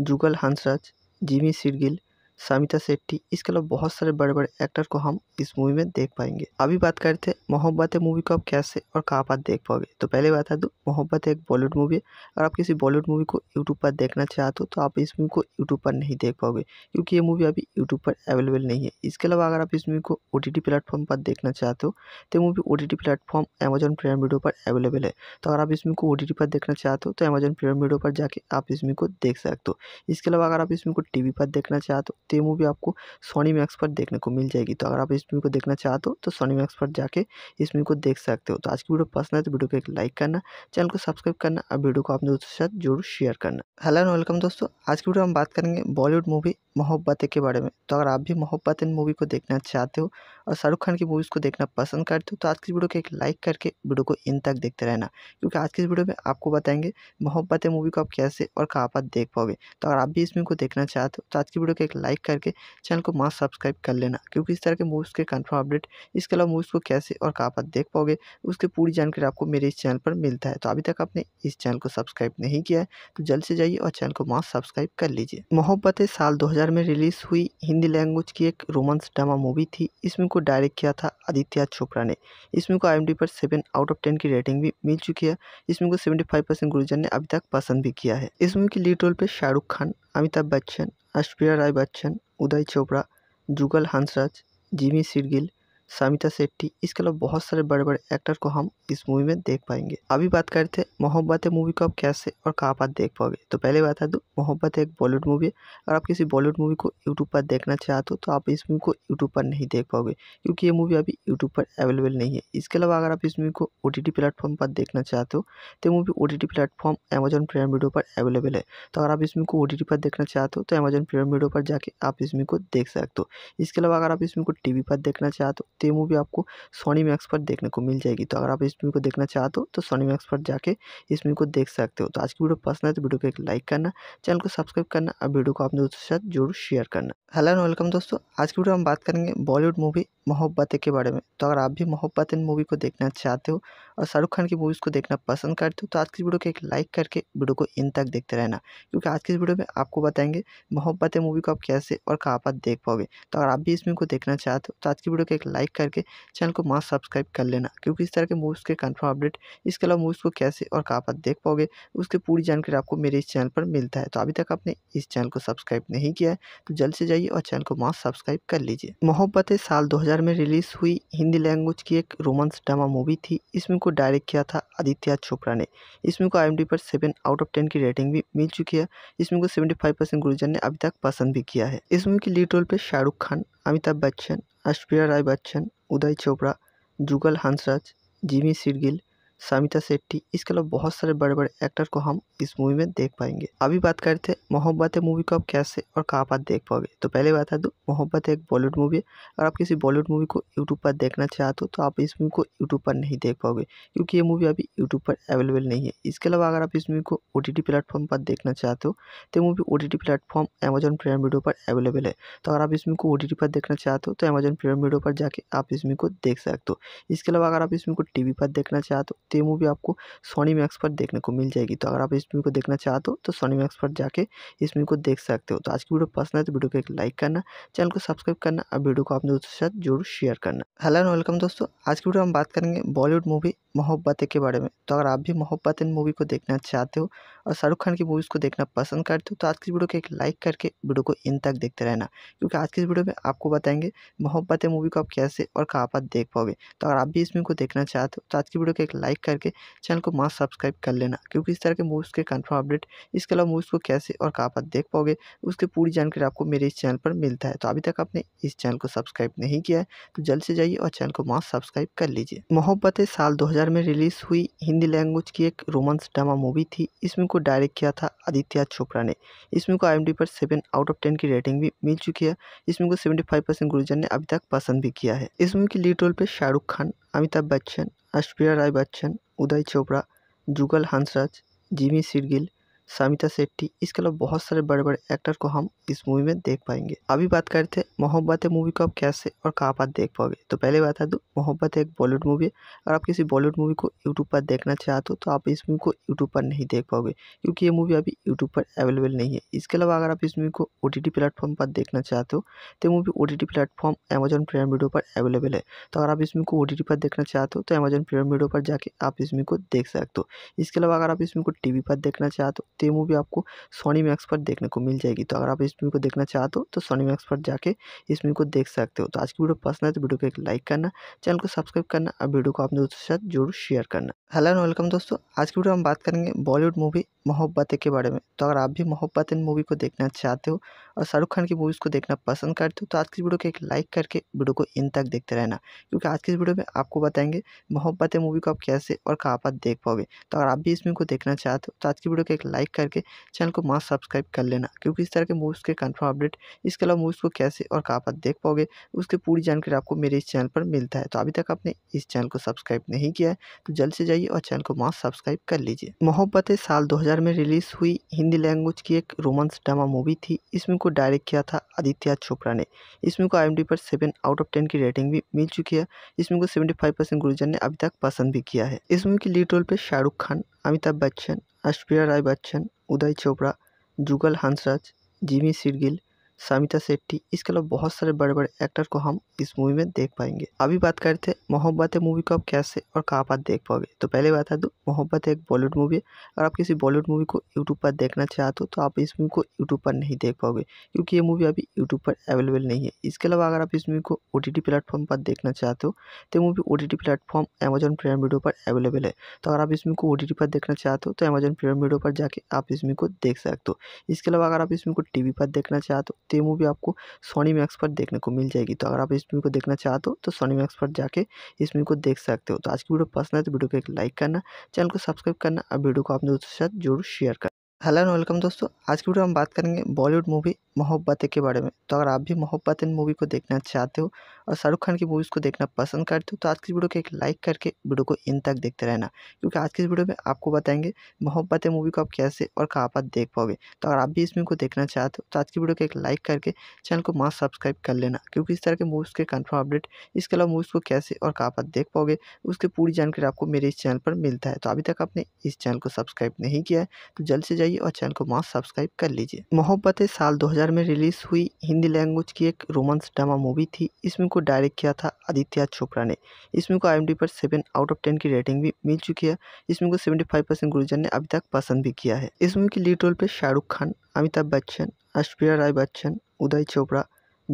যুগল হাঁসরাজ জিমি সিরগিল समिता शेट्टी इसके अलावा बहुत सारे बड़े बड़े एक्टर को हम इस मूवी में देख पाएंगे अभी बात करते हैं मोहब्बत है मूवी को आप कैसे और कहाँ पर देख पाओगे तो पहले बता दूँ तो मोहब्बत एक बॉलीवुड मूवी है अगर आप किसी बॉलीवुड मूवी को यूट्यूब पर देखना चाहते हो तो आप इस मूवी को यूट्यूब पर नहीं देख पाओगे क्योंकि ये मूवी अभी यूट्यूब पर अवेलेबल नहीं है इसके अलावा अगर आप इस मूवी को ओ प्लेटफॉर्म पर देखना चाहते हो तो मूवी ओ प्लेटफॉर्म अमेजन प्रेम वीडियो पर अवेलेबल है तो अगर आप इस मूवी को ओ पर देखना चाहते हो तो अमेजन प्रेम वीडियो पर जाके आप इस मूवी को देख सकते हो इसके अलावा अगर आप इस मूवी को टी पर देखना चाहते हो तो ये मूवी आपको सोनी मैक्स पर देखने को मिल जाएगी तो अगर आप इस मूवी को देखना चाहते हो तो सोनी मैक्स पर जाके इस मूवी को देख सकते हो तो आज की वीडियो पसंद है तो वीडियो को एक लाइक करना चैनल को सब्सक्राइब करना और वीडियो को अपने दोस्तों के साथ जरूर शेयर करना हेलो एंड वेलकम दोस्तों आज की वीडियो हम बात करेंगे बॉलीवुड मूवी मोहब्बतें के बारे में तो अगर आप भी मोहब्बतें मूवी को देखना चाहते हो और शाहरुख खान की मूवीज़ को देखना पसंद करते हो तो आज की वीडियो को एक लाइक करके वीडियो को इन तक देखते रहना क्योंकि आज की इस वीडियो में आपको बताएंगे मोहब्बतें मूवी को आप कैसे और कहाँ पर देख पाओगे तो अगर आप भी इस मूवी को देखना चाहते हो तो आज की वीडियो को एक लाइक लाइक करके चैनल को मास्क सब्सक्राइब कर लेना क्योंकि इस तरह के मूव्स के कन्फर्म अपडेट इसके अलावा मूव्स को कैसे और कहाँ पर देख पाओगे उसकी पूरी जानकारी आपको मेरे इस चैनल पर मिलता है तो अभी तक आपने इस चैनल को सब्सक्राइब नहीं किया है तो जल्द से जाइए और चैनल को मास्क सब्सक्राइब कर लीजिए मोहब्बत साल दो में रिलीज हुई हिंदी लैंग्वेज की एक रोमांस ड्रामा मूवी थी इसमें को डायरेक्ट किया था आदित्य चोपड़ा ने इसमें को आई पर सेवन आउट ऑफ टेन की रेटिंग भी मिल चुकी है इसमें को सेवेंटी फाइव परसेंट गुरुजन ने अभी तक पसंद भी किया है इस मूवी की लीड रोल पे शाहरुख खान अमिताभ बच्चन আশপ্রিয়া রায় বচ্চন উদয় চোপড়া যুগল হাঁসরাজ জিমি শিরগিল सामिता सेट्टी इसके अलावा बहुत सारे बड़े बड़े एक्टर को हम इस मूवी में देख पाएंगे अभी बात करते हैं मोहब्बत मूवी को आप कैसे और कहाँ पर देख पाओगे तो पहले बता दूँ तो मोहब्बत एक बॉलीवुड मूवी है अगर आप किसी बॉलीवुड मूवी को यूट्यूब पर देखना चाहते हो तो आप इस मूवी को यूट्यूब पर नहीं देख पाओगे क्योंकि ये मूवी अभी यूट्यूब पर अवेलेबल नहीं है इसके अलावा अगर आप इस मूवी को ओ प्लेटफॉर्म पर देखना चाहते हो तो मूवी ओ प्लेटफॉर्म अमेजन प्रेम वीडियो पर अवेलेबल है तो अगर आप इस मूवी को ओ पर देखना चाहते हो तो अमेजन प्रेम वीडियो पर जाके आप इस मूवी को देख सकते हो इसके अलावा अगर आप इस मूवी को टी पर देखना चाहते हो तो ये मूवी आपको सोनी मैक्स पर देखने को मिल जाएगी तो अगर आप इस मूवी को देखना चाहते हो तो सोनी मैक्स पर जाके इस मूवी को देख सकते हो तो आज की वीडियो पसंद है तो वीडियो को एक लाइक करना चैनल को सब्सक्राइब करना और वीडियो को अपने दोस्तों के साथ जरूर शेयर करना हेलो एंड वेलकम दोस्तों आज की वीडियो हम बात करेंगे बॉलीवुड मूवी मोहब्बतें के बारे में तो अगर आप भी मोहब्बतें मूवी को देखना चाहते हो और शाहरुख खान की मूवीज़ को देखना पसंद करते हो तो आज की वीडियो को एक लाइक करके वीडियो को इन तक देखते रहना क्योंकि आज की इस वीडियो में आपको बताएंगे मोहब्बतें मूवी को आप कैसे और कहाँ पर देख पाओगे तो अगर आप भी इस मूवी को देखना चाहते हो तो आज की वीडियो को एक लाइक करके चैनल को मास्क सब्सक्राइब कर लेना क्योंकि इस तरह के मूवीज़ के कन्फर्म अपडेट इसके अलावा मूवीज़ को कैसे और कहाँ पर देख पाओगे उसकी पूरी जानकारी आपको मेरे इस चैनल पर मिलता है तो अभी तक आपने इस चैनल को सब्सक्राइब नहीं किया है तो जल्द से जाइए और चैनल को मास्क सब्सक्राइब कर लीजिए मोहब्बतें साल दो में रिलीज़ हुई हिंदी लैंग्वेज की एक रोमांस ड्रामा मूवी थी इसमें को डायरेक्ट किया था आदित्य चोपड़ा ने इस मूवी को आई पर सेवन आउट ऑफ टेन की रेटिंग भी मिल चुकी है इस मूवी को सेवेंटी फाइव परसेंट गुरुजन ने अभी तक पसंद भी किया है इस मूवी की लीड रोल पे शाहरुख खान अमिताभ बच्चन ऐश्वर्या राय बच्चन उदय चोपड़ा जुगल हंसराज जिमी सिरगिल सामिता शेट्टी इसके अलावा बहुत सारे बड़े बड़े एक्टर को हम इस मूवी में देख पाएंगे अभी बात करते हैं मोहब्बत है मूवी को आप कैसे और कहाँ पर देख पाओगे तो पहले बता दूँ मोहब्बत एक बॉलीवुड मूवी है और आप किसी बॉलीवुड मूवी को यूट्यूब पर देखना चाहते हो तो आप इस मूवी को यूट्यूब पर नहीं देख पाओगे क्योंकि ये मूवी अभी यूट्यूब पर अवेलेबल नहीं है इसके अलावा अगर आप इस मूवी को ओ प्लेटफॉर्म पर देखना चाहते हो तो movie O T platform Amazon Prime video पर अवेलेबल है तो अगर आप इस मूवी को ओ पर देखना चाहते हो तो अमेजन प्राइम वीडियो पर जाके आप इस मूवी को देख सकते हो इसके अलावा अगर आप इस मूवी को टी पर देखना चाहते हो तो ये मूवी आपको सोनी मैक्स पर देखने को मिल जाएगी तो अगर आप इस मूवी को देखना चाहते हो तो सोनी मैक्स पर जाके इस मूवी को देख सकते हो तो आज की वीडियो पसंद है तो वीडियो को एक लाइक करना चैनल को सब्सक्राइब करना और वीडियो को अपने दोस्तों के साथ जरूर शेयर करना हेलो एंड वेलकम दोस्तों आज की वीडियो हम बात करेंगे बॉलीवुड मूवी मोहब्बतें के बारे में तो अगर आप भी मोहब्बतें मूवी को देखना चाहते हो और शाहरुख खान की मूवीज़ को देखना पसंद करते हो तो आज की वीडियो को एक लाइक करके वीडियो को इन तक देखते रहना क्योंकि आज की इस वीडियो में आपको बताएंगे है मूवी को आप कैसे और कहाँ पर देख पाओगे तो अगर आप भी इस मूवी को देखना चाहते हो तो आज की वीडियो को एक लाइक करके चैनल को मास्क सब्सक्राइब कर लेना क्योंकि इस तरह के मूवीज़ के कन्फर्म अपडेट इसके अलावा मूवीज़ को कैसे और कहाँ पर देख पाओगे उसकी पूरी जानकारी आपको मेरे इस चैनल पर मिलता है तो अभी तक आपने इस चैनल को सब्सक्राइब नहीं किया है तो जल्द से जाइए और चैनल को मास्क सब्सक्राइब कर लीजिए मोहब्बतें साल दो में रिलीज़ हुई हिंदी लैंग्वेज की एक रोमांस ड्रामा मूवी थी इसमें को डायरेक्ट किया था आदित्य चोपड़ा ने इस मूवी को आई पर सेवन आउट ऑफ टेन की रेटिंग भी मिल चुकी है इस मूवी को सेवेंटी फाइव परसेंट गुरुजन ने अभी तक पसंद भी किया है इस मूवी की लीड रोल पे शाहरुख खान अमिताभ बच्चन ऐश्वर्या राय बच्चन उदय चोपड़ा जुगल हंसराज जिमी सिरगिल सामिता सेट्टी इसके अलावा बहुत सारे बड़े बड़े एक्टर को हम इस मूवी में देख पाएंगे अभी बात करते हैं मोहब्बत मूवी को आप कैसे और कहाँ पर देख पाओगे तो पहले बता दूँ तो मोहब्बत एक बॉलीवुड मूवी है अगर आप किसी बॉलीवुड मूवी को यूट्यूब पर देखना चाहते हो तो आप इस मूवी को यूट्यूब पर नहीं देख पाओगे क्योंकि ये मूवी अभी यूट्यूब पर अवेलेबल नहीं है इसके अलावा अगर आप इस मूवी को ओ प्लेटफॉर्म पर देखना चाहते हो तो मूवी ओ प्लेटफॉर्म अमेजन प्रेम वीडियो पर अवेलेबल है तो अगर आप इस मूवी को ओ पर देखना चाहते हो तो अमेजन प्राइम वीडियो पर जाके आप इस मूवी को देख सकते हो इसके अलावा अगर आप इस मूवी को टी पर देखना चाहते हो तो ये मूवी आपको सोनी मैक्स पर देखने को मिल जाएगी तो अगर आप इस मूवी को देखना चाहते हो तो सोनी तो मैक्स पर जाके इस मूवी को देख सकते हो तो आज की वीडियो पसंद है तो वीडियो को एक लाइक करना चैनल को सब्सक्राइब करना और वीडियो को अपने दोस्तों के साथ जरूर शेयर करना हेलो एंड वेलकम दोस्तों आज की वीडियो हम बात करेंगे बॉलीवुड मूवी मोहब्बतें के बारे में तो अगर आप भी मोहब्बतें मूवी को देखना चाहते हो और शाहरुख खान की मूवीज़ को देखना पसंद करते हो तो आज की वीडियो को एक लाइक करके वीडियो को इन तक देखते रहना क्योंकि आज की इस वीडियो में आपको बताएंगे मोहब्बतें मूवी को आप कैसे और कहाँ पर देख पाओगे तो अगर आप भी इस मूवी को देखना चाहते हो तो आज की वीडियो को एक लाइक करके चैनल को मास्क सब्सक्राइब कर लेना क्योंकि इस तरह के मूवीज़ के कन्फर्म अपडेट इसके अलावा मूवीज़ को कैसे और कहाँ पर देख पाओगे उसकी पूरी जानकारी आपको मेरे इस चैनल पर मिलता है तो अभी तक आपने इस चैनल को सब्सक्राइब नहीं किया है तो जल्द से जाइए और चैनल को मास्क सब्सक्राइब कर लीजिए मोहब्बतें साल दो 2000 में रिलीज़ हुई हिंदी लैंग्वेज की एक रोमांस ड्रामा मूवी थी इसमें को डायरेक्ट किया था आदित्य चोपड़ा ने इसमें को आई पर सेवन आउट ऑफ टेन की रेटिंग भी मिल चुकी है इसमें को सेवेंटी फाइव परसेंट गुरुजन ने अभी तक पसंद भी किया है इस मूवी की लीड रोल पर शाहरुख खान अमिताभ बच्चन अश्विया राय बच्चन उदय चोपड़ा जुगल हंसराज जिमी सिरगिल सामिता शेट्टी इसके अलावा बहुत सारे बड़े बड़े एक्टर को हम इस मूवी में देख पाएंगे अभी बात करते हैं मोहब्बत है मूवी को आप कैसे और कहाँ पर देख पाओगे तो पहले बता दूँ तो मोहब्बत एक बॉलीवुड मूवी है और आप किसी बॉलीवुड मूवी को यूट्यूब पर देखना चाहते हो तो आप इस मूवी को यूट्यूब पर नहीं देख पाओगे क्योंकि ये मूवी अभी यूट्यूब पर अवेलेबल नहीं है इसके अलावा अगर आप इस मूवी को ओ प्लेटफॉर्म पर देखना चाहते हो तो मूवी ओ प्लेटफॉर्म अमेजन प्रेम वीडियो पर अवेलेबल है तो अगर आप इस मूवी को ओ पर देखना चाहते हो तो अमेजन प्रेम वीडियो पर जाके आप इस मूवी को देख सकते हो इसके अलावा अगर आप इस मूवी को टी पर देखना चाहते हो तो ये मूवी आपको सोनी मैक्स पर देखने को मिल जाएगी तो अगर आप इस मूवी को देखना चाहते हो तो सोनी मैक्स पर जाके इस मूवी को देख सकते हो तो आज की वीडियो पसंद है तो वीडियो को एक लाइक करना चैनल को सब्सक्राइब करना और वीडियो को अपने दोस्तों के साथ जरूर शेयर करना हेलो एंड वेलकम दोस्तों आज की वीडियो हम बात करेंगे बॉलीवुड मूवी मोहब्बतें के बारे में तो अगर आप भी मोहब्बतें मूवी को देखना चाहते हो और शाहरुख खान की मूवीज़ को देखना पसंद करते हो तो आज की वीडियो को एक लाइक करके वीडियो को इन तक देखते रहना क्योंकि आज की इस वीडियो में आपको बताएंगे मोहब्बतें मूवी को आप कैसे और कहाँ पर देख पाओगे तो अगर आप भी इस मूवी को देखना चाहते हो तो आज की वीडियो को एक लाइक करके चैनल को मास्क सब्सक्राइब कर लेना क्योंकि इस तरह के मूवीज़ के कन्फर्म अपडेट इसके अलावा मूवीज़ को कैसे और कहाँ पर देख पाओगे उसकी पूरी जानकारी आपको मेरे इस चैनल पर मिलता है तो अभी तक आपने इस चैनल को सब्सक्राइब नहीं किया है तो जल्द से जाइए और चैनल को मास्क सब्सक्राइब कर लीजिए मोहब्बतें साल दो में रिलीज़ हुई हिंदी लैंग्वेज की एक रोमांस ड्रामा मूवी थी इसमें को डायरेक्ट किया था आदित्य चोपड़ा ने इस मूवी को आई पर सेवन आउट ऑफ टेन की रेटिंग भी मिल चुकी है इस मूवी को सेवेंटी फाइव परसेंट गुरुजन ने अभी तक पसंद भी किया है इस मूवी की लीड रोल पे शाहरुख खान अमिताभ बच्चन ऐश्वर्या राय बच्चन उदय चोपड़ा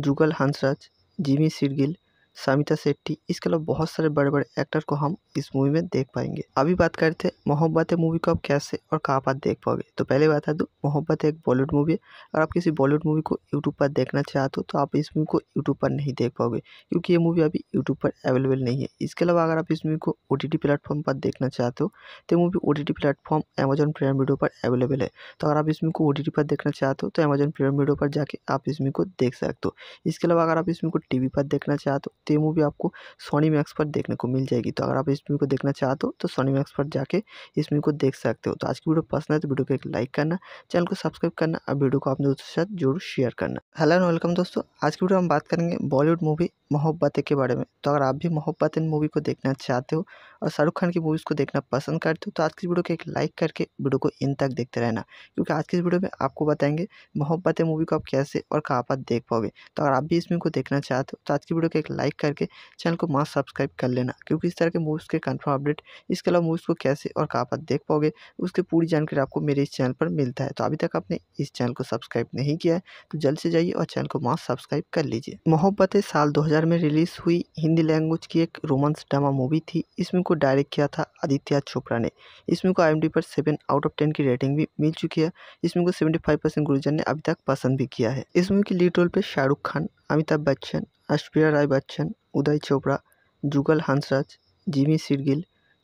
जुगल हंसराज जिमी सिरगिल सामिता शेट्टी इसके अलावा बहुत सारे बड़े बड़े एक्टर को हम इस मूवी में देख पाएंगे अभी बात करते हैं मोहब्बत है मूवी को आप कैसे और कहाँ पर देख पाओगे तो पहले बता दूँ तो मोहब्बत एक बॉलीवुड मूवी है और आप किसी बॉलीवुड मूवी को यूट्यूब पर देखना चाहते हो तो आप इस मूवी को यूट्यूब पर नहीं देख पाओगे क्योंकि ये मूवी अभी यूट्यूब पर अवेलेबल नहीं है इसके अलावा अगर आप इस मूवी को ओ प्लेटफॉर्म पर देखना चाहते हो तो मूवी ओ प्लेटफॉर्म अमेजन प्रेम वीडियो पर अवेलेबल है तो अगर आप इस मूवी को ओ पर देखना चाहते हो तो अमेजन प्रेम वीडियो पर जाके आप इस मूवी को देख सकते हो इसके अलावा अगर आप इस मूवी को टी पर देखना चाहते हो तो ये मूवी आपको सोनी मैक्स पर देखने को मिल जाएगी तो अगर आप इस मूवी को देखना चाहते हो तो सोनी मैक्स पर जाके इस मूवी को देख सकते हो तो आज की वीडियो पसंद है तो वीडियो को एक लाइक करना चैनल को सब्सक्राइब करना और वीडियो को अपने दोस्तों के साथ जरूर शेयर करना हेलो एंड वेलकम दोस्तों आज की वीडियो हम बात करेंगे बॉलीवुड मूवी मोहब्बतें के बारे में तो अगर आप भी मोहब्बतें मूवी को देखना चाहते हो और शाहरुख खान की मूवीज़ को देखना पसंद करते हो तो आज की वीडियो को एक लाइक करके वीडियो को इन तक देखते रहना क्योंकि आज की इस वीडियो में आपको बताएंगे मोहब्बतें मूवी को आप कैसे और कहाँ पर देख पाओगे तो अगर आप भी इस मूवी को देखना चाहते हो तो आज की वीडियो को एक लाइक लाइक करके चैनल को मास सब्सक्राइब कर लेना क्योंकि इस तरह के मूवीज़ के कन्फर्म अपडेट इसके अलावा मूवीज़ को कैसे और कहाँ पर देख पाओगे उसकी पूरी जानकारी आपको मेरे इस चैनल पर मिलता है तो अभी तक आपने इस चैनल को सब्सक्राइब नहीं किया है तो जल्द से जाइए और चैनल को मास सब्सक्राइब कर लीजिए मोहब्बत साल दो में रिलीज़ हुई हिंदी लैंग्वेज की एक रोमांस ड्रामा मूवी थी इसमें को डायरेक्ट किया था आदित्य चोपड़ा ने इसमें को आई पर सेवन आउट ऑफ टेन की रेटिंग भी मिल चुकी है इसमें को सेवेंटी फाइव परसेंट गुरुजन ने अभी तक पसंद भी किया है इस मूवी की लीड रोल पे शाहरुख खान अमिताभ बच्चन আশপ্রিয়া রায় বচ্চন উদয় চোপড়া যুগল হাঁসরাজ জিমি সিরগিল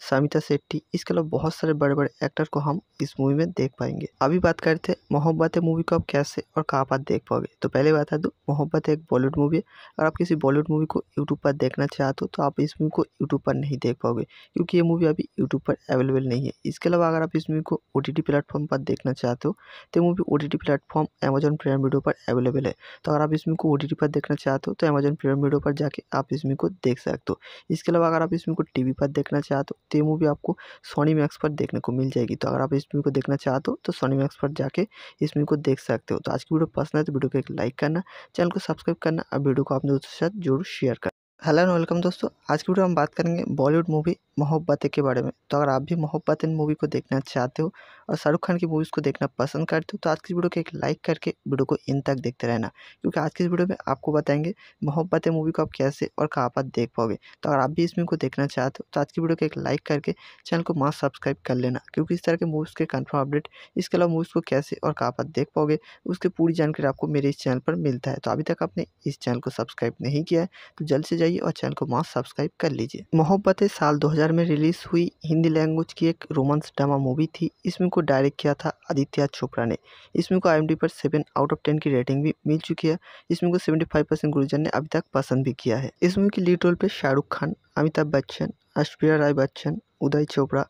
सामिता शेट्टी इसके अलावा बहुत सारे बड़े बड़े एक्टर को हम इस मूवी में देख पाएंगे अभी बात करते हैं मोहब्बत मूवी को आप कैसे और कहाँ पर देख पाओगे तो पहले बता दूँ तो मोहब्बत एक बॉलीवुड मूवी है और आप किसी बॉलीवुड मूवी को यूट्यूब पर देखना चाहते हो तो आप इस मूवी को यूट्यूब पर नहीं देख पाओगे क्योंकि ये मूवी अभी यूट्यूब पर अवेलेबल नहीं है इसके अलावा अगर आप इस मूवी को ओ प्लेटफॉर्म पर देखना चाहते हो तो मूवी ओ प्लेटफॉर्म अमेजन प्राइम वीडियो पर अवेलेबल है तो अगर आप इस मूवी को ओ पर देखना चाहते हो तो अमेजन प्राइम वीडियो पर जाके आप इस मूवी को देख सकते हो इसके अलावा अगर आप इस मूवी को टी पर देखना चाहते हो तो ये मूवी आपको सोनी मैक्स पर देखने को मिल जाएगी तो अगर आप इस मूवी को देखना चाहते हो तो सोनी मैक्स पर जाके इस मूवी को देख सकते हो तो आज की वीडियो पसंद है तो वीडियो को एक लाइक करना चैनल को सब्सक्राइब करना और वीडियो को अपने दोस्तों के साथ जरूर शेयर करना हेलो एंड वेलकम दोस्तों आज की वीडियो हम बात करेंगे बॉलीवुड मूवी मोहब्बतें के बारे में तो अगर आप भी मोहब्बतें मूवी को देखना चाहते हो और शाहरुख खान की मूवीज़ को देखना पसंद करते हो तो आज की वीडियो को एक लाइक करके वीडियो को इन तक देखते रहना क्योंकि आज की इस वीडियो में आपको बताएंगे मोहब्बतें मूवी को आप कैसे और कहाँ पर देख पाओगे तो अगर आप भी इस मूवी को देखना चाहते हो तो आज की वीडियो को एक लाइक करके चैनल को मास्क सब्सक्राइब कर लेना क्योंकि इस तरह के मूवीज़ के कन्फर्म अपडेट इसके अलावा मूवीज़ को कैसे और कहाँ पर देख पाओगे उसकी पूरी जानकारी आपको मेरे इस चैनल पर मिलता है तो अभी तक आपने इस चैनल को सब्सक्राइब नहीं किया है तो जल्द से जाइए और चैनल को मास्क सब्सक्राइब कर लीजिए मोहब्बतें साल दो में रिलीज़ हुई हिंदी लैंग्वेज की एक रोमांस ड्रामा मूवी थी इसमें को डायरेक्ट किया था आदित्य चोपड़ा ने इस मूवी को आई पर सेवन आउट ऑफ टेन की रेटिंग भी मिल चुकी है इस मूवी को सेवेंटी फाइव परसेंट गुरुजन ने अभी तक पसंद भी किया है इस मूवी की लीड रोल पे शाहरुख खान अमिताभ बच्चन अश्विया राय बच्चन उदय चोपड़ा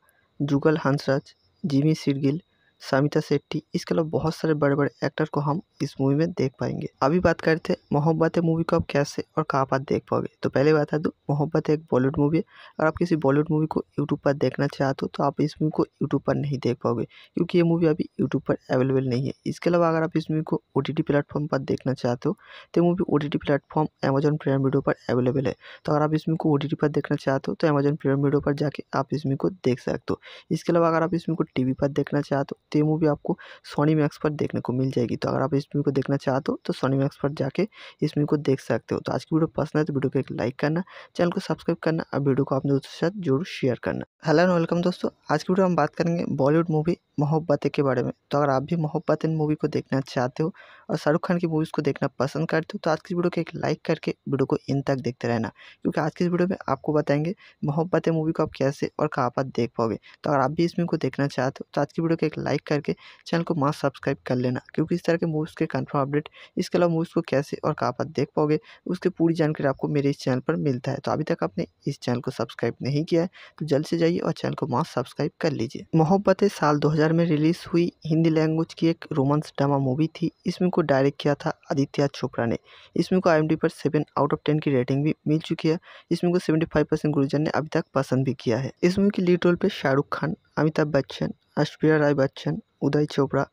जुगल हंसराज जिमी सिरगिल समिता शेट्टी इसके अलावा बहुत सारे बड़े बड़े एक्टर को हम इस मूवी में देख पाएंगे अभी बात करते हैं मोहब्बत है मूवी को आप कैसे और कहाँ पर देख पाओगे तो पहले बता दूँ तो मोहब्बत एक बॉलीवुड मूवी है और आप किसी बॉलीवुड मूवी को यूट्यूब पर देखना चाहते हो तो आप इस मूवी को यूट्यूब पर नहीं देख पाओगे क्योंकि ये मूवी अभी यूट्यूब पर अवेलेबल नहीं है इसके अलावा अगर आप इस मूवी को ओ प्लेटफॉर्म पर देखना चाहते हो तो मूवी ओ प्लेटफॉर्म अमेजन प्रेम वीडियो पर अवेलेबल है तो अगर आप इस मूवी को ओ पर देखना चाहते हो तो अमेजन प्रेम वीडियो पर जाके आप इस मूवी को देख सकते हो इसके अलावा अगर आप इस मूवी को टी पर देखना चाहते हो तो ये मूवी आपको सोनी मैक्स पर देखने को मिल जाएगी तो अगर आप इस मूवी को देखना चाहते हो तो सोनी मैक्स पर जाके इस मूवी को देख सकते हो तो आज की वीडियो पसंद है तो वीडियो को एक लाइक करना चैनल को सब्सक्राइब करना और वीडियो को अपने दोस्तों के साथ जरूर शेयर करना हेलो एंड वेलकम दोस्तों आज की वीडियो हम बात करेंगे बॉलीवुड मूवी मोहब्बतें के बारे में तो अगर आप भी इन मूवी को देखना चाहते हो और शाहरुख खान की मूवीज़ को देखना पसंद करते हो तो आज की वीडियो को एक लाइक करके वीडियो को इन तक देखते रहना क्योंकि आज की इस वीडियो में आपको बताएंगे मोहब्बतें मूवी को आप कैसे और कहाँ पर देख पाओगे तो अगर आप भी इस मूवी को देखना चाहते हो तो आज की वीडियो को एक लाइक करके चैनल को मास्क सब्सक्राइब कर लेना क्योंकि इस तरह के मूवीज़ के कन्फर्म अपडेट इसके अलावा मूवीज़ को कैसे और कहाँ पर देख पाओगे उसकी पूरी जानकारी आपको मेरे इस चैनल पर मिलता है तो अभी तक आपने इस चैनल को सब्सक्राइब नहीं किया है तो जल्द से जाइए और चैनल को मास्क सब्सक्राइब कर लीजिए मोहब्बतें साल दो में रिलीज़ हुई हिंदी लैंग्वेज की एक रोमांस ड्रामा मूवी थी इसमें को डायरेक्ट किया था आदित्य चोपड़ा ने इस मूवी को आई पर सेवन आउट ऑफ टेन की रेटिंग भी मिल चुकी है इस मूवी को सेवेंटी फाइव परसेंट गुरुजन ने अभी तक पसंद भी किया है इस मूवी की लीड रोल पे शाहरुख खान अमिताभ बच्चन ऐश्वर्या राय बच्चन उदय चोपड़ा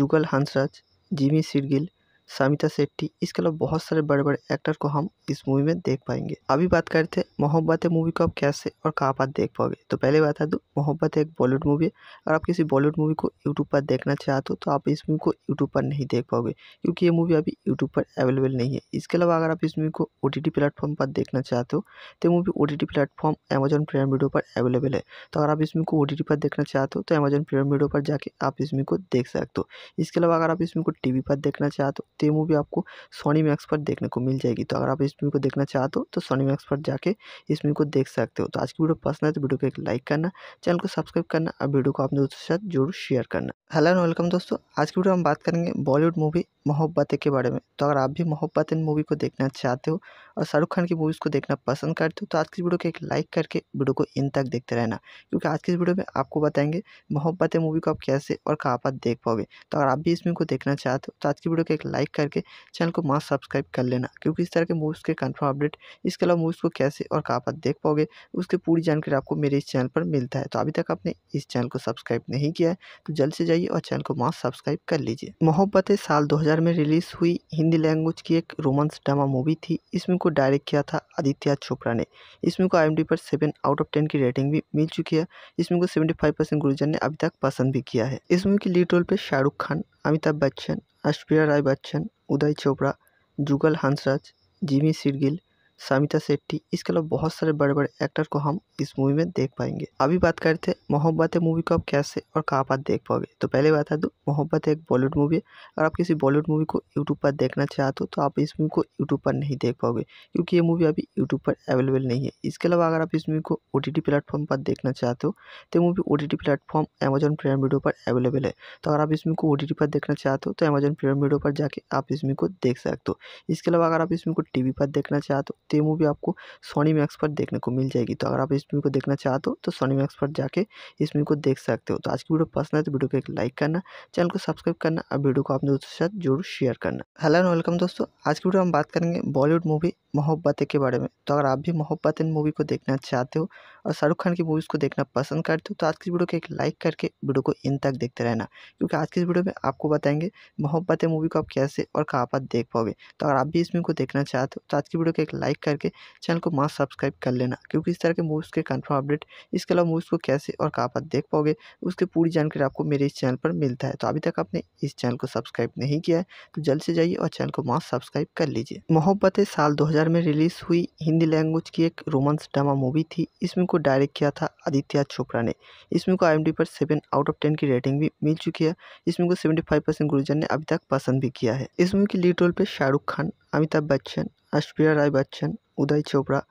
जुगल हंसराज जिमी सिरगिल सामिता शेट्टी इसके अलावा बहुत सारे बड़े बड़े एक्टर को हम इस मूवी में देख पाएंगे अभी बात करते हैं मोहब्बत है मूवी को आप कैसे और कहाँ पर देख पाओगे तो पहले बता दूँ तो मोहब्बत एक बॉलीवुड मूवी है और आप किसी बॉलीवुड मूवी को यूट्यूब पर देखना चाहते हो तो आप इस मूवी को यूट्यूब पर नहीं देख पाओगे क्योंकि ये मूवी अभी यूट्यूब पर अवेलेबल नहीं है इसके अलावा अगर आप इस मूवी को ओ प्लेटफॉर्म पर देखना चाहते हो तो मूवी ओ प्लेटफॉर्म अमेजन प्रेम वीडियो पर अवेलेबल है तो अगर आप इस मूवी को ओ पर देखना चाहते हो तो अमेजन प्रेम वीडियो पर जाके आप इस मूवी को देख सकते हो इसके अलावा अगर आप इस मूवी को टी पर देखना चाहते हो तो ये मूवी आपको सोनी मैक्स पर देखने को मिल जाएगी तो अगर आप इस मूवी को देखना चाहते हो तो सोनी मैक्स पर जाके इस मूवी को देख सकते हो तो आज की वीडियो पसंद है तो वीडियो को एक लाइक करना चैनल को सब्सक्राइब करना और वीडियो को अपने दोस्तों के साथ जरूर शेयर करना हेलो एंड वेलकम दोस्तों आज की वीडियो हम बात करेंगे बॉलीवुड मूवी मोहब्बतें के बारे में तो अगर आप भी मोहब्बत इन मूवी को देखना चाहते हो और शाहरुख खान की मूवीज़ को देखना पसंद करते हो तो आज की वीडियो को एक लाइक करके वीडियो को इन तक देखते रहना क्योंकि आज की इस वीडियो में आपको बताएंगे मोहब्बतें मूवी को आप कैसे और कहाँ पर देख पाओगे तो अगर आप भी इस मूवी को देखना चाहते हो तो आज की वीडियो को एक लाइक करके चैनल को माँ सब्सक्राइब कर लेना क्योंकि इस तरह के मूवीज़ के कन्फर्म अपडेट इसके अलावा मूवीज़ को कैसे और कहाँ पर देख पाओगे उसकी पूरी जानकारी आपको मेरे इस चैनल पर मिलता है तो अभी तक आपने इस चैनल को सब्सक्राइब नहीं किया है तो जल्द से जाइए और चैनल को माँ सब्सक्राइब कर लीजिए मोहब्बतें साल दो में रिलीज़ हुई हिंदी लैंग्वेज की एक रोमांस ड्रामा मूवी थी इसमें को डायरेक्ट किया था आदित्य चोपड़ा ने इसमें को आई पर सेवन आउट ऑफ टेन की रेटिंग भी मिल चुकी है इसमें को सेवेंटी फाइव परसेंट गुरुजन ने अभी तक पसंद भी किया है इस मूवी की लीड रोल पर शाहरुख खान अमिताभ बच्चन ऐश्वर्या राय बच्चन उदय चोपड़ा जुगल हंसराज जिमी सिरगिल सामिता शेट्टी इसके अलावा बहुत सारे बड़े बड़े एक्टर को हम इस मूवी में देख पाएंगे अभी बात करते हैं मोहब्बत मूवी को आप कैसे और कहाँ पर देख पाओगे तो पहले बता दूँ मोहब्बत एक बॉलीवुड मूवी है और आप किसी बॉलीवुड मूवी को यूट्यूब पर देखना चाहते हो तो आप इस मूवी को यूट्यूब पर नहीं देख पाओगे क्योंकि ये मूवी अभी यूट्यूब पर अवेलेबल नहीं है इसके अलावा अगर आप इस मूवी को ओ प्लेटफॉर्म पर देखना चाहते हो तो मूवी ओ प्लेटफॉर्म अमेजन प्राइम वीडियो पर अवेलेबल है तो अगर आप इस मूवी को ओ पर देखना चाहते हो तो अमेजन प्राइम वीडियो पर जाके आप इस मूवी को देख सकते हो इसके अलावा अगर आप इस मूवी को टी पर देखना चाहते हो तो ये मूवी आपको सोनी मैक्स पर देखने को मिल जाएगी तो अगर आप इस मूवी को देखना चाहते हो तो सोनी मैक्स पर जाके इस मूवी को देख सकते हो तो आज की वीडियो पसंद है तो वीडियो को एक लाइक करना चैनल को सब्सक्राइब करना और वीडियो को अपने दोस्तों के साथ जरूर शेयर करना हेलो एंड वेलकम दोस्तों आज की वीडियो हम बात करेंगे बॉलीवुड मूवी मोहब्बतें के बारे में तो अगर आप भी मोहब्बत मूवी को देखना चाहते हो और शाहरुख खान की मूवीज़ को देखना पसंद करते हो तो आज की वीडियो को एक लाइक करके वीडियो को इन तक देखते रहना क्योंकि आज की इस वीडियो में आपको बताएंगे है मूवी को आप कैसे और कहाँ पर देख पाओगे तो अगर आप भी इस मूवी को देखना चाहते हो तो आज की वीडियो को एक लाइक करके चैनल को मास्क सब्सक्राइब कर लेना क्योंकि इस तरह के मूवीज़ के कन्फर्म अपडेट इसके अलावा मूवीज़ को कैसे और कहाँ पर देख पाओगे उसकी पूरी जानकारी आपको मेरे इस चैनल पर मिलता है तो अभी तक आपने इस चैनल को सब्सक्राइब नहीं किया है तो जल्द से जाइए और चैनल को मास्क सब्सक्राइब कर लीजिए मोहब्बतें साल दो में रिलीज़ हुई हिंदी लैंग्वेज की एक रोमांस ड्रामा मूवी थी इसमें को डायरेक्ट किया था आदित्य चोपड़ा ने इस मूवी को आई पर सेवन आउट ऑफ टेन की रेटिंग भी मिल चुकी है इस मूवी को सेवेंटी फाइव परसेंट गुरुजन ने अभी तक पसंद भी किया है इस मूवी की लीड रोल पे शाहरुख खान अमिताभ बच्चन ऐश्वर्या राय बच्चन उदय चोपड़ा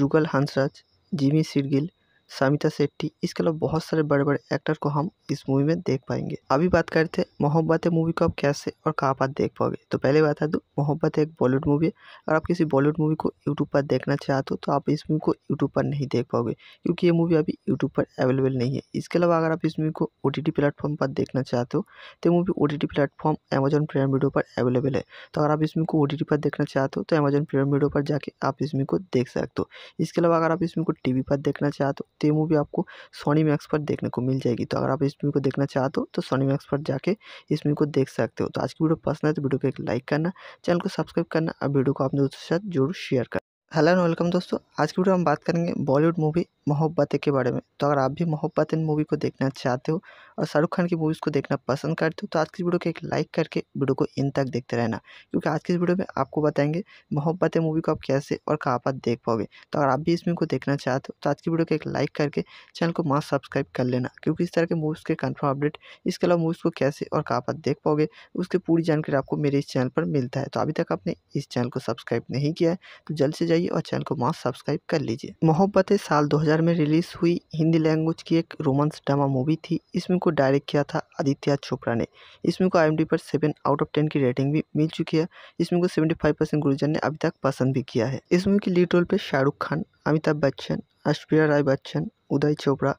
जुगल हंसराज जिमी सिरगिल सामिता सेट्टी इसके अलावा बहुत सारे बड़े बड़े एक्टर को हम इस मूवी में देख पाएंगे अभी बात करते हैं मोहब्बत मूवी को आप कैसे और कहाँ पर देख पाओगे तो पहले बता दूँ तो मोहब्बत एक बॉलीवुड मूवी है अगर आप किसी बॉलीवुड मूवी को यूट्यूब पर देखना चाहते हो तो आप इस मूवी को यूट्यूब पर नहीं देख पाओगे क्योंकि ये मूवी अभी यूट्यूब पर अवेलेबल नहीं है इसके अलावा अगर आप इस मूवी को ओ प्लेटफॉर्म पर देखना चाहते हो तो मूवी ओ प्लेटफॉर्म अमेजन प्रेम वीडियो पर अवेलेबल है तो अगर आप इस मूवी को ओ पर देखना चाहते हो तो अमेजन प्रेम वीडियो पर जाके आप इस मूवी को देख सकते हो इसके अलावा अगर आप इस मूवी को टी पर देखना चाहते हो तो ये मूवी आपको सोनी मैक्स पर देखने को मिल जाएगी तो अगर आप इस मूवी को देखना चाहते हो तो सोनी मैक्स पर जाके इस मूवी को देख सकते हो तो आज की वीडियो पसंद है तो वीडियो को एक लाइक करना चैनल को सब्सक्राइब करना और वीडियो को अपने दोस्तों के साथ जरूर शेयर करना हेलो एंड वेलकम दोस्तों आज की वीडियो हम बात करेंगे बॉलीवुड मूवी मोहब्बतें के बारे में तो अगर आप भी मोहब्बतें मूवी को देखना चाहते हो और शाहरुख खान की मूवीज़ को देखना पसंद करते हो तो आज की वीडियो को एक लाइक करके वीडियो को इन तक देखते रहना क्योंकि आज की इस वीडियो में आपको बताएंगे मोहब्बतें मूवी को आप कैसे और कहाँ पर देख पाओगे तो अगर आप भी इस मूवी को देखना चाहते हो तो आज की वीडियो को एक लाइक करके चैनल को मास्क सब्सक्राइब कर लेना क्योंकि इस तरह के मूवीज़ के कन्फर्म अपडेट इसके अलावा मूवीज़ को कैसे और कहाँ पर देख पाओगे उसकी पूरी जानकारी आपको मेरे इस चैनल पर मिलता है तो अभी तक आपने इस चैनल को सब्सक्राइब नहीं किया है तो जल्द से जाइए और चैनल को मास्क सब्सक्राइब कर लीजिए मोहब्बतें साल दो में रिलीज़ हुई हिंदी लैंग्वेज की एक रोमांस ड्रामा मूवी थी इसमें को डायरेक्ट किया था आदित्य चोपड़ा ने इस मूवी को आई पर सेवन आउट ऑफ टेन की रेटिंग भी मिल चुकी है इस मूवी को सेवेंटी फाइव परसेंट गुरुजन ने अभी तक पसंद भी किया है इस मूवी लीड रोल पे शाहरुख खान अमिताभ बच्चन अश्प्रिया राय बच्चन उदय चोपड़ा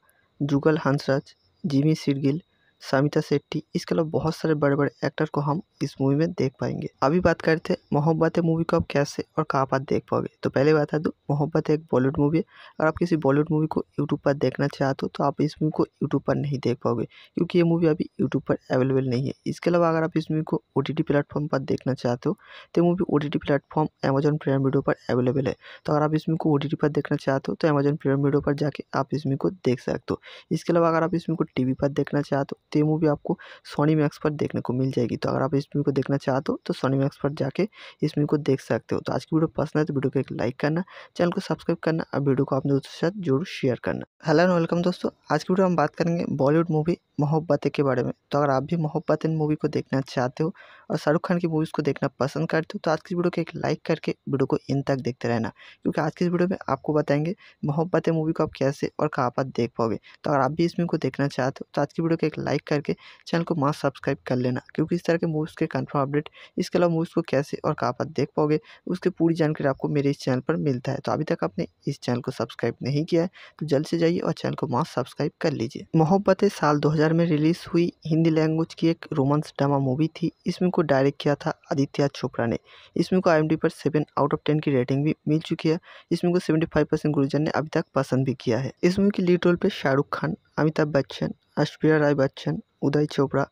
जुगल हंसराज जिमी सिरगिल सामिता शेट्टी इसके अलावा बहुत सारे बड़े बड़े एक्टर को हम इस मूवी में देख पाएंगे अभी बात करते हैं मोहब्बत मूवी को आप कैसे और कहाँ पर देख पाओगे तो पहले बता दूँ तो मोहब्बत एक बॉलीवुड मूवी है अगर आप किसी बॉलीवुड मूवी को यूट्यूब पर देखना चाहते हो तो आप इस मूवी को यूट्यूब पर नहीं देख पाओगे क्योंकि ये मूवी अभी यूट्यूब पर अवेलेबल नहीं है इसके अलावा अगर आप इस मूवी को ओ प्लेटफॉर्म पर देखना चाहते हो तो मूवी ओ प्लेटफॉर्म अमेजन प्राइम वीडियो पर अवेलेबल है तो अगर आप इस मूवी को ओ पर देखना चाहते हो तो अमेजन प्रेम वीडियो पर जाके आप इस मूवी को देख सकते हो इसके अलावा अगर आप इस मूवी को टी पर देखना चाहते हो तो ये मूवी आपको सोनी मैक्स पर देखने को मिल जाएगी तो अगर आप इस मूवी को देखना चाहते हो तो सोनी मैक्स पर जाके इस मूवी को देख सकते हो तो आज की वीडियो पसंद है तो वीडियो को एक लाइक करना चैनल को सब्सक्राइब करना और वीडियो को अपने दोस्तों के साथ जरूर शेयर करना हेलो एंड वेलकम दोस्तों आज की वीडियो हम बात करेंगे बॉलीवुड मूवी मोहब्बतें के बारे में तो अगर आप भी मोहब्बत मूवी को देखना चाहते हो और शाहरुख खान की मूवीज़ को देखना पसंद करते हो तो आज की वीडियो को एक लाइक करके वीडियो को इन तक देखते रहना क्योंकि आज की इस वीडियो में आपको बताएंगे मोहब्बतें मूवी को आप कैसे और कहाँ पर देख पाओगे तो अगर आप भी इस मूवी को देखना चाहते हो तो आज की वीडियो को एक लाइक करके चैनल को मास्क सब्सक्राइब कर लेना क्योंकि इस तरह के मूवीज़ के कन्फर्म अपडेट इसके अलावा मूवीज़ को कैसे और कहाँ पर देख पाओगे उसकी पूरी जानकारी आपको मेरे इस चैनल पर मिलता है तो अभी तक आपने इस चैनल को सब्सक्राइब नहीं किया है तो जल्द से जाइए और चैनल को मास्क सब्सक्राइब कर लीजिए मोहब्बतें साल दो में रिलीज़ हुई हिंदी लैंग्वेज की एक रोमांस ड्रामा मूवी थी इसमें को डायरेक्ट किया था आदित्य चोपड़ा ने इस मूवी को आई पर सेवन आउट ऑफ टेन की रेटिंग भी मिल चुकी है इस मूवी को सेवेंटी फाइव परसेंट गुरुजन ने अभी तक पसंद भी किया है इस मूवी की लीड रोल पे शाहरुख खान अमिताभ बच्चन ऐश्वर्या राय बच्चन उदय चोपड़ा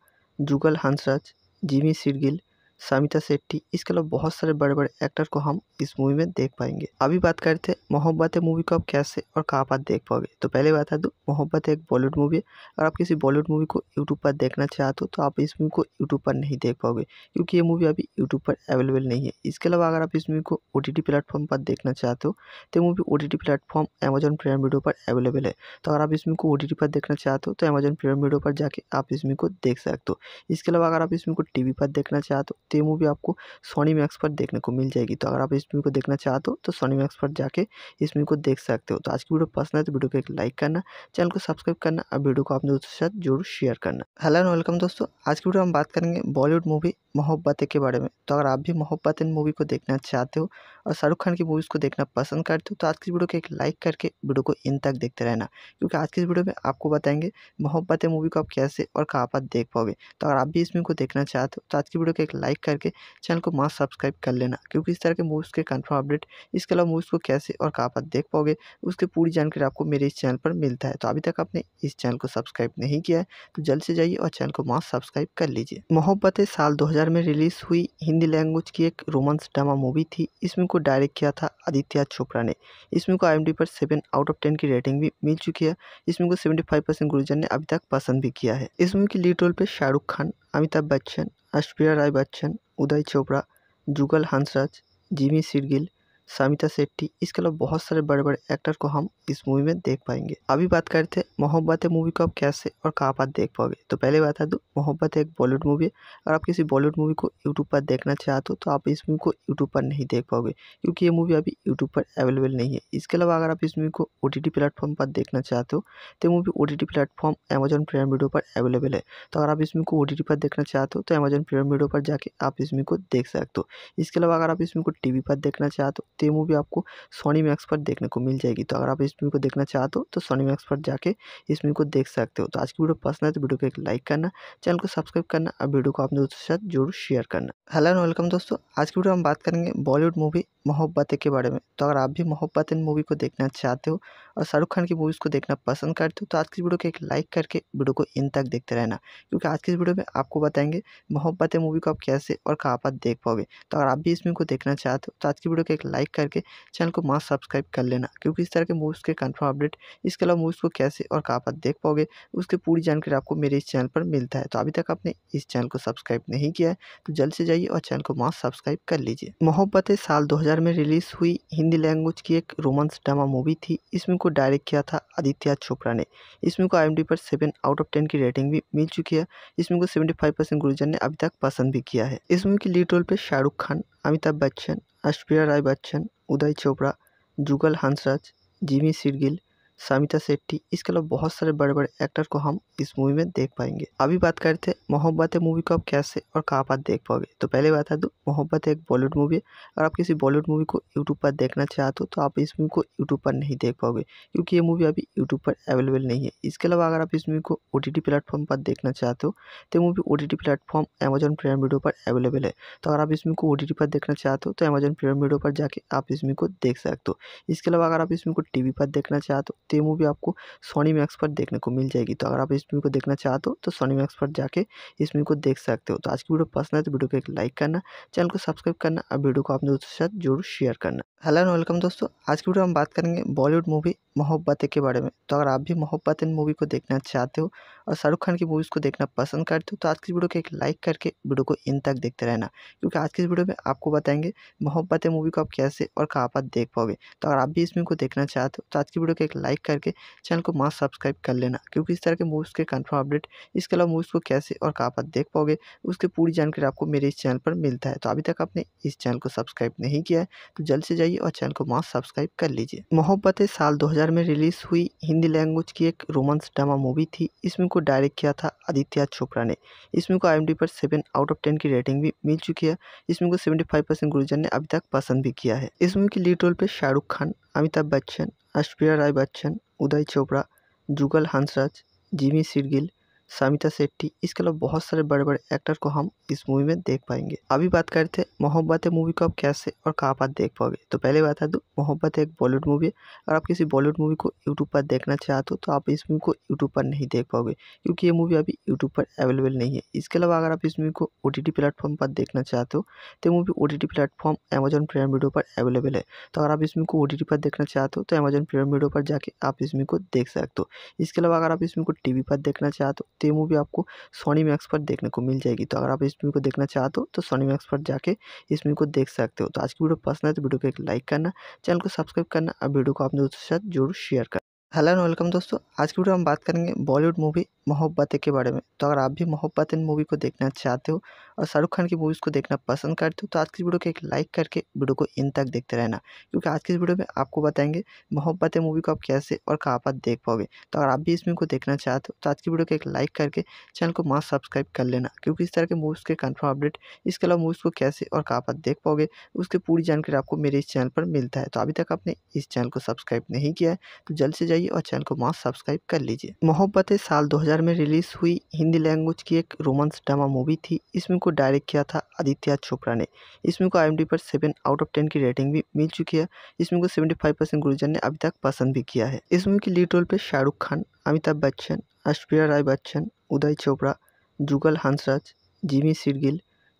जुगल हंसराज जिमी सिरगिल सामिता शेट्टी इसके अलावा बहुत सारे बड़े बड़े एक्टर को हम इस मूवी में देख पाएंगे अभी बात करते हैं मोहब्बत है मूवी को आप कैसे और कहाँ पर देख पाओगे तो पहले बता दूँ तो मोहब्बत एक बॉलीवुड मूवी है और आप किसी बॉलीवुड मूवी को यूट्यूब पर देखना चाहते हो तो आप इस मूवी को यूट्यूब पर नहीं देख पाओगे क्योंकि ये मूवी अभी यूट्यूब पर अवेलेबल नहीं है इसके अलावा अगर आप इस मूवी को ओ प्लेटफॉर्म पर देखना चाहते हो तो मूवी ओ प्लेटफॉर्म अमेजन प्रेम वीडियो पर अवेलेबल है तो अगर आप इस मूवी को ओ पर देखना चाहते हो तो अमेजन प्रेम वीडियो पर जाके आप इस मूवी को देख सकते हो इसके अलावा अगर आप इस मूवी को टी पर देखना चाहते हो तो ये मूवी आपको सोनी मैक्स पर देखने को मिल जाएगी तो अगर आप इस मूवी को देखना चाहते हो तो सोनी मैक्स पर जाके इस मूवी को देख सकते हो तो आज की वीडियो पसंद है तो वीडियो को एक लाइक करना चैनल को सब्सक्राइब करना और वीडियो को अपने दोस्तों के साथ जरूर शेयर करना हेलो एंड वेलकम दोस्तों आज की वीडियो हम बात करेंगे बॉलीवुड मूवी मोहब्बतें के बारे में तो अगर आप भी मोहब्बत मूवी को देखना चाहते हो और शाहरुख खान की मूवीज़ को देखना पसंद करते हो तो आज की वीडियो को एक लाइक करके वीडियो को इन तक देखते रहना क्योंकि आज की इस वीडियो में आपको बताएंगे मोहब्बतें मूवी को आप कैसे और कहाँ पर देख पाओगे तो अगर आप भी इस मूवी को देखना चाहते हो तो आज की वीडियो को एक लाइक करके चैनल को मास्क सब्सक्राइब कर लेना क्योंकि इस तरह के मूवीज़ के कन्फर्म अपडेट इसके अलावा मूवीज़ को कैसे और कहाँ पर देख पाओगे उसकी पूरी जानकारी आपको मेरे इस चैनल पर मिलता है तो अभी तक आपने इस चैनल को सब्सक्राइब नहीं किया है तो जल्द से जाइए और चैनल को मास्क सब्सक्राइब कर लीजिए मोहब्बतें साल दो में रिलीज़ हुई हिंदी लैंग्वेज की एक रोमांस ड्रामा मूवी थी इसमें को डायरेक्ट किया था आदित्य चोपड़ा ने इस मूवी को आई पर सेवन आउट ऑफ टेन की रेटिंग भी मिल चुकी है इस मूवी को सेवेंटी फाइव परसेंट गुरुजन ने अभी तक पसंद भी किया है इस मूवी की लीड रोल पे शाहरुख खान अमिताभ बच्चन ऐश्वर्या राय बच्चन उदय चोपड़ा जुगल हंसराज जिमी सिरगिल सामिता शेट्टी इसके अलावा बहुत सारे बड़े बड़े एक्टर को हम इस मूवी में देख पाएंगे अभी बात करते हैं मोहब्बत है मूवी को आप कैसे और कहाँ पर देख पाओगे तो पहले बता दूँ तो मोहब्बत एक बॉलीवुड मूवी है और आप किसी बॉलीवुड मूवी को यूट्यूब पर देखना चाहते हो तो आप इस मूवी को यूट्यूब पर नहीं देख पाओगे क्योंकि ये मूवी अभी यूट्यूब पर अवेलेबल नहीं है इसके अलावा अगर आप इस मूवी को ओ प्लेटफॉर्म पर देखना चाहते हो तो मूवी ओ प्लेटफॉर्म अमेजन प्राइम वीडियो पर अवेलेबल है तो अगर आप इस मूवी को ओ पर देखना चाहते हो तो अमेजन प्राइम वीडियो पर जाके आप इस मूवी को देख सकते हो इसके अलावा अगर आप इस मूवी को टी पर देखना चाहते हो तो ये मूवी आपको सोनी मैक्स पर देखने को मिल जाएगी तो अगर आप इस मूवी को देखना चाहते हो तो सोनी मैक्स पर जाके इस मूवी को देख सकते हो तो आज की वीडियो पसंद है तो वीडियो को एक लाइक करना चैनल को सब्सक्राइब करना और वीडियो को अपने दोस्तों के साथ जरूर शेयर करना हेलो एंड वेलकम दोस्तों आज की वीडियो हम बात करेंगे बॉलीवुड मूवी मोहब्बतें के बारे में तो अगर आप भी मोहब्बतें मूवी को देखना चाहते हो और शाहरुख खान की मूवीज़ को देखना पसंद करते हो तो आज की वीडियो को एक लाइक करके वीडियो को इन तक देखते रहना क्योंकि आज की इस वीडियो में आपको बताएंगे मोहब्बतें मूवी को आप कैसे और कहाँ पर देख पाओगे तो अगर आप भी इस मूवी को देखना चाहते हो तो आज की वीडियो को एक लाइक करके चैनल को मास्क सब्सक्राइब कर लेना क्योंकि इस तरह के मूवीज़ के कन्फर्म अपडेट इसके अलावा मूवीज़ को कैसे और कहाँ पर देख पाओगे उसकी पूरी जानकारी आपको मेरे इस चैनल पर मिलता है तो अभी तक आपने इस चैनल को सब्सक्राइब नहीं किया है तो जल्द से जाइए और चैनल को मास्क सब्सक्राइब कर लीजिए मोहब्बतें साल दो 2000 में रिलीज़ हुई हिंदी लैंग्वेज की एक रोमांस ड्रामा मूवी थी इसमें को डायरेक्ट किया था आदित्य चोपड़ा ने इसमें को आई पर सेवन आउट ऑफ टेन की रेटिंग भी मिल चुकी है इसमें को सेवेंटी फाइव परसेंट गुरुजन ने अभी तक पसंद भी किया है इस मूवी की लीड रोल पर शाहरुख खान अमिताभ बच्चन अश्विया राय बच्चन उदय चोपड़ा जुगल हंसराज जिमी सिरगिल सामिता शेट्टी इसके अलावा बहुत सारे बड़े बड़े एक्टर को हम इस मूवी में देख पाएंगे अभी बात करते हैं मोहब्बत है मूवी को आप कैसे और कहाँ पर देख पाओगे तो पहले बता दूँ तो मोहब्बत एक बॉलीवुड मूवी है और आप किसी बॉलीवुड मूवी को यूट्यूब पर देखना चाहते हो तो आप इस मूवी को यूट्यूब पर नहीं देख पाओगे क्योंकि ये मूवी अभी यूट्यूब पर अवेलेबल नहीं है इसके अलावा अगर आप इस मूवी को ओ प्लेटफॉर्म पर देखना चाहते हो तो मूवी ओ प्लेटफॉर्म अमेजन प्रेम वीडियो पर अवेलेबल है तो अगर आप इस मूवी को ओ पर देखना चाहते हो तो अमेजन प्रेम वीडियो पर जाके आप इस मूवी को देख सकते हो इसके अलावा अगर आप इस मूवी को टी पर देखना चाहते हो तो ये मूवी आपको सोनी मैक्स पर देखने को मिल जाएगी तो अगर आप इस मूवी को देखना चाहते हो तो सोनी मैक्स पर जाके इस मूवी को देख सकते हो तो आज की वीडियो पसंद है तो वीडियो को एक लाइक करना चैनल को सब्सक्राइब करना और वीडियो को अपने दोस्तों के साथ जरूर शेयर करना हेलो एंड वेलकम दोस्तों आज की वीडियो हम बात करेंगे बॉलीवुड मूवी मोहब्बतें के बारे में तो अगर आप भी मोहब्बतें मूवी को देखना चाहते हो और शाहरुख खान की मूवीज़ को देखना पसंद करते हो तो आज की वीडियो को एक लाइक करके वीडियो को इन तक देखते रहना क्योंकि आज की इस वीडियो में आपको बताएंगे मोहब्बतें मूवी को आप कैसे और कहाँ पर देख पाओगे तो अगर आप भी इस मूवी को देखना चाहते हो तो आज की वीडियो को एक लाइक करके चैनल को मास्क सब्सक्राइब कर लेना क्योंकि इस तरह के मूवीज़ के कन्फर्म अपडेट इसके अलावा मूवीज़ को कैसे और कहाँ पर देख पाओगे उसकी पूरी जानकारी आपको मेरे इस चैनल पर मिलता है तो अभी तक आपने इस चैनल को सब्सक्राइब नहीं किया है तो जल्द से जाइए जाइए और चैनल को मस्त सब्सक्राइब कर लीजिए मोहब्बत साल 2000 में रिलीज हुई हिंदी लैंग्वेज की एक रोमांस ड्रामा मूवी थी इसमें को डायरेक्ट किया था आदित्य चोपड़ा ने इसमें को आई पर सेवन आउट ऑफ टेन की रेटिंग भी मिल चुकी है इसमें को सेवेंटी फाइव गुरुजन ने अभी तक पसंद भी किया है इस मूवी की लीड रोल पर शाहरुख खान अमिताभ बच्चन ऐश्वर्या राय बच्चन उदय चोपड़ा जुगल हंसराज जिमी सिरगिल सामिता शेट्टी इसके अलावा बहुत सारे बड़े बड़े एक्टर को हम इस मूवी में देख पाएंगे अभी बात करते हैं मोहब्बत है मूवी को आप कैसे और कहाँ पर देख पाओगे तो पहले बता दूँ तो मोहब्बत एक बॉलीवुड मूवी है और आप किसी बॉलीवुड मूवी को यूट्यूब पर देखना चाहते हो तो आप इस मूवी को यूट्यूब पर नहीं देख पाओगे क्योंकि ये मूवी अभी यूट्यूब पर अवेलेबल नहीं है इसके अलावा अगर आप इस मूवी को ओ प्लेटफॉर्म पर देखना चाहते हो तो movie O T T platform Amazon Prime video पर अवेलेबल है तो अगर आप इस मूवी को ओ पर देखना चाहते हो तो अमेजन प्रेम वीडियो पर जाके आप इस मूवी को देख सकते हो इसके अलावा अगर आप इस मूवी को टी पर देखना चाहते हो तो ये मूवी आपको सोनी मैक्स पर देखने को मिल जाएगी तो अगर आप इस इस मूवी को देखना चाहते हो तो सोनी मैक्स पर जाके इस मूवी को देख सकते हो तो आज की वीडियो पसंद है तो वीडियो को एक लाइक करना चैनल को सब्सक्राइब करना और वीडियो को अपने दोस्तों के साथ जरूर शेयर करना हेलो एंड वेलकम दोस्तों आज की वीडियो हम बात करेंगे बॉलीवुड मूवी मोहब्बतें के बारे में तो अगर आप भी मोहब्बतें मूवी को देखना चाहते हो और शाहरुख खान की मूवीज़ को देखना पसंद करते हो तो आज की वीडियो को एक लाइक करके वीडियो को इन तक देखते रहना क्योंकि आज की इस वीडियो में आपको बताएंगे मोहब्बतें मूवी को आप कैसे और कहाँ पर देख पाओगे तो अगर आप भी इस मूवी को देखना चाहते हो तो आज की वीडियो को एक लाइक करके चैनल को मास्क सब्सक्राइब कर लेना क्योंकि इस तरह के मूवीज़ के कन्फर्म अपडेट इसके अलावा मूवीज़ को कैसे और कहाँ पर देख पाओगे उसकी पूरी जानकारी आपको मेरे इस चैनल पर मिलता है तो अभी तक आपने इस चैनल को सब्सक्राइब नहीं किया है तो जल्द से जाइए और चैनल को मास्क सब्सक्राइब कर लीजिए मोहब्बतें साल दो में रिलीज़ हुई हिंदी लैंग्वेज की एक रोमांस ड्रामा मूवी थी इसमें को डायरेक्ट किया था आदित्य चोपड़ा ने इस मूवी को आई पर सेवन आउट ऑफ टेन की रेटिंग भी मिल चुकी है इस मूवी को सेवेंटी फाइव परसेंट गुरुजन ने अभी तक पसंद भी किया है इस मूवी की लीड रोल पे शाहरुख खान अमिताभ बच्चन ऐश्वर्या राय बच्चन उदय चोपड़ा जुगल हंसराज जिमी सिरगिल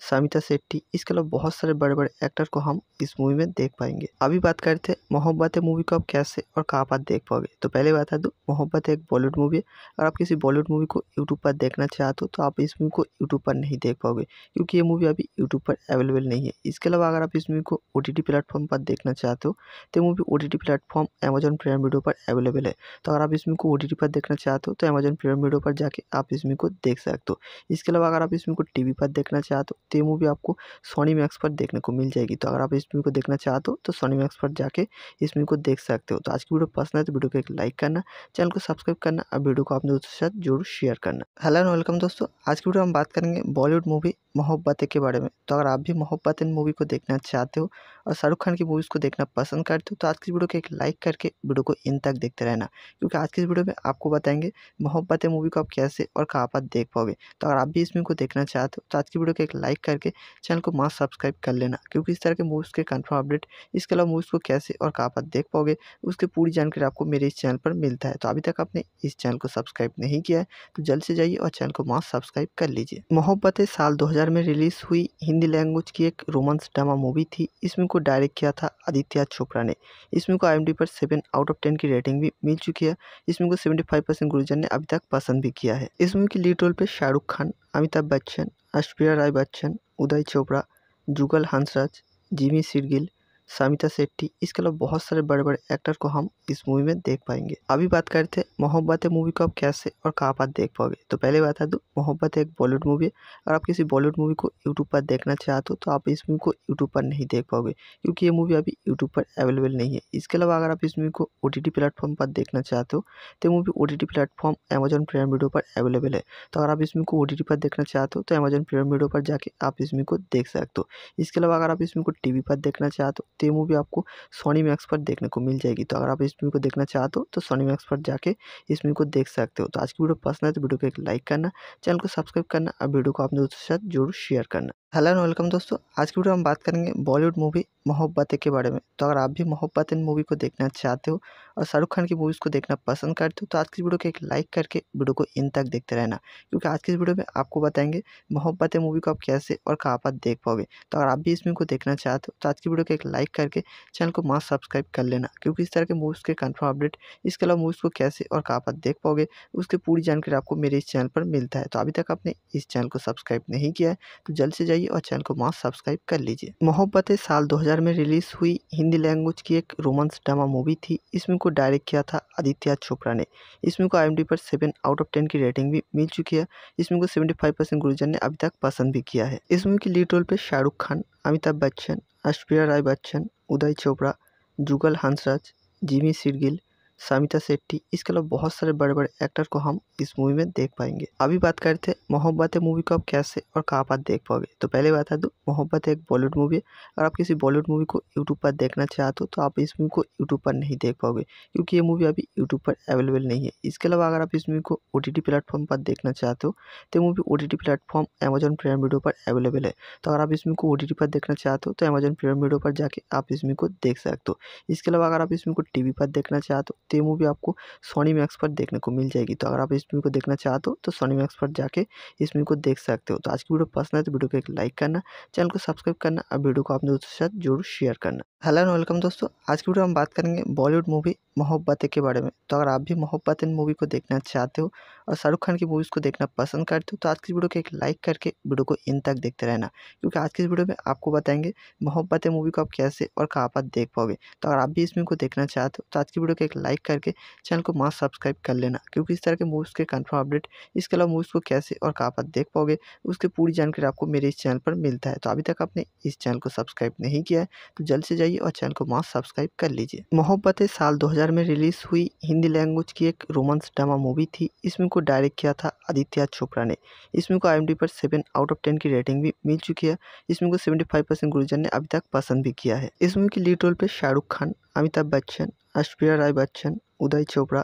सामिता शेट्टी इसके अलावा बहुत सारे बड़े बड़े एक्टर को हम इस मूवी में देख पाएंगे अभी बात करते हैं मोहब्बत है मूवी को आप कैसे और कहाँ पर देख पाओगे तो पहले बता दूँ तो मोहब्बत एक बॉलीवुड मूवी है अगर आप किसी बॉलीवुड मूवी को यूट्यूब पर देखना चाहते हो तो आप इस मूवी को यूट्यूब पर नहीं देख पाओगे क्योंकि ये मूवी अभी यूट्यूब पर अवेलेबल नहीं है इसके अलावा अगर आप इस मूवी को ओ प्लेटफॉर्म पर देखना चाहते हो तो मूवी ओ प्लेटफॉर्म अमेजन प्राइम वीडियो पर अवेलेबल है तो अगर आप इस मूवी को ओ पर देखना चाहते हो तो अमेजन प्राइम वीडियो पर जाके आप इस मूवी को देख सकते हो इसके अलावा अगर आप इस मूवी को टी पर देखना चाहते हो तो ये मूवी आपको सोनी मैक्स पर देखने को मिल जाएगी तो अगर आप इस मूवी को देखना चाहते हो तो सोनी मैक्स पर जाके इस मूवी को देख सकते हो तो आज की वीडियो पसंद है तो वीडियो को एक लाइक करना चैनल को सब्सक्राइब करना और वीडियो को अपने दोस्तों के साथ जरूर शेयर करना हेलो एंड वेलकम दोस्तों आज की वीडियो हम बात करेंगे बॉलीवुड मूवी मोहब्बतें के बारे में तो अगर आप भी मोहब्बतें मूवी को देखना चाहते हो और शाहरुख खान की मूवीज़ को देखना पसंद करते हो तो आज की वीडियो को एक लाइक करके वीडियो को इन तक देखते रहना क्योंकि आज की इस वीडियो में आपको बताएंगे है मूवी को आप कैसे और कहाँ पर देख पाओगे तो अगर आप भी इस मूवी को देखना चाहते हो तो आज की वीडियो को एक लाइक करके चैनल को मास्क सब्सक्राइब कर लेना क्योंकि इस तरह के मूवीज़ के कन्फर्म अपडेट इसके अलावा मूवीज़ को कैसे और कहाँ पर देख पाओगे उसकी पूरी जानकारी आपको मेरे इस चैनल पर मिलता है तो अभी तक आपने इस चैनल को सब्सक्राइब नहीं किया है तो जल्द से जाइए और चैनल को मास्क सब्सक्राइब कर लीजिए मोहब्बतें साल दो में रिलीज़ हुई हिंदी लैंग्वेज की एक रोमांस ड्रामा मूवी थी इसमें को डायरेक्ट किया था आदित्य चोपड़ा ने इस मूवी को आई पर सेवन आउट ऑफ टेन की रेटिंग भी मिल चुकी है इस मूवी को सेवेंटी फाइव परसेंट गुरुजन ने अभी तक पसंद भी किया है इस मूवी की लीड रोल पे शाहरुख खान अमिताभ बच्चन ऐश्वर्या राय बच्चन उदय चोपड़ा जुगल हंसराज जिमी सिरगिल सामिता सेट्टी इसके अलावा बहुत सारे बड़े बड़े एक्टर को हम इस मूवी में देख पाएंगे अभी बात करते हैं मोहब्बत मूवी को आप कैसे और कहाँ पर देख पाओगे तो पहले बता दूँ तो मोहब्बत एक बॉलीवुड मूवी है अगर आप किसी बॉलीवुड मूवी को यूट्यूब पर देखना चाहते हो तो आप इस मूवी को यूट्यूब पर नहीं देख पाओगे क्योंकि ये मूवी अभी यूट्यूब पर अवेलेबल नहीं है इसके अलावा अगर आप इस मूवी को ओ प्लेटफॉर्म पर देखना चाहते हो तो मूवी ओ प्लेटफॉर्म अमेजन प्रेम वीडियो पर अवेलेबल है तो अगर आप इस मूवी को ओ पर देखना चाहते हो तो अमेजन प्रेम वीडियो पर जाके आप इस मूवी को देख सकते हो इसके अलावा अगर आप इस मूवी को टी पर देखना चाहते हो तो ये मूवी आपको सोनी मैक्स पर देखने को मिल जाएगी तो अगर आप इस मूवी को देखना चाहते हो तो सोनी मैक्स पर जाके इस मूवी को देख सकते हो तो आज की वीडियो पसंद है तो वीडियो को एक लाइक करना चैनल को सब्सक्राइब करना और वीडियो को अपने दोस्तों के साथ जरूर शेयर करना हेलो एंड वेलकम दोस्तों आज की वीडियो हम बात करेंगे बॉलीवुड मूवी मोहब्बतें के बारे में तो अगर आप भी मोहब्बतें मूवी को देखना चाहते हो और शाहरुख खान की मूवीज़ को देखना पसंद करते हो तो आज की वीडियो को एक लाइक करके वीडियो को इन तक देखते रहना क्योंकि आज की इस वीडियो में आपको बताएंगे मोहब्बतें मूवी को आप कैसे और कहाँ पर देख पाओगे तो अगर आप भी इस मूवी को देखना चाहते हो तो आज की वीडियो को एक लाइक करके चैनल को मास्क सब्सक्राइब कर लेना क्योंकि इस तरह के मूवीज़ के कन्फर्म अपडेट इसके अलावा मूवीज़ को कैसे और कहाँ पर देख पाओगे उसकी पूरी जानकारी आपको मेरे इस चैनल पर मिलता है तो अभी तक आपने इस चैनल को सब्सक्राइब नहीं किया है तो जल्द से जाइए जाइए और चैनल को मास्क सब्सक्राइब कर लीजिए मोहब्बत साल 2000 में रिलीज हुई हिंदी लैंग्वेज की एक रोमांस ड्रामा मूवी थी इसमें को डायरेक्ट किया था आदित्य चोपड़ा ने इसमें को आई पर सेवन आउट ऑफ टेन की रेटिंग भी मिल चुकी है इसमें को सेवेंटी फाइव परसेंट गुरुजन ने अभी तक पसंद भी किया है इस मूवी की लीड रोल पर शाहरुख खान अमिताभ बच्चन अश्विया राय बच्चन उदय चोपड़ा जुगल हंसराज जिमी सिरगिल सामिता सेट्टी इसके अलावा बहुत सारे बड़े बड़े एक्टर को हम इस मूवी में देख पाएंगे अभी बात करते हैं मोहब्बत मूवी को आप कैसे और कहाँ पर देख पाओगे तो पहले बता दूँ तो मोहब्बत एक बॉलीवुड मूवी है अगर आप किसी बॉलीवुड मूवी को यूट्यूब पर देखना चाहते हो तो आप इस मूवी को यूट्यूब पर नहीं देख पाओगे क्योंकि ये मूवी अभी यूट्यूब पर अवेलेबल नहीं है इसके अलावा अगर आप इस मूवी को ओ प्लेटफॉर्म पर देखना चाहते हो तो मूवी ओ प्लेटफॉर्म अमेजन प्राइम वीडियो पर अवेलेबल है तो अगर आप इस मूवी को ओ पर देखना चाहते हो तो अमेजन प्रेम वीडियो पर जाके आप इस मूवी को देख सकते हो इसके अलावा अगर आप इस मूवी को टी पर देखना चाहते हो तो ये मूवी आपको सोनी मैक्स पर देखने को मिल जाएगी तो अगर आप इस मूवी को देखना चाहते हो तो सोनी मैक्स पर जाके इस मूवी को देख सकते हो तो आज की वीडियो पसंद है तो वीडियो को एक लाइक करना चैनल को सब्सक्राइब करना और वीडियो को अपने दोस्तों के साथ जरूर शेयर करना हेलो एंड वेलकम दोस्तों आज की वीडियो हम बात करेंगे बॉलीवुड मूवी मोहब्बतें के बारे में तो अगर आप भी मोहब्बतें मूवी को देखना चाहते हो और शाहरुख खान की मूवीज़ को देखना पसंद करते हो तो आज की वीडियो को एक लाइक करके वीडियो को इन तक देखते रहना क्योंकि आज की इस वीडियो में आपको बताएंगे मोहब्बतें मूवी को आप कैसे और कहाँ पर देख पाओगे तो अगर आप भी इस मूवी को देखना चाहते हो तो आज की वीडियो को एक लाइक लाइक करके चैनल को मास्क सब्सक्राइब कर लेना क्योंकि इस तरह के मूव्स के कन्फर्म अपडेट इसके अलावा मूव्स को कैसे और कहाँ पर देख पाओगे उसकी पूरी जानकारी आपको मेरे इस चैनल पर मिलता है तो अभी तक आपने इस चैनल को सब्सक्राइब नहीं किया है तो जल्द से जाइए और चैनल को मास्क सब्सक्राइब कर लीजिए मोहब्बत साल दो में रिलीज़ हुई हिंदी लैंग्वेज की एक रोमांस ड्रामा मूवी थी इसमें को डायरेक्ट किया था आदित्य चोपड़ा ने इसमें को आई पर सेवन आउट ऑफ टेन की रेटिंग भी मिल चुकी है इसमें को सेवेंटी फाइव परसेंट गुरुजन ने अभी तक पसंद भी किया है इस मूवी की लीड रोल पे शाहरुख खान अमिताभ बच्चन আশপ্রিয়া রায় বচ্চন উদয় চোপড়া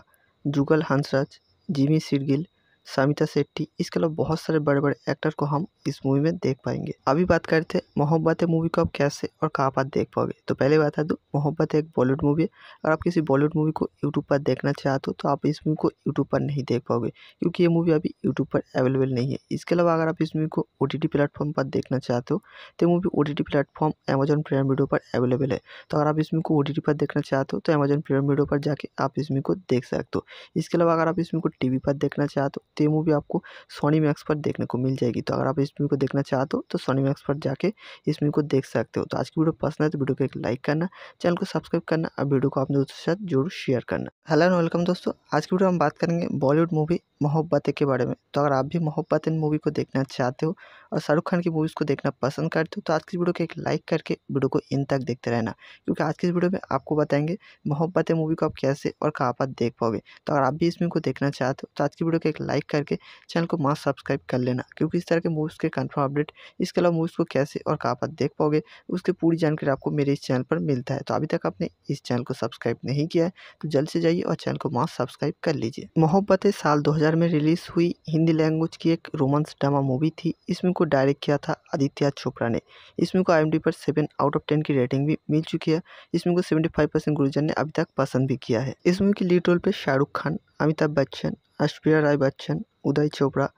যুগল হাঁসরাজ জিমি সিরগিল सामिता शेट्टी इसके अलावा बहुत सारे बड़े बड़े एक्टर को हम इस मूवी में देख पाएंगे अभी बात करते हैं मोहब्बत है मूवी को आप कैसे और कहाँ पर देख पाओगे तो पहले बता दूँ तो मोहब्बत एक बॉलीवुड मूवी है और आप किसी बॉलीवुड मूवी को यूट्यूब पर देखना चाहते हो तो आप इस मूवी को यूट्यूब पर नहीं देख पाओगे क्योंकि ये मूवी अभी यूट्यूब पर अवेलेबल नहीं है इसके अलावा अगर आप इस मूवी को ओ प्लेटफॉर्म पर देखना चाहते हो तो मूवी ओ प्लेटफॉर्म अमेजन प्रेम वीडियो पर अवेलेबल है तो अगर आप इस मूवी को ओ पर देखना चाहते हो तो अमेजन प्रेम वीडियो पर जाके आप इस मूवी को देख सकते हो इसके अलावा अगर आप इस मूवी को टी पर देखना चाहते हो तो ये मूवी आपको सोनी मैक्स पर देखने को मिल जाएगी तो अगर आप इस मूवी को देखना चाहते हो तो सोनी मैक्स पर जाके इस मूवी को देख सकते हो तो आज की वीडियो पसंद है तो वीडियो को एक लाइक करना चैनल को सब्सक्राइब करना और वीडियो को अपने दोस्तों के साथ जरूर शेयर करना हेलो एंड वेलकम दोस्तों आज की वीडियो हम बात करेंगे बॉलीवुड मूवी मोहब्बतें के बारे में तो अगर आप भी मोहब्बत मूवी को देखना चाहते हो और शाहरुख खान की मूवीज़ को देखना पसंद करते हो तो आज की वीडियो को एक लाइक करके वीडियो को इन तक देखते रहना क्योंकि आज की इस वीडियो में आपको बताएंगे मोहब्बतें मूवी को आप कैसे और कहाँ पर देख पाओगे तो अगर आप भी इस मूवी को देखना चाहते हो तो आज की वीडियो को एक लाइक करके चैनल को मास्क सब्सक्राइब कर लेना क्योंकि इस तरह के मूवीज़ के कन्फर्म अपडेट इसके अलावा मूवीज़ को कैसे और कहाँ पर देख पाओगे उसकी पूरी जानकारी आपको मेरे इस चैनल पर मिलता है तो अभी तक आपने इस चैनल को सब्सक्राइब नहीं किया है तो जल्द से जाइए और चैनल को मास्क सब्सक्राइब कर लीजिए मोहब्बतें साल दो में रिलीज़ हुई हिंदी लैंग्वेज की एक रोमांस ड्रामा मूवी थी इसमें को डायरेक्ट किया था आदित्य चोपड़ा ने इस मूवी को आई पर सेवन आउट ऑफ टेन की रेटिंग भी मिल चुकी है इस मूवी को सेवेंटी फाइव परसेंट गुरुजन ने अभी तक पसंद भी किया है इस मूवी की लीड रोल पर शाहरुख खान अमिताभ बच्चन ऐश्वर्या राय बच्चन उदय चोपड़ा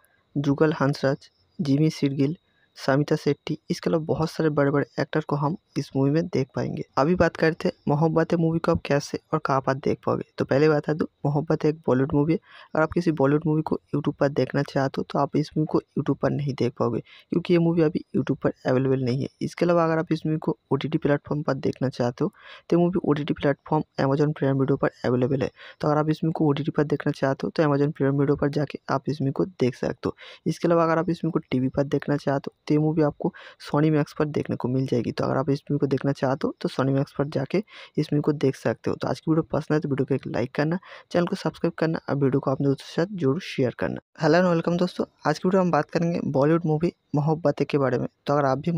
जुगल हंसराज जिमी सिरगिल सामिता शेट्टी इसके अलावा बहुत सारे बड़े बड़े एक्टर को हम इस मूवी में देख पाएंगे अभी बात करते हैं मोहब्बत है मूवी को आप कैसे और कहाँ पर देख पाओगे तो पहले बता दूँ मोहब्बत एक बॉलीवुड मूवी है अगर आप किसी बॉलीवुड मूवी को यूट्यूब पर देखना चाहते हो तो आप इस मूवी को यूट्यूब पर नहीं देख पाओगे क्योंकि ये मूवी अभी यूट्यूब पर अवेलेबल नहीं है इसके अलावा अगर आप इस मूवी को ओ प्लेटफॉर्म पर देखना चाहते हो तो movie O T T platform Amazon Prime video पर अवेलेबल है तो अगर आप इस मूवी को ओ पर देखना चाहते हो तो अमेज़न प्राइम वीडियो पर जाके आप इस मूवी को देख सकते हो इसके अलावा अगर आप इस मूवी को टी पर देखना चाहते हो तो ये मूवी आपको सोनी मैक्स पर देखने को मिल जाएगी तो अगर आप इस मूवी को देखना चाहते हो तो सोनी तो मैक्स पर जाके इस मूवी को देख सकते हो तो आज की वीडियो पसंद है तो वीडियो को एक लाइक करना चैनल को सब्सक्राइब करना और वीडियो को अपने दोस्तों के साथ जरूर शेयर करना हेलो एंड वेलकम दोस्तों आज की वीडियो हम बात करेंगे बॉलीवुड मूवी मोहब्बतें के बारे में तो अगर आप भी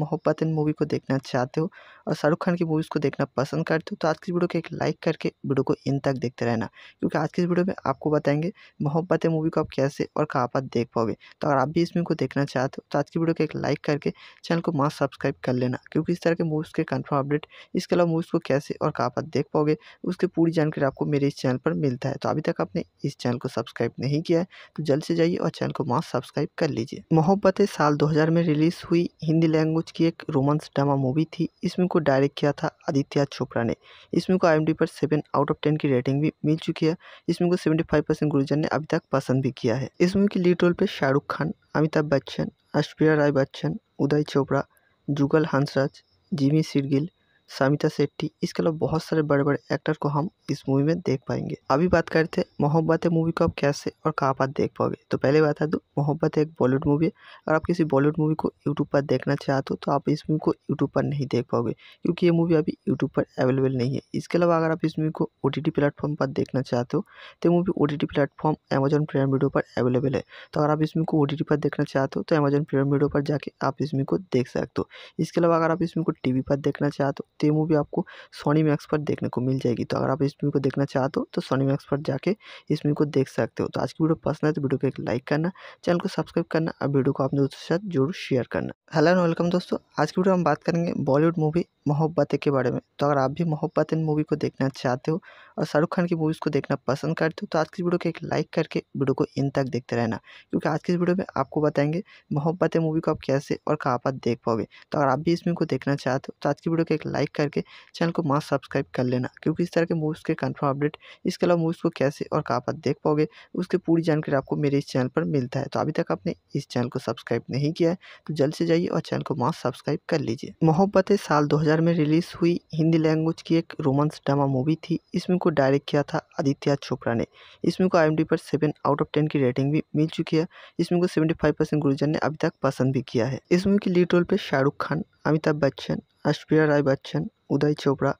इन मूवी को देखना चाहते हो और शाहरुख खान की मूवीज़ को देखना पसंद करते हो तो आज की वीडियो को एक लाइक करके वीडियो को इन तक देखते रहना क्योंकि आज की इस वीडियो में आपको बताएंगे मोहब्बतें मूवी को आप कैसे और कहाँ पर देख पाओगे तो अगर आप भी इस मूवी को देखना चाहते हो तो आज की वीडियो को एक लाइक करके चैनल को मास्क सब्सक्राइब कर लेना क्योंकि इस तरह के मूवीज़ के कन्फर्म अपडेट इसके अलावा मूवीज़ को कैसे और कहाँ पर देख पाओगे उसकी पूरी जानकारी आपको मेरे इस चैनल पर मिलता है तो अभी तक आपने इस चैनल को सब्सक्राइब नहीं किया है तो जल्द से जाइए और चैनल को मास्क सब्सक्राइब कर लीजिए मोहब्बतें साल दो में रिलीज़ हुई हिंदी लैंग्वेज की एक रोमांस ड्रामा मूवी थी इसमें को डायरेक्ट किया था आदित्य चोपड़ा ने इस मूवी को आई पर सेवन आउट ऑफ टेन की रेटिंग भी मिल चुकी है इस मूवी को सेवेंटी फाइव परसेंट गुरुजन ने अभी तक पसंद भी किया है इस मूवी की लीड रोल पे शाहरुख खान अमिताभ बच्चन अश्प्रिया राय बच्चन उदय चोपड़ा जुगल हंसराज जिमी सिरगिल सामिता शेट्टी इसके अलावा बहुत सारे बड़े बड़े एक्टर को हम इस मूवी में देख पाएंगे अभी बात करते हैं मोहब्बत है मूवी को आप कैसे और कहाँ पर देख पाओगे तो पहले बता दूँ तो मोहब्बत एक बॉलीवुड मूवी है और आप किसी बॉलीवुड मूवी को यूट्यूब पर देखना चाहते हो तो आप इस मूवी को यूट्यूब पर नहीं देख पाओगे क्योंकि ये मूवी अभी यूट्यूब पर अवेलेबल नहीं है इसके अलावा अगर आप इस मूवी को ओ प्लेटफॉर्म पर देखना चाहते हो तो मूवी ओ प्लेटफॉर्म अमेजन प्रेम वीडियो पर अवेलेबल है तो अगर आप इस मूवी को ओ पर देखना चाहते हो तो अमेजन प्रेम वीडियो पर जाके आप इस मूवी को देख सकते हो इसके अलावा अगर आप इस मूवी को टी पर देखना चाहते हो तो ये मूवी आपको सोनी मैक्स पर देखने को मिल जाएगी तो अगर आप इस मूवी को देखना चाहते हो तो सोनी मैक्स पर जाके इस मूवी को देख सकते हो तो आज की वीडियो पसंद है तो वीडियो को एक लाइक करना चैनल को सब्सक्राइब करना और वीडियो को अपने दोस्तों के साथ जरूर शेयर करना हेलो एंड वेलकम दोस्तों आज की वीडियो हम बात करेंगे बॉलीवुड मूवी मोहब्बतें के बारे में तो अगर आप भी मोहब्बत मूवी को देखना चाहते हो और शाहरुख खान की मूवीज़ को देखना पसंद करते हो तो आज की वीडियो को एक लाइक करके वीडियो को इन तक देखते रहना क्योंकि आज की इस वीडियो में आपको बताएंगे मोहब्बतें मूवी को आप कैसे और कहाँ पर देख पाओगे तो अगर आप भी इस मूवी को देखना चाहते हो तो आज की वीडियो को एक लाइक करके चैनल को मास्क सब्सक्राइब कर लेना क्योंकि इस तरह के मूवीज़ के कन्फर्म अपडेट इसके अलावा मूवीज़ को कैसे और कहाँ पर देख पाओगे उसकी पूरी जानकारी आपको मेरे इस चैनल पर मिलता है तो अभी तक आपने इस चैनल को सब्सक्राइब नहीं किया है तो जल्द से जाइए और चैनल को मास्क सब्सक्राइब कर लीजिए मोहब्बतें साल दो में रिलीज़ हुई हिंदी लैंग्वेज की एक रोमांस ड्रामा मूवी थी इसमें को डायरेक्ट किया था आदित्य चोपड़ा ने इस मूवी को आई पर सेवन आउट ऑफ टेन की रेटिंग भी मिल चुकी है इस मूवी को सेवेंटी फाइव परसेंट गुरुजन ने अभी तक पसंद भी किया है इस मूवी की लीड रोल पे शाहरुख खान अमिताभ बच्चन ऐश्वर्या राय बच्चन उदय चोपड़ा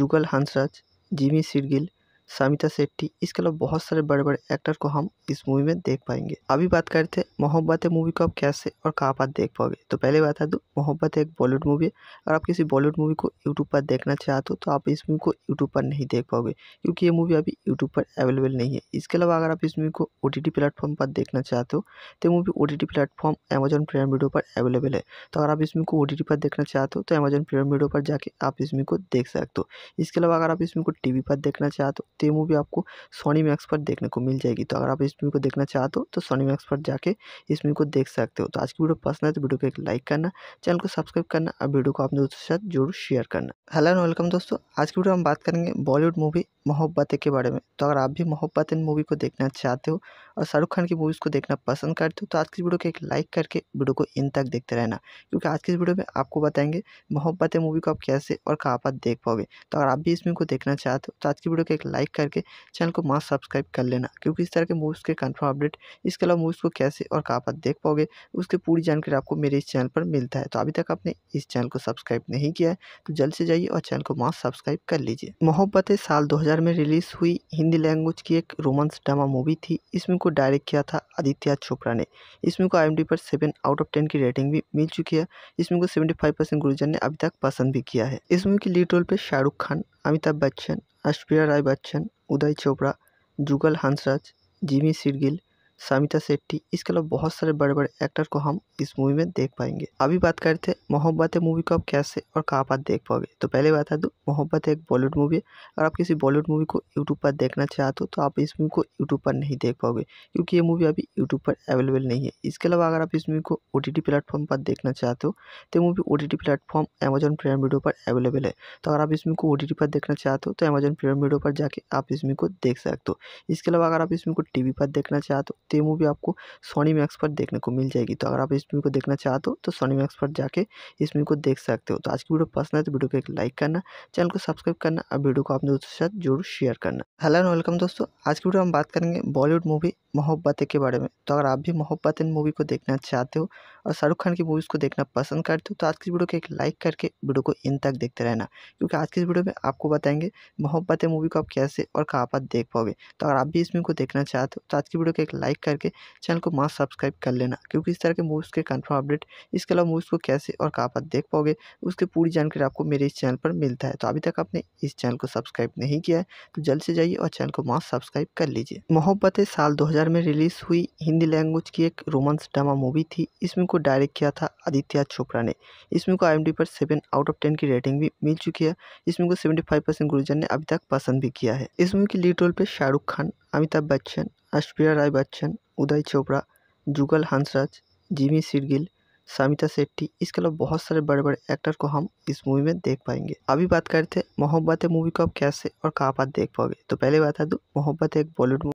जुगल हंसराज जिमी सिरगिल सामिता शेट्टी इसके अलावा बहुत सारे बड़े बड़े एक्टर को हम इस मूवी में देख पाएंगे अभी बात करते हैं मोहब्बत है मूवी को आप कैसे और कहाँ पर देख पाओगे तो पहले बता दूँ तो मोहब्बत एक बॉलीवुड मूवी है और आप किसी बॉलीवुड मूवी को यूट्यूब पर देखना चाहते हो तो आप इस मूवी को यूट्यूब पर नहीं देख पाओगे क्योंकि ये मूवी अभी यूट्यूब पर अवेलेबल नहीं है इसके अलावा अगर आप इस मूवी को ओ प्लेटफॉर्म पर देखना चाहते हो तो मूवी ओ प्लेटफॉर्म अमेजन प्रेम वीडियो पर अवेलेबल है तो अगर आप इस मूवी को ओ पर देखना चाहते हो तो अमेजन प्रेम वीडियो पर जाके आप इस मूवी को देख सकते हो इसके अलावा अगर आप इस मूवी को टी पर देखना चाहते हो तो ये मूवी आपको सोनी मैक्स पर देखने को मिल जाएगी तो अगर आप इस मूवी को देखना चाहते हो तो सोनी मैक्स पर जाके इस मूवी को देख सकते हो तो आज की वीडियो पसंद है तो वीडियो को एक लाइक करना चैनल को सब्सक्राइब करना और वीडियो को अपने दोस्तों के साथ जरूर शेयर करना हेलो एंड वेलकम दोस्तों आज की वीडियो हम बात करेंगे बॉलीवुड मूवी मोहब्बतें के बारे में तो अगर आप भी मोहब्बत इन मूवी को देखना चाहते हो और शाहरुख खान की मूवीज़ को देखना पसंद करते हो तो आज की वीडियो को एक लाइक करके वीडियो को इन तक देखते रहना क्योंकि आज की इस वीडियो में आपको बताएंगे मोहब्बतें मूवी को आप कैसे और कहाँ पर देख पाओगे तो अगर आप भी इस मूवी को देखना चाहते हो तो आज की वीडियो को एक लाइक करके चैनल को माँ सब्सक्राइब कर लेना क्योंकि इस तरह के मूवीज़ के कन्फर्म अपडेट इसके अलावा मूवीज़ को कैसे और कहाँ पर देख पाओगे उसकी पूरी जानकारी आपको मेरे इस चैनल पर मिलता है तो अभी तक आपने इस चैनल को सब्सक्राइब नहीं किया है तो जल्द से जाइए और चैनल को माँ सब्सक्राइब कर लीजिए मोहब्बतें साल दो में रिलीज़ हुई हिंदी लैंग्वेज की एक रोमांस ड्रामा मूवी थी इसमें को डायरेक्ट किया था आदित्य चोपड़ा ने इसमें को आई पर सेवन आउट ऑफ टेन की रेटिंग भी मिल चुकी है इसमें को सेवेंटी फाइव परसेंट गुरुजन ने अभी तक पसंद भी किया है इस मूवी की लीड रोल पर शाहरुख खान अमिताभ बच्चन ऐश्वर्या राय बच्चन उदय चोपड़ा जुगल हंसराज जिमी सिरगिल सामिता शेट्टी इसके अलावा बहुत सारे बड़े बड़े एक्टर को हम इस मूवी में देख पाएंगे अभी बात करते हैं मोहब्बत मूवी को आप कैसे और कहाँ पर देख पाओगे तो पहले बता दूँ मोहब्बत एक बॉलीवुड मूवी है अगर आप किसी बॉलीवुड मूवी को यूट्यूब पर देखना चाहते हो तो आप इस मूवी को यूट्यूब पर नहीं देख पाओगे क्योंकि ये मूवी अभी यूट्यूब पर अवेलेबल नहीं है इसके अलावा अगर आप इस मूवी को ओ प्लेटफॉर्म पर देखना चाहते हो तो मूवी ओ प्लेटफॉर्म अमेजन प्राइम वीडियो पर अवेलेबल है तो अगर आप इस मूवी को ओ पर देखना चाहते हो तो अमेजन प्राइम वीडियो पर जाके आप इस मूवी को देख सकते हो इसके अलावा अगर आप इस मूवी को टी पर देखना चाहते हो तो ये मूवी आपको सोनी मैक्स पर देखने को मिल जाएगी तो अगर आप इस मूवी को देखना चाहते हो तो सोनी तो मैक्स पर जाके इस मूवी को देख सकते हो तो आज की वीडियो पसंद है तो वीडियो को एक लाइक करना चैनल को सब्सक्राइब करना और वीडियो को अपने दोस्तों के साथ जरूर शेयर करना हेलो एंड वेलकम दोस्तों आज की वीडियो हम बात करेंगे बॉलीवुड मूवी मोहब्बतें के बारे में तो अगर आप भी मोहब्बतें मूवी को देखना चाहते हो और शाहरुख खान की मूवीज़ को देखना पसंद करते हो तो आज की वीडियो को एक लाइक करके वीडियो को इन तक देखते रहना क्योंकि आज की इस वीडियो में आपको बताएंगे मोहब्बतें मूवी को आप कैसे और कहाँ पर देख पाओगे तो अगर आप भी इस मूवी को देखना चाहते हो तो आज की वीडियो को एक लाइक लाइक करके चैनल को मास्क सब्सक्राइब कर लेना क्योंकि इस तरह के मूव्स के कन्फर्म अपडेट इसके अलावा मूव्स को कैसे और कहाँ पर देख पाओगे उसकी पूरी जानकारी आपको मेरे इस चैनल पर मिलता है तो अभी तक आपने इस चैनल को सब्सक्राइब नहीं किया है तो जल्द से जाइए और चैनल को मास सब्सक्राइब कर लीजिए मोहब्बत साल दो में रिलीज़ हुई हिंदी लैंग्वेज की एक रोमांस ड्रामा मूवी थी इसमें को डायरेक्ट किया था आदित्य चोपड़ा ने इसमें को आई पर सेवन आउट ऑफ टेन की रेटिंग भी मिल चुकी है इसमें को सेवेंटी फाइव परसेंट गुरुजन ने अभी तक पसंद भी किया है इस मूवी की लीड रोल पे शाहरुख खान अमिताभ बच्चन अश्प्रिया राय बच्चन उदय चोपड़ा जुगल हंसराज जिमी सिरगिल सामिता शेट्टी इसके अलावा बहुत सारे बड़े बड़े एक्टर को हम इस मूवी में देख पाएंगे अभी बात करते हैं मोहब्बत मूवी को आप कैसे और कहाँ पर देख पाओगे तो पहले बता दूँ मोहब्बत एक बॉलीवुड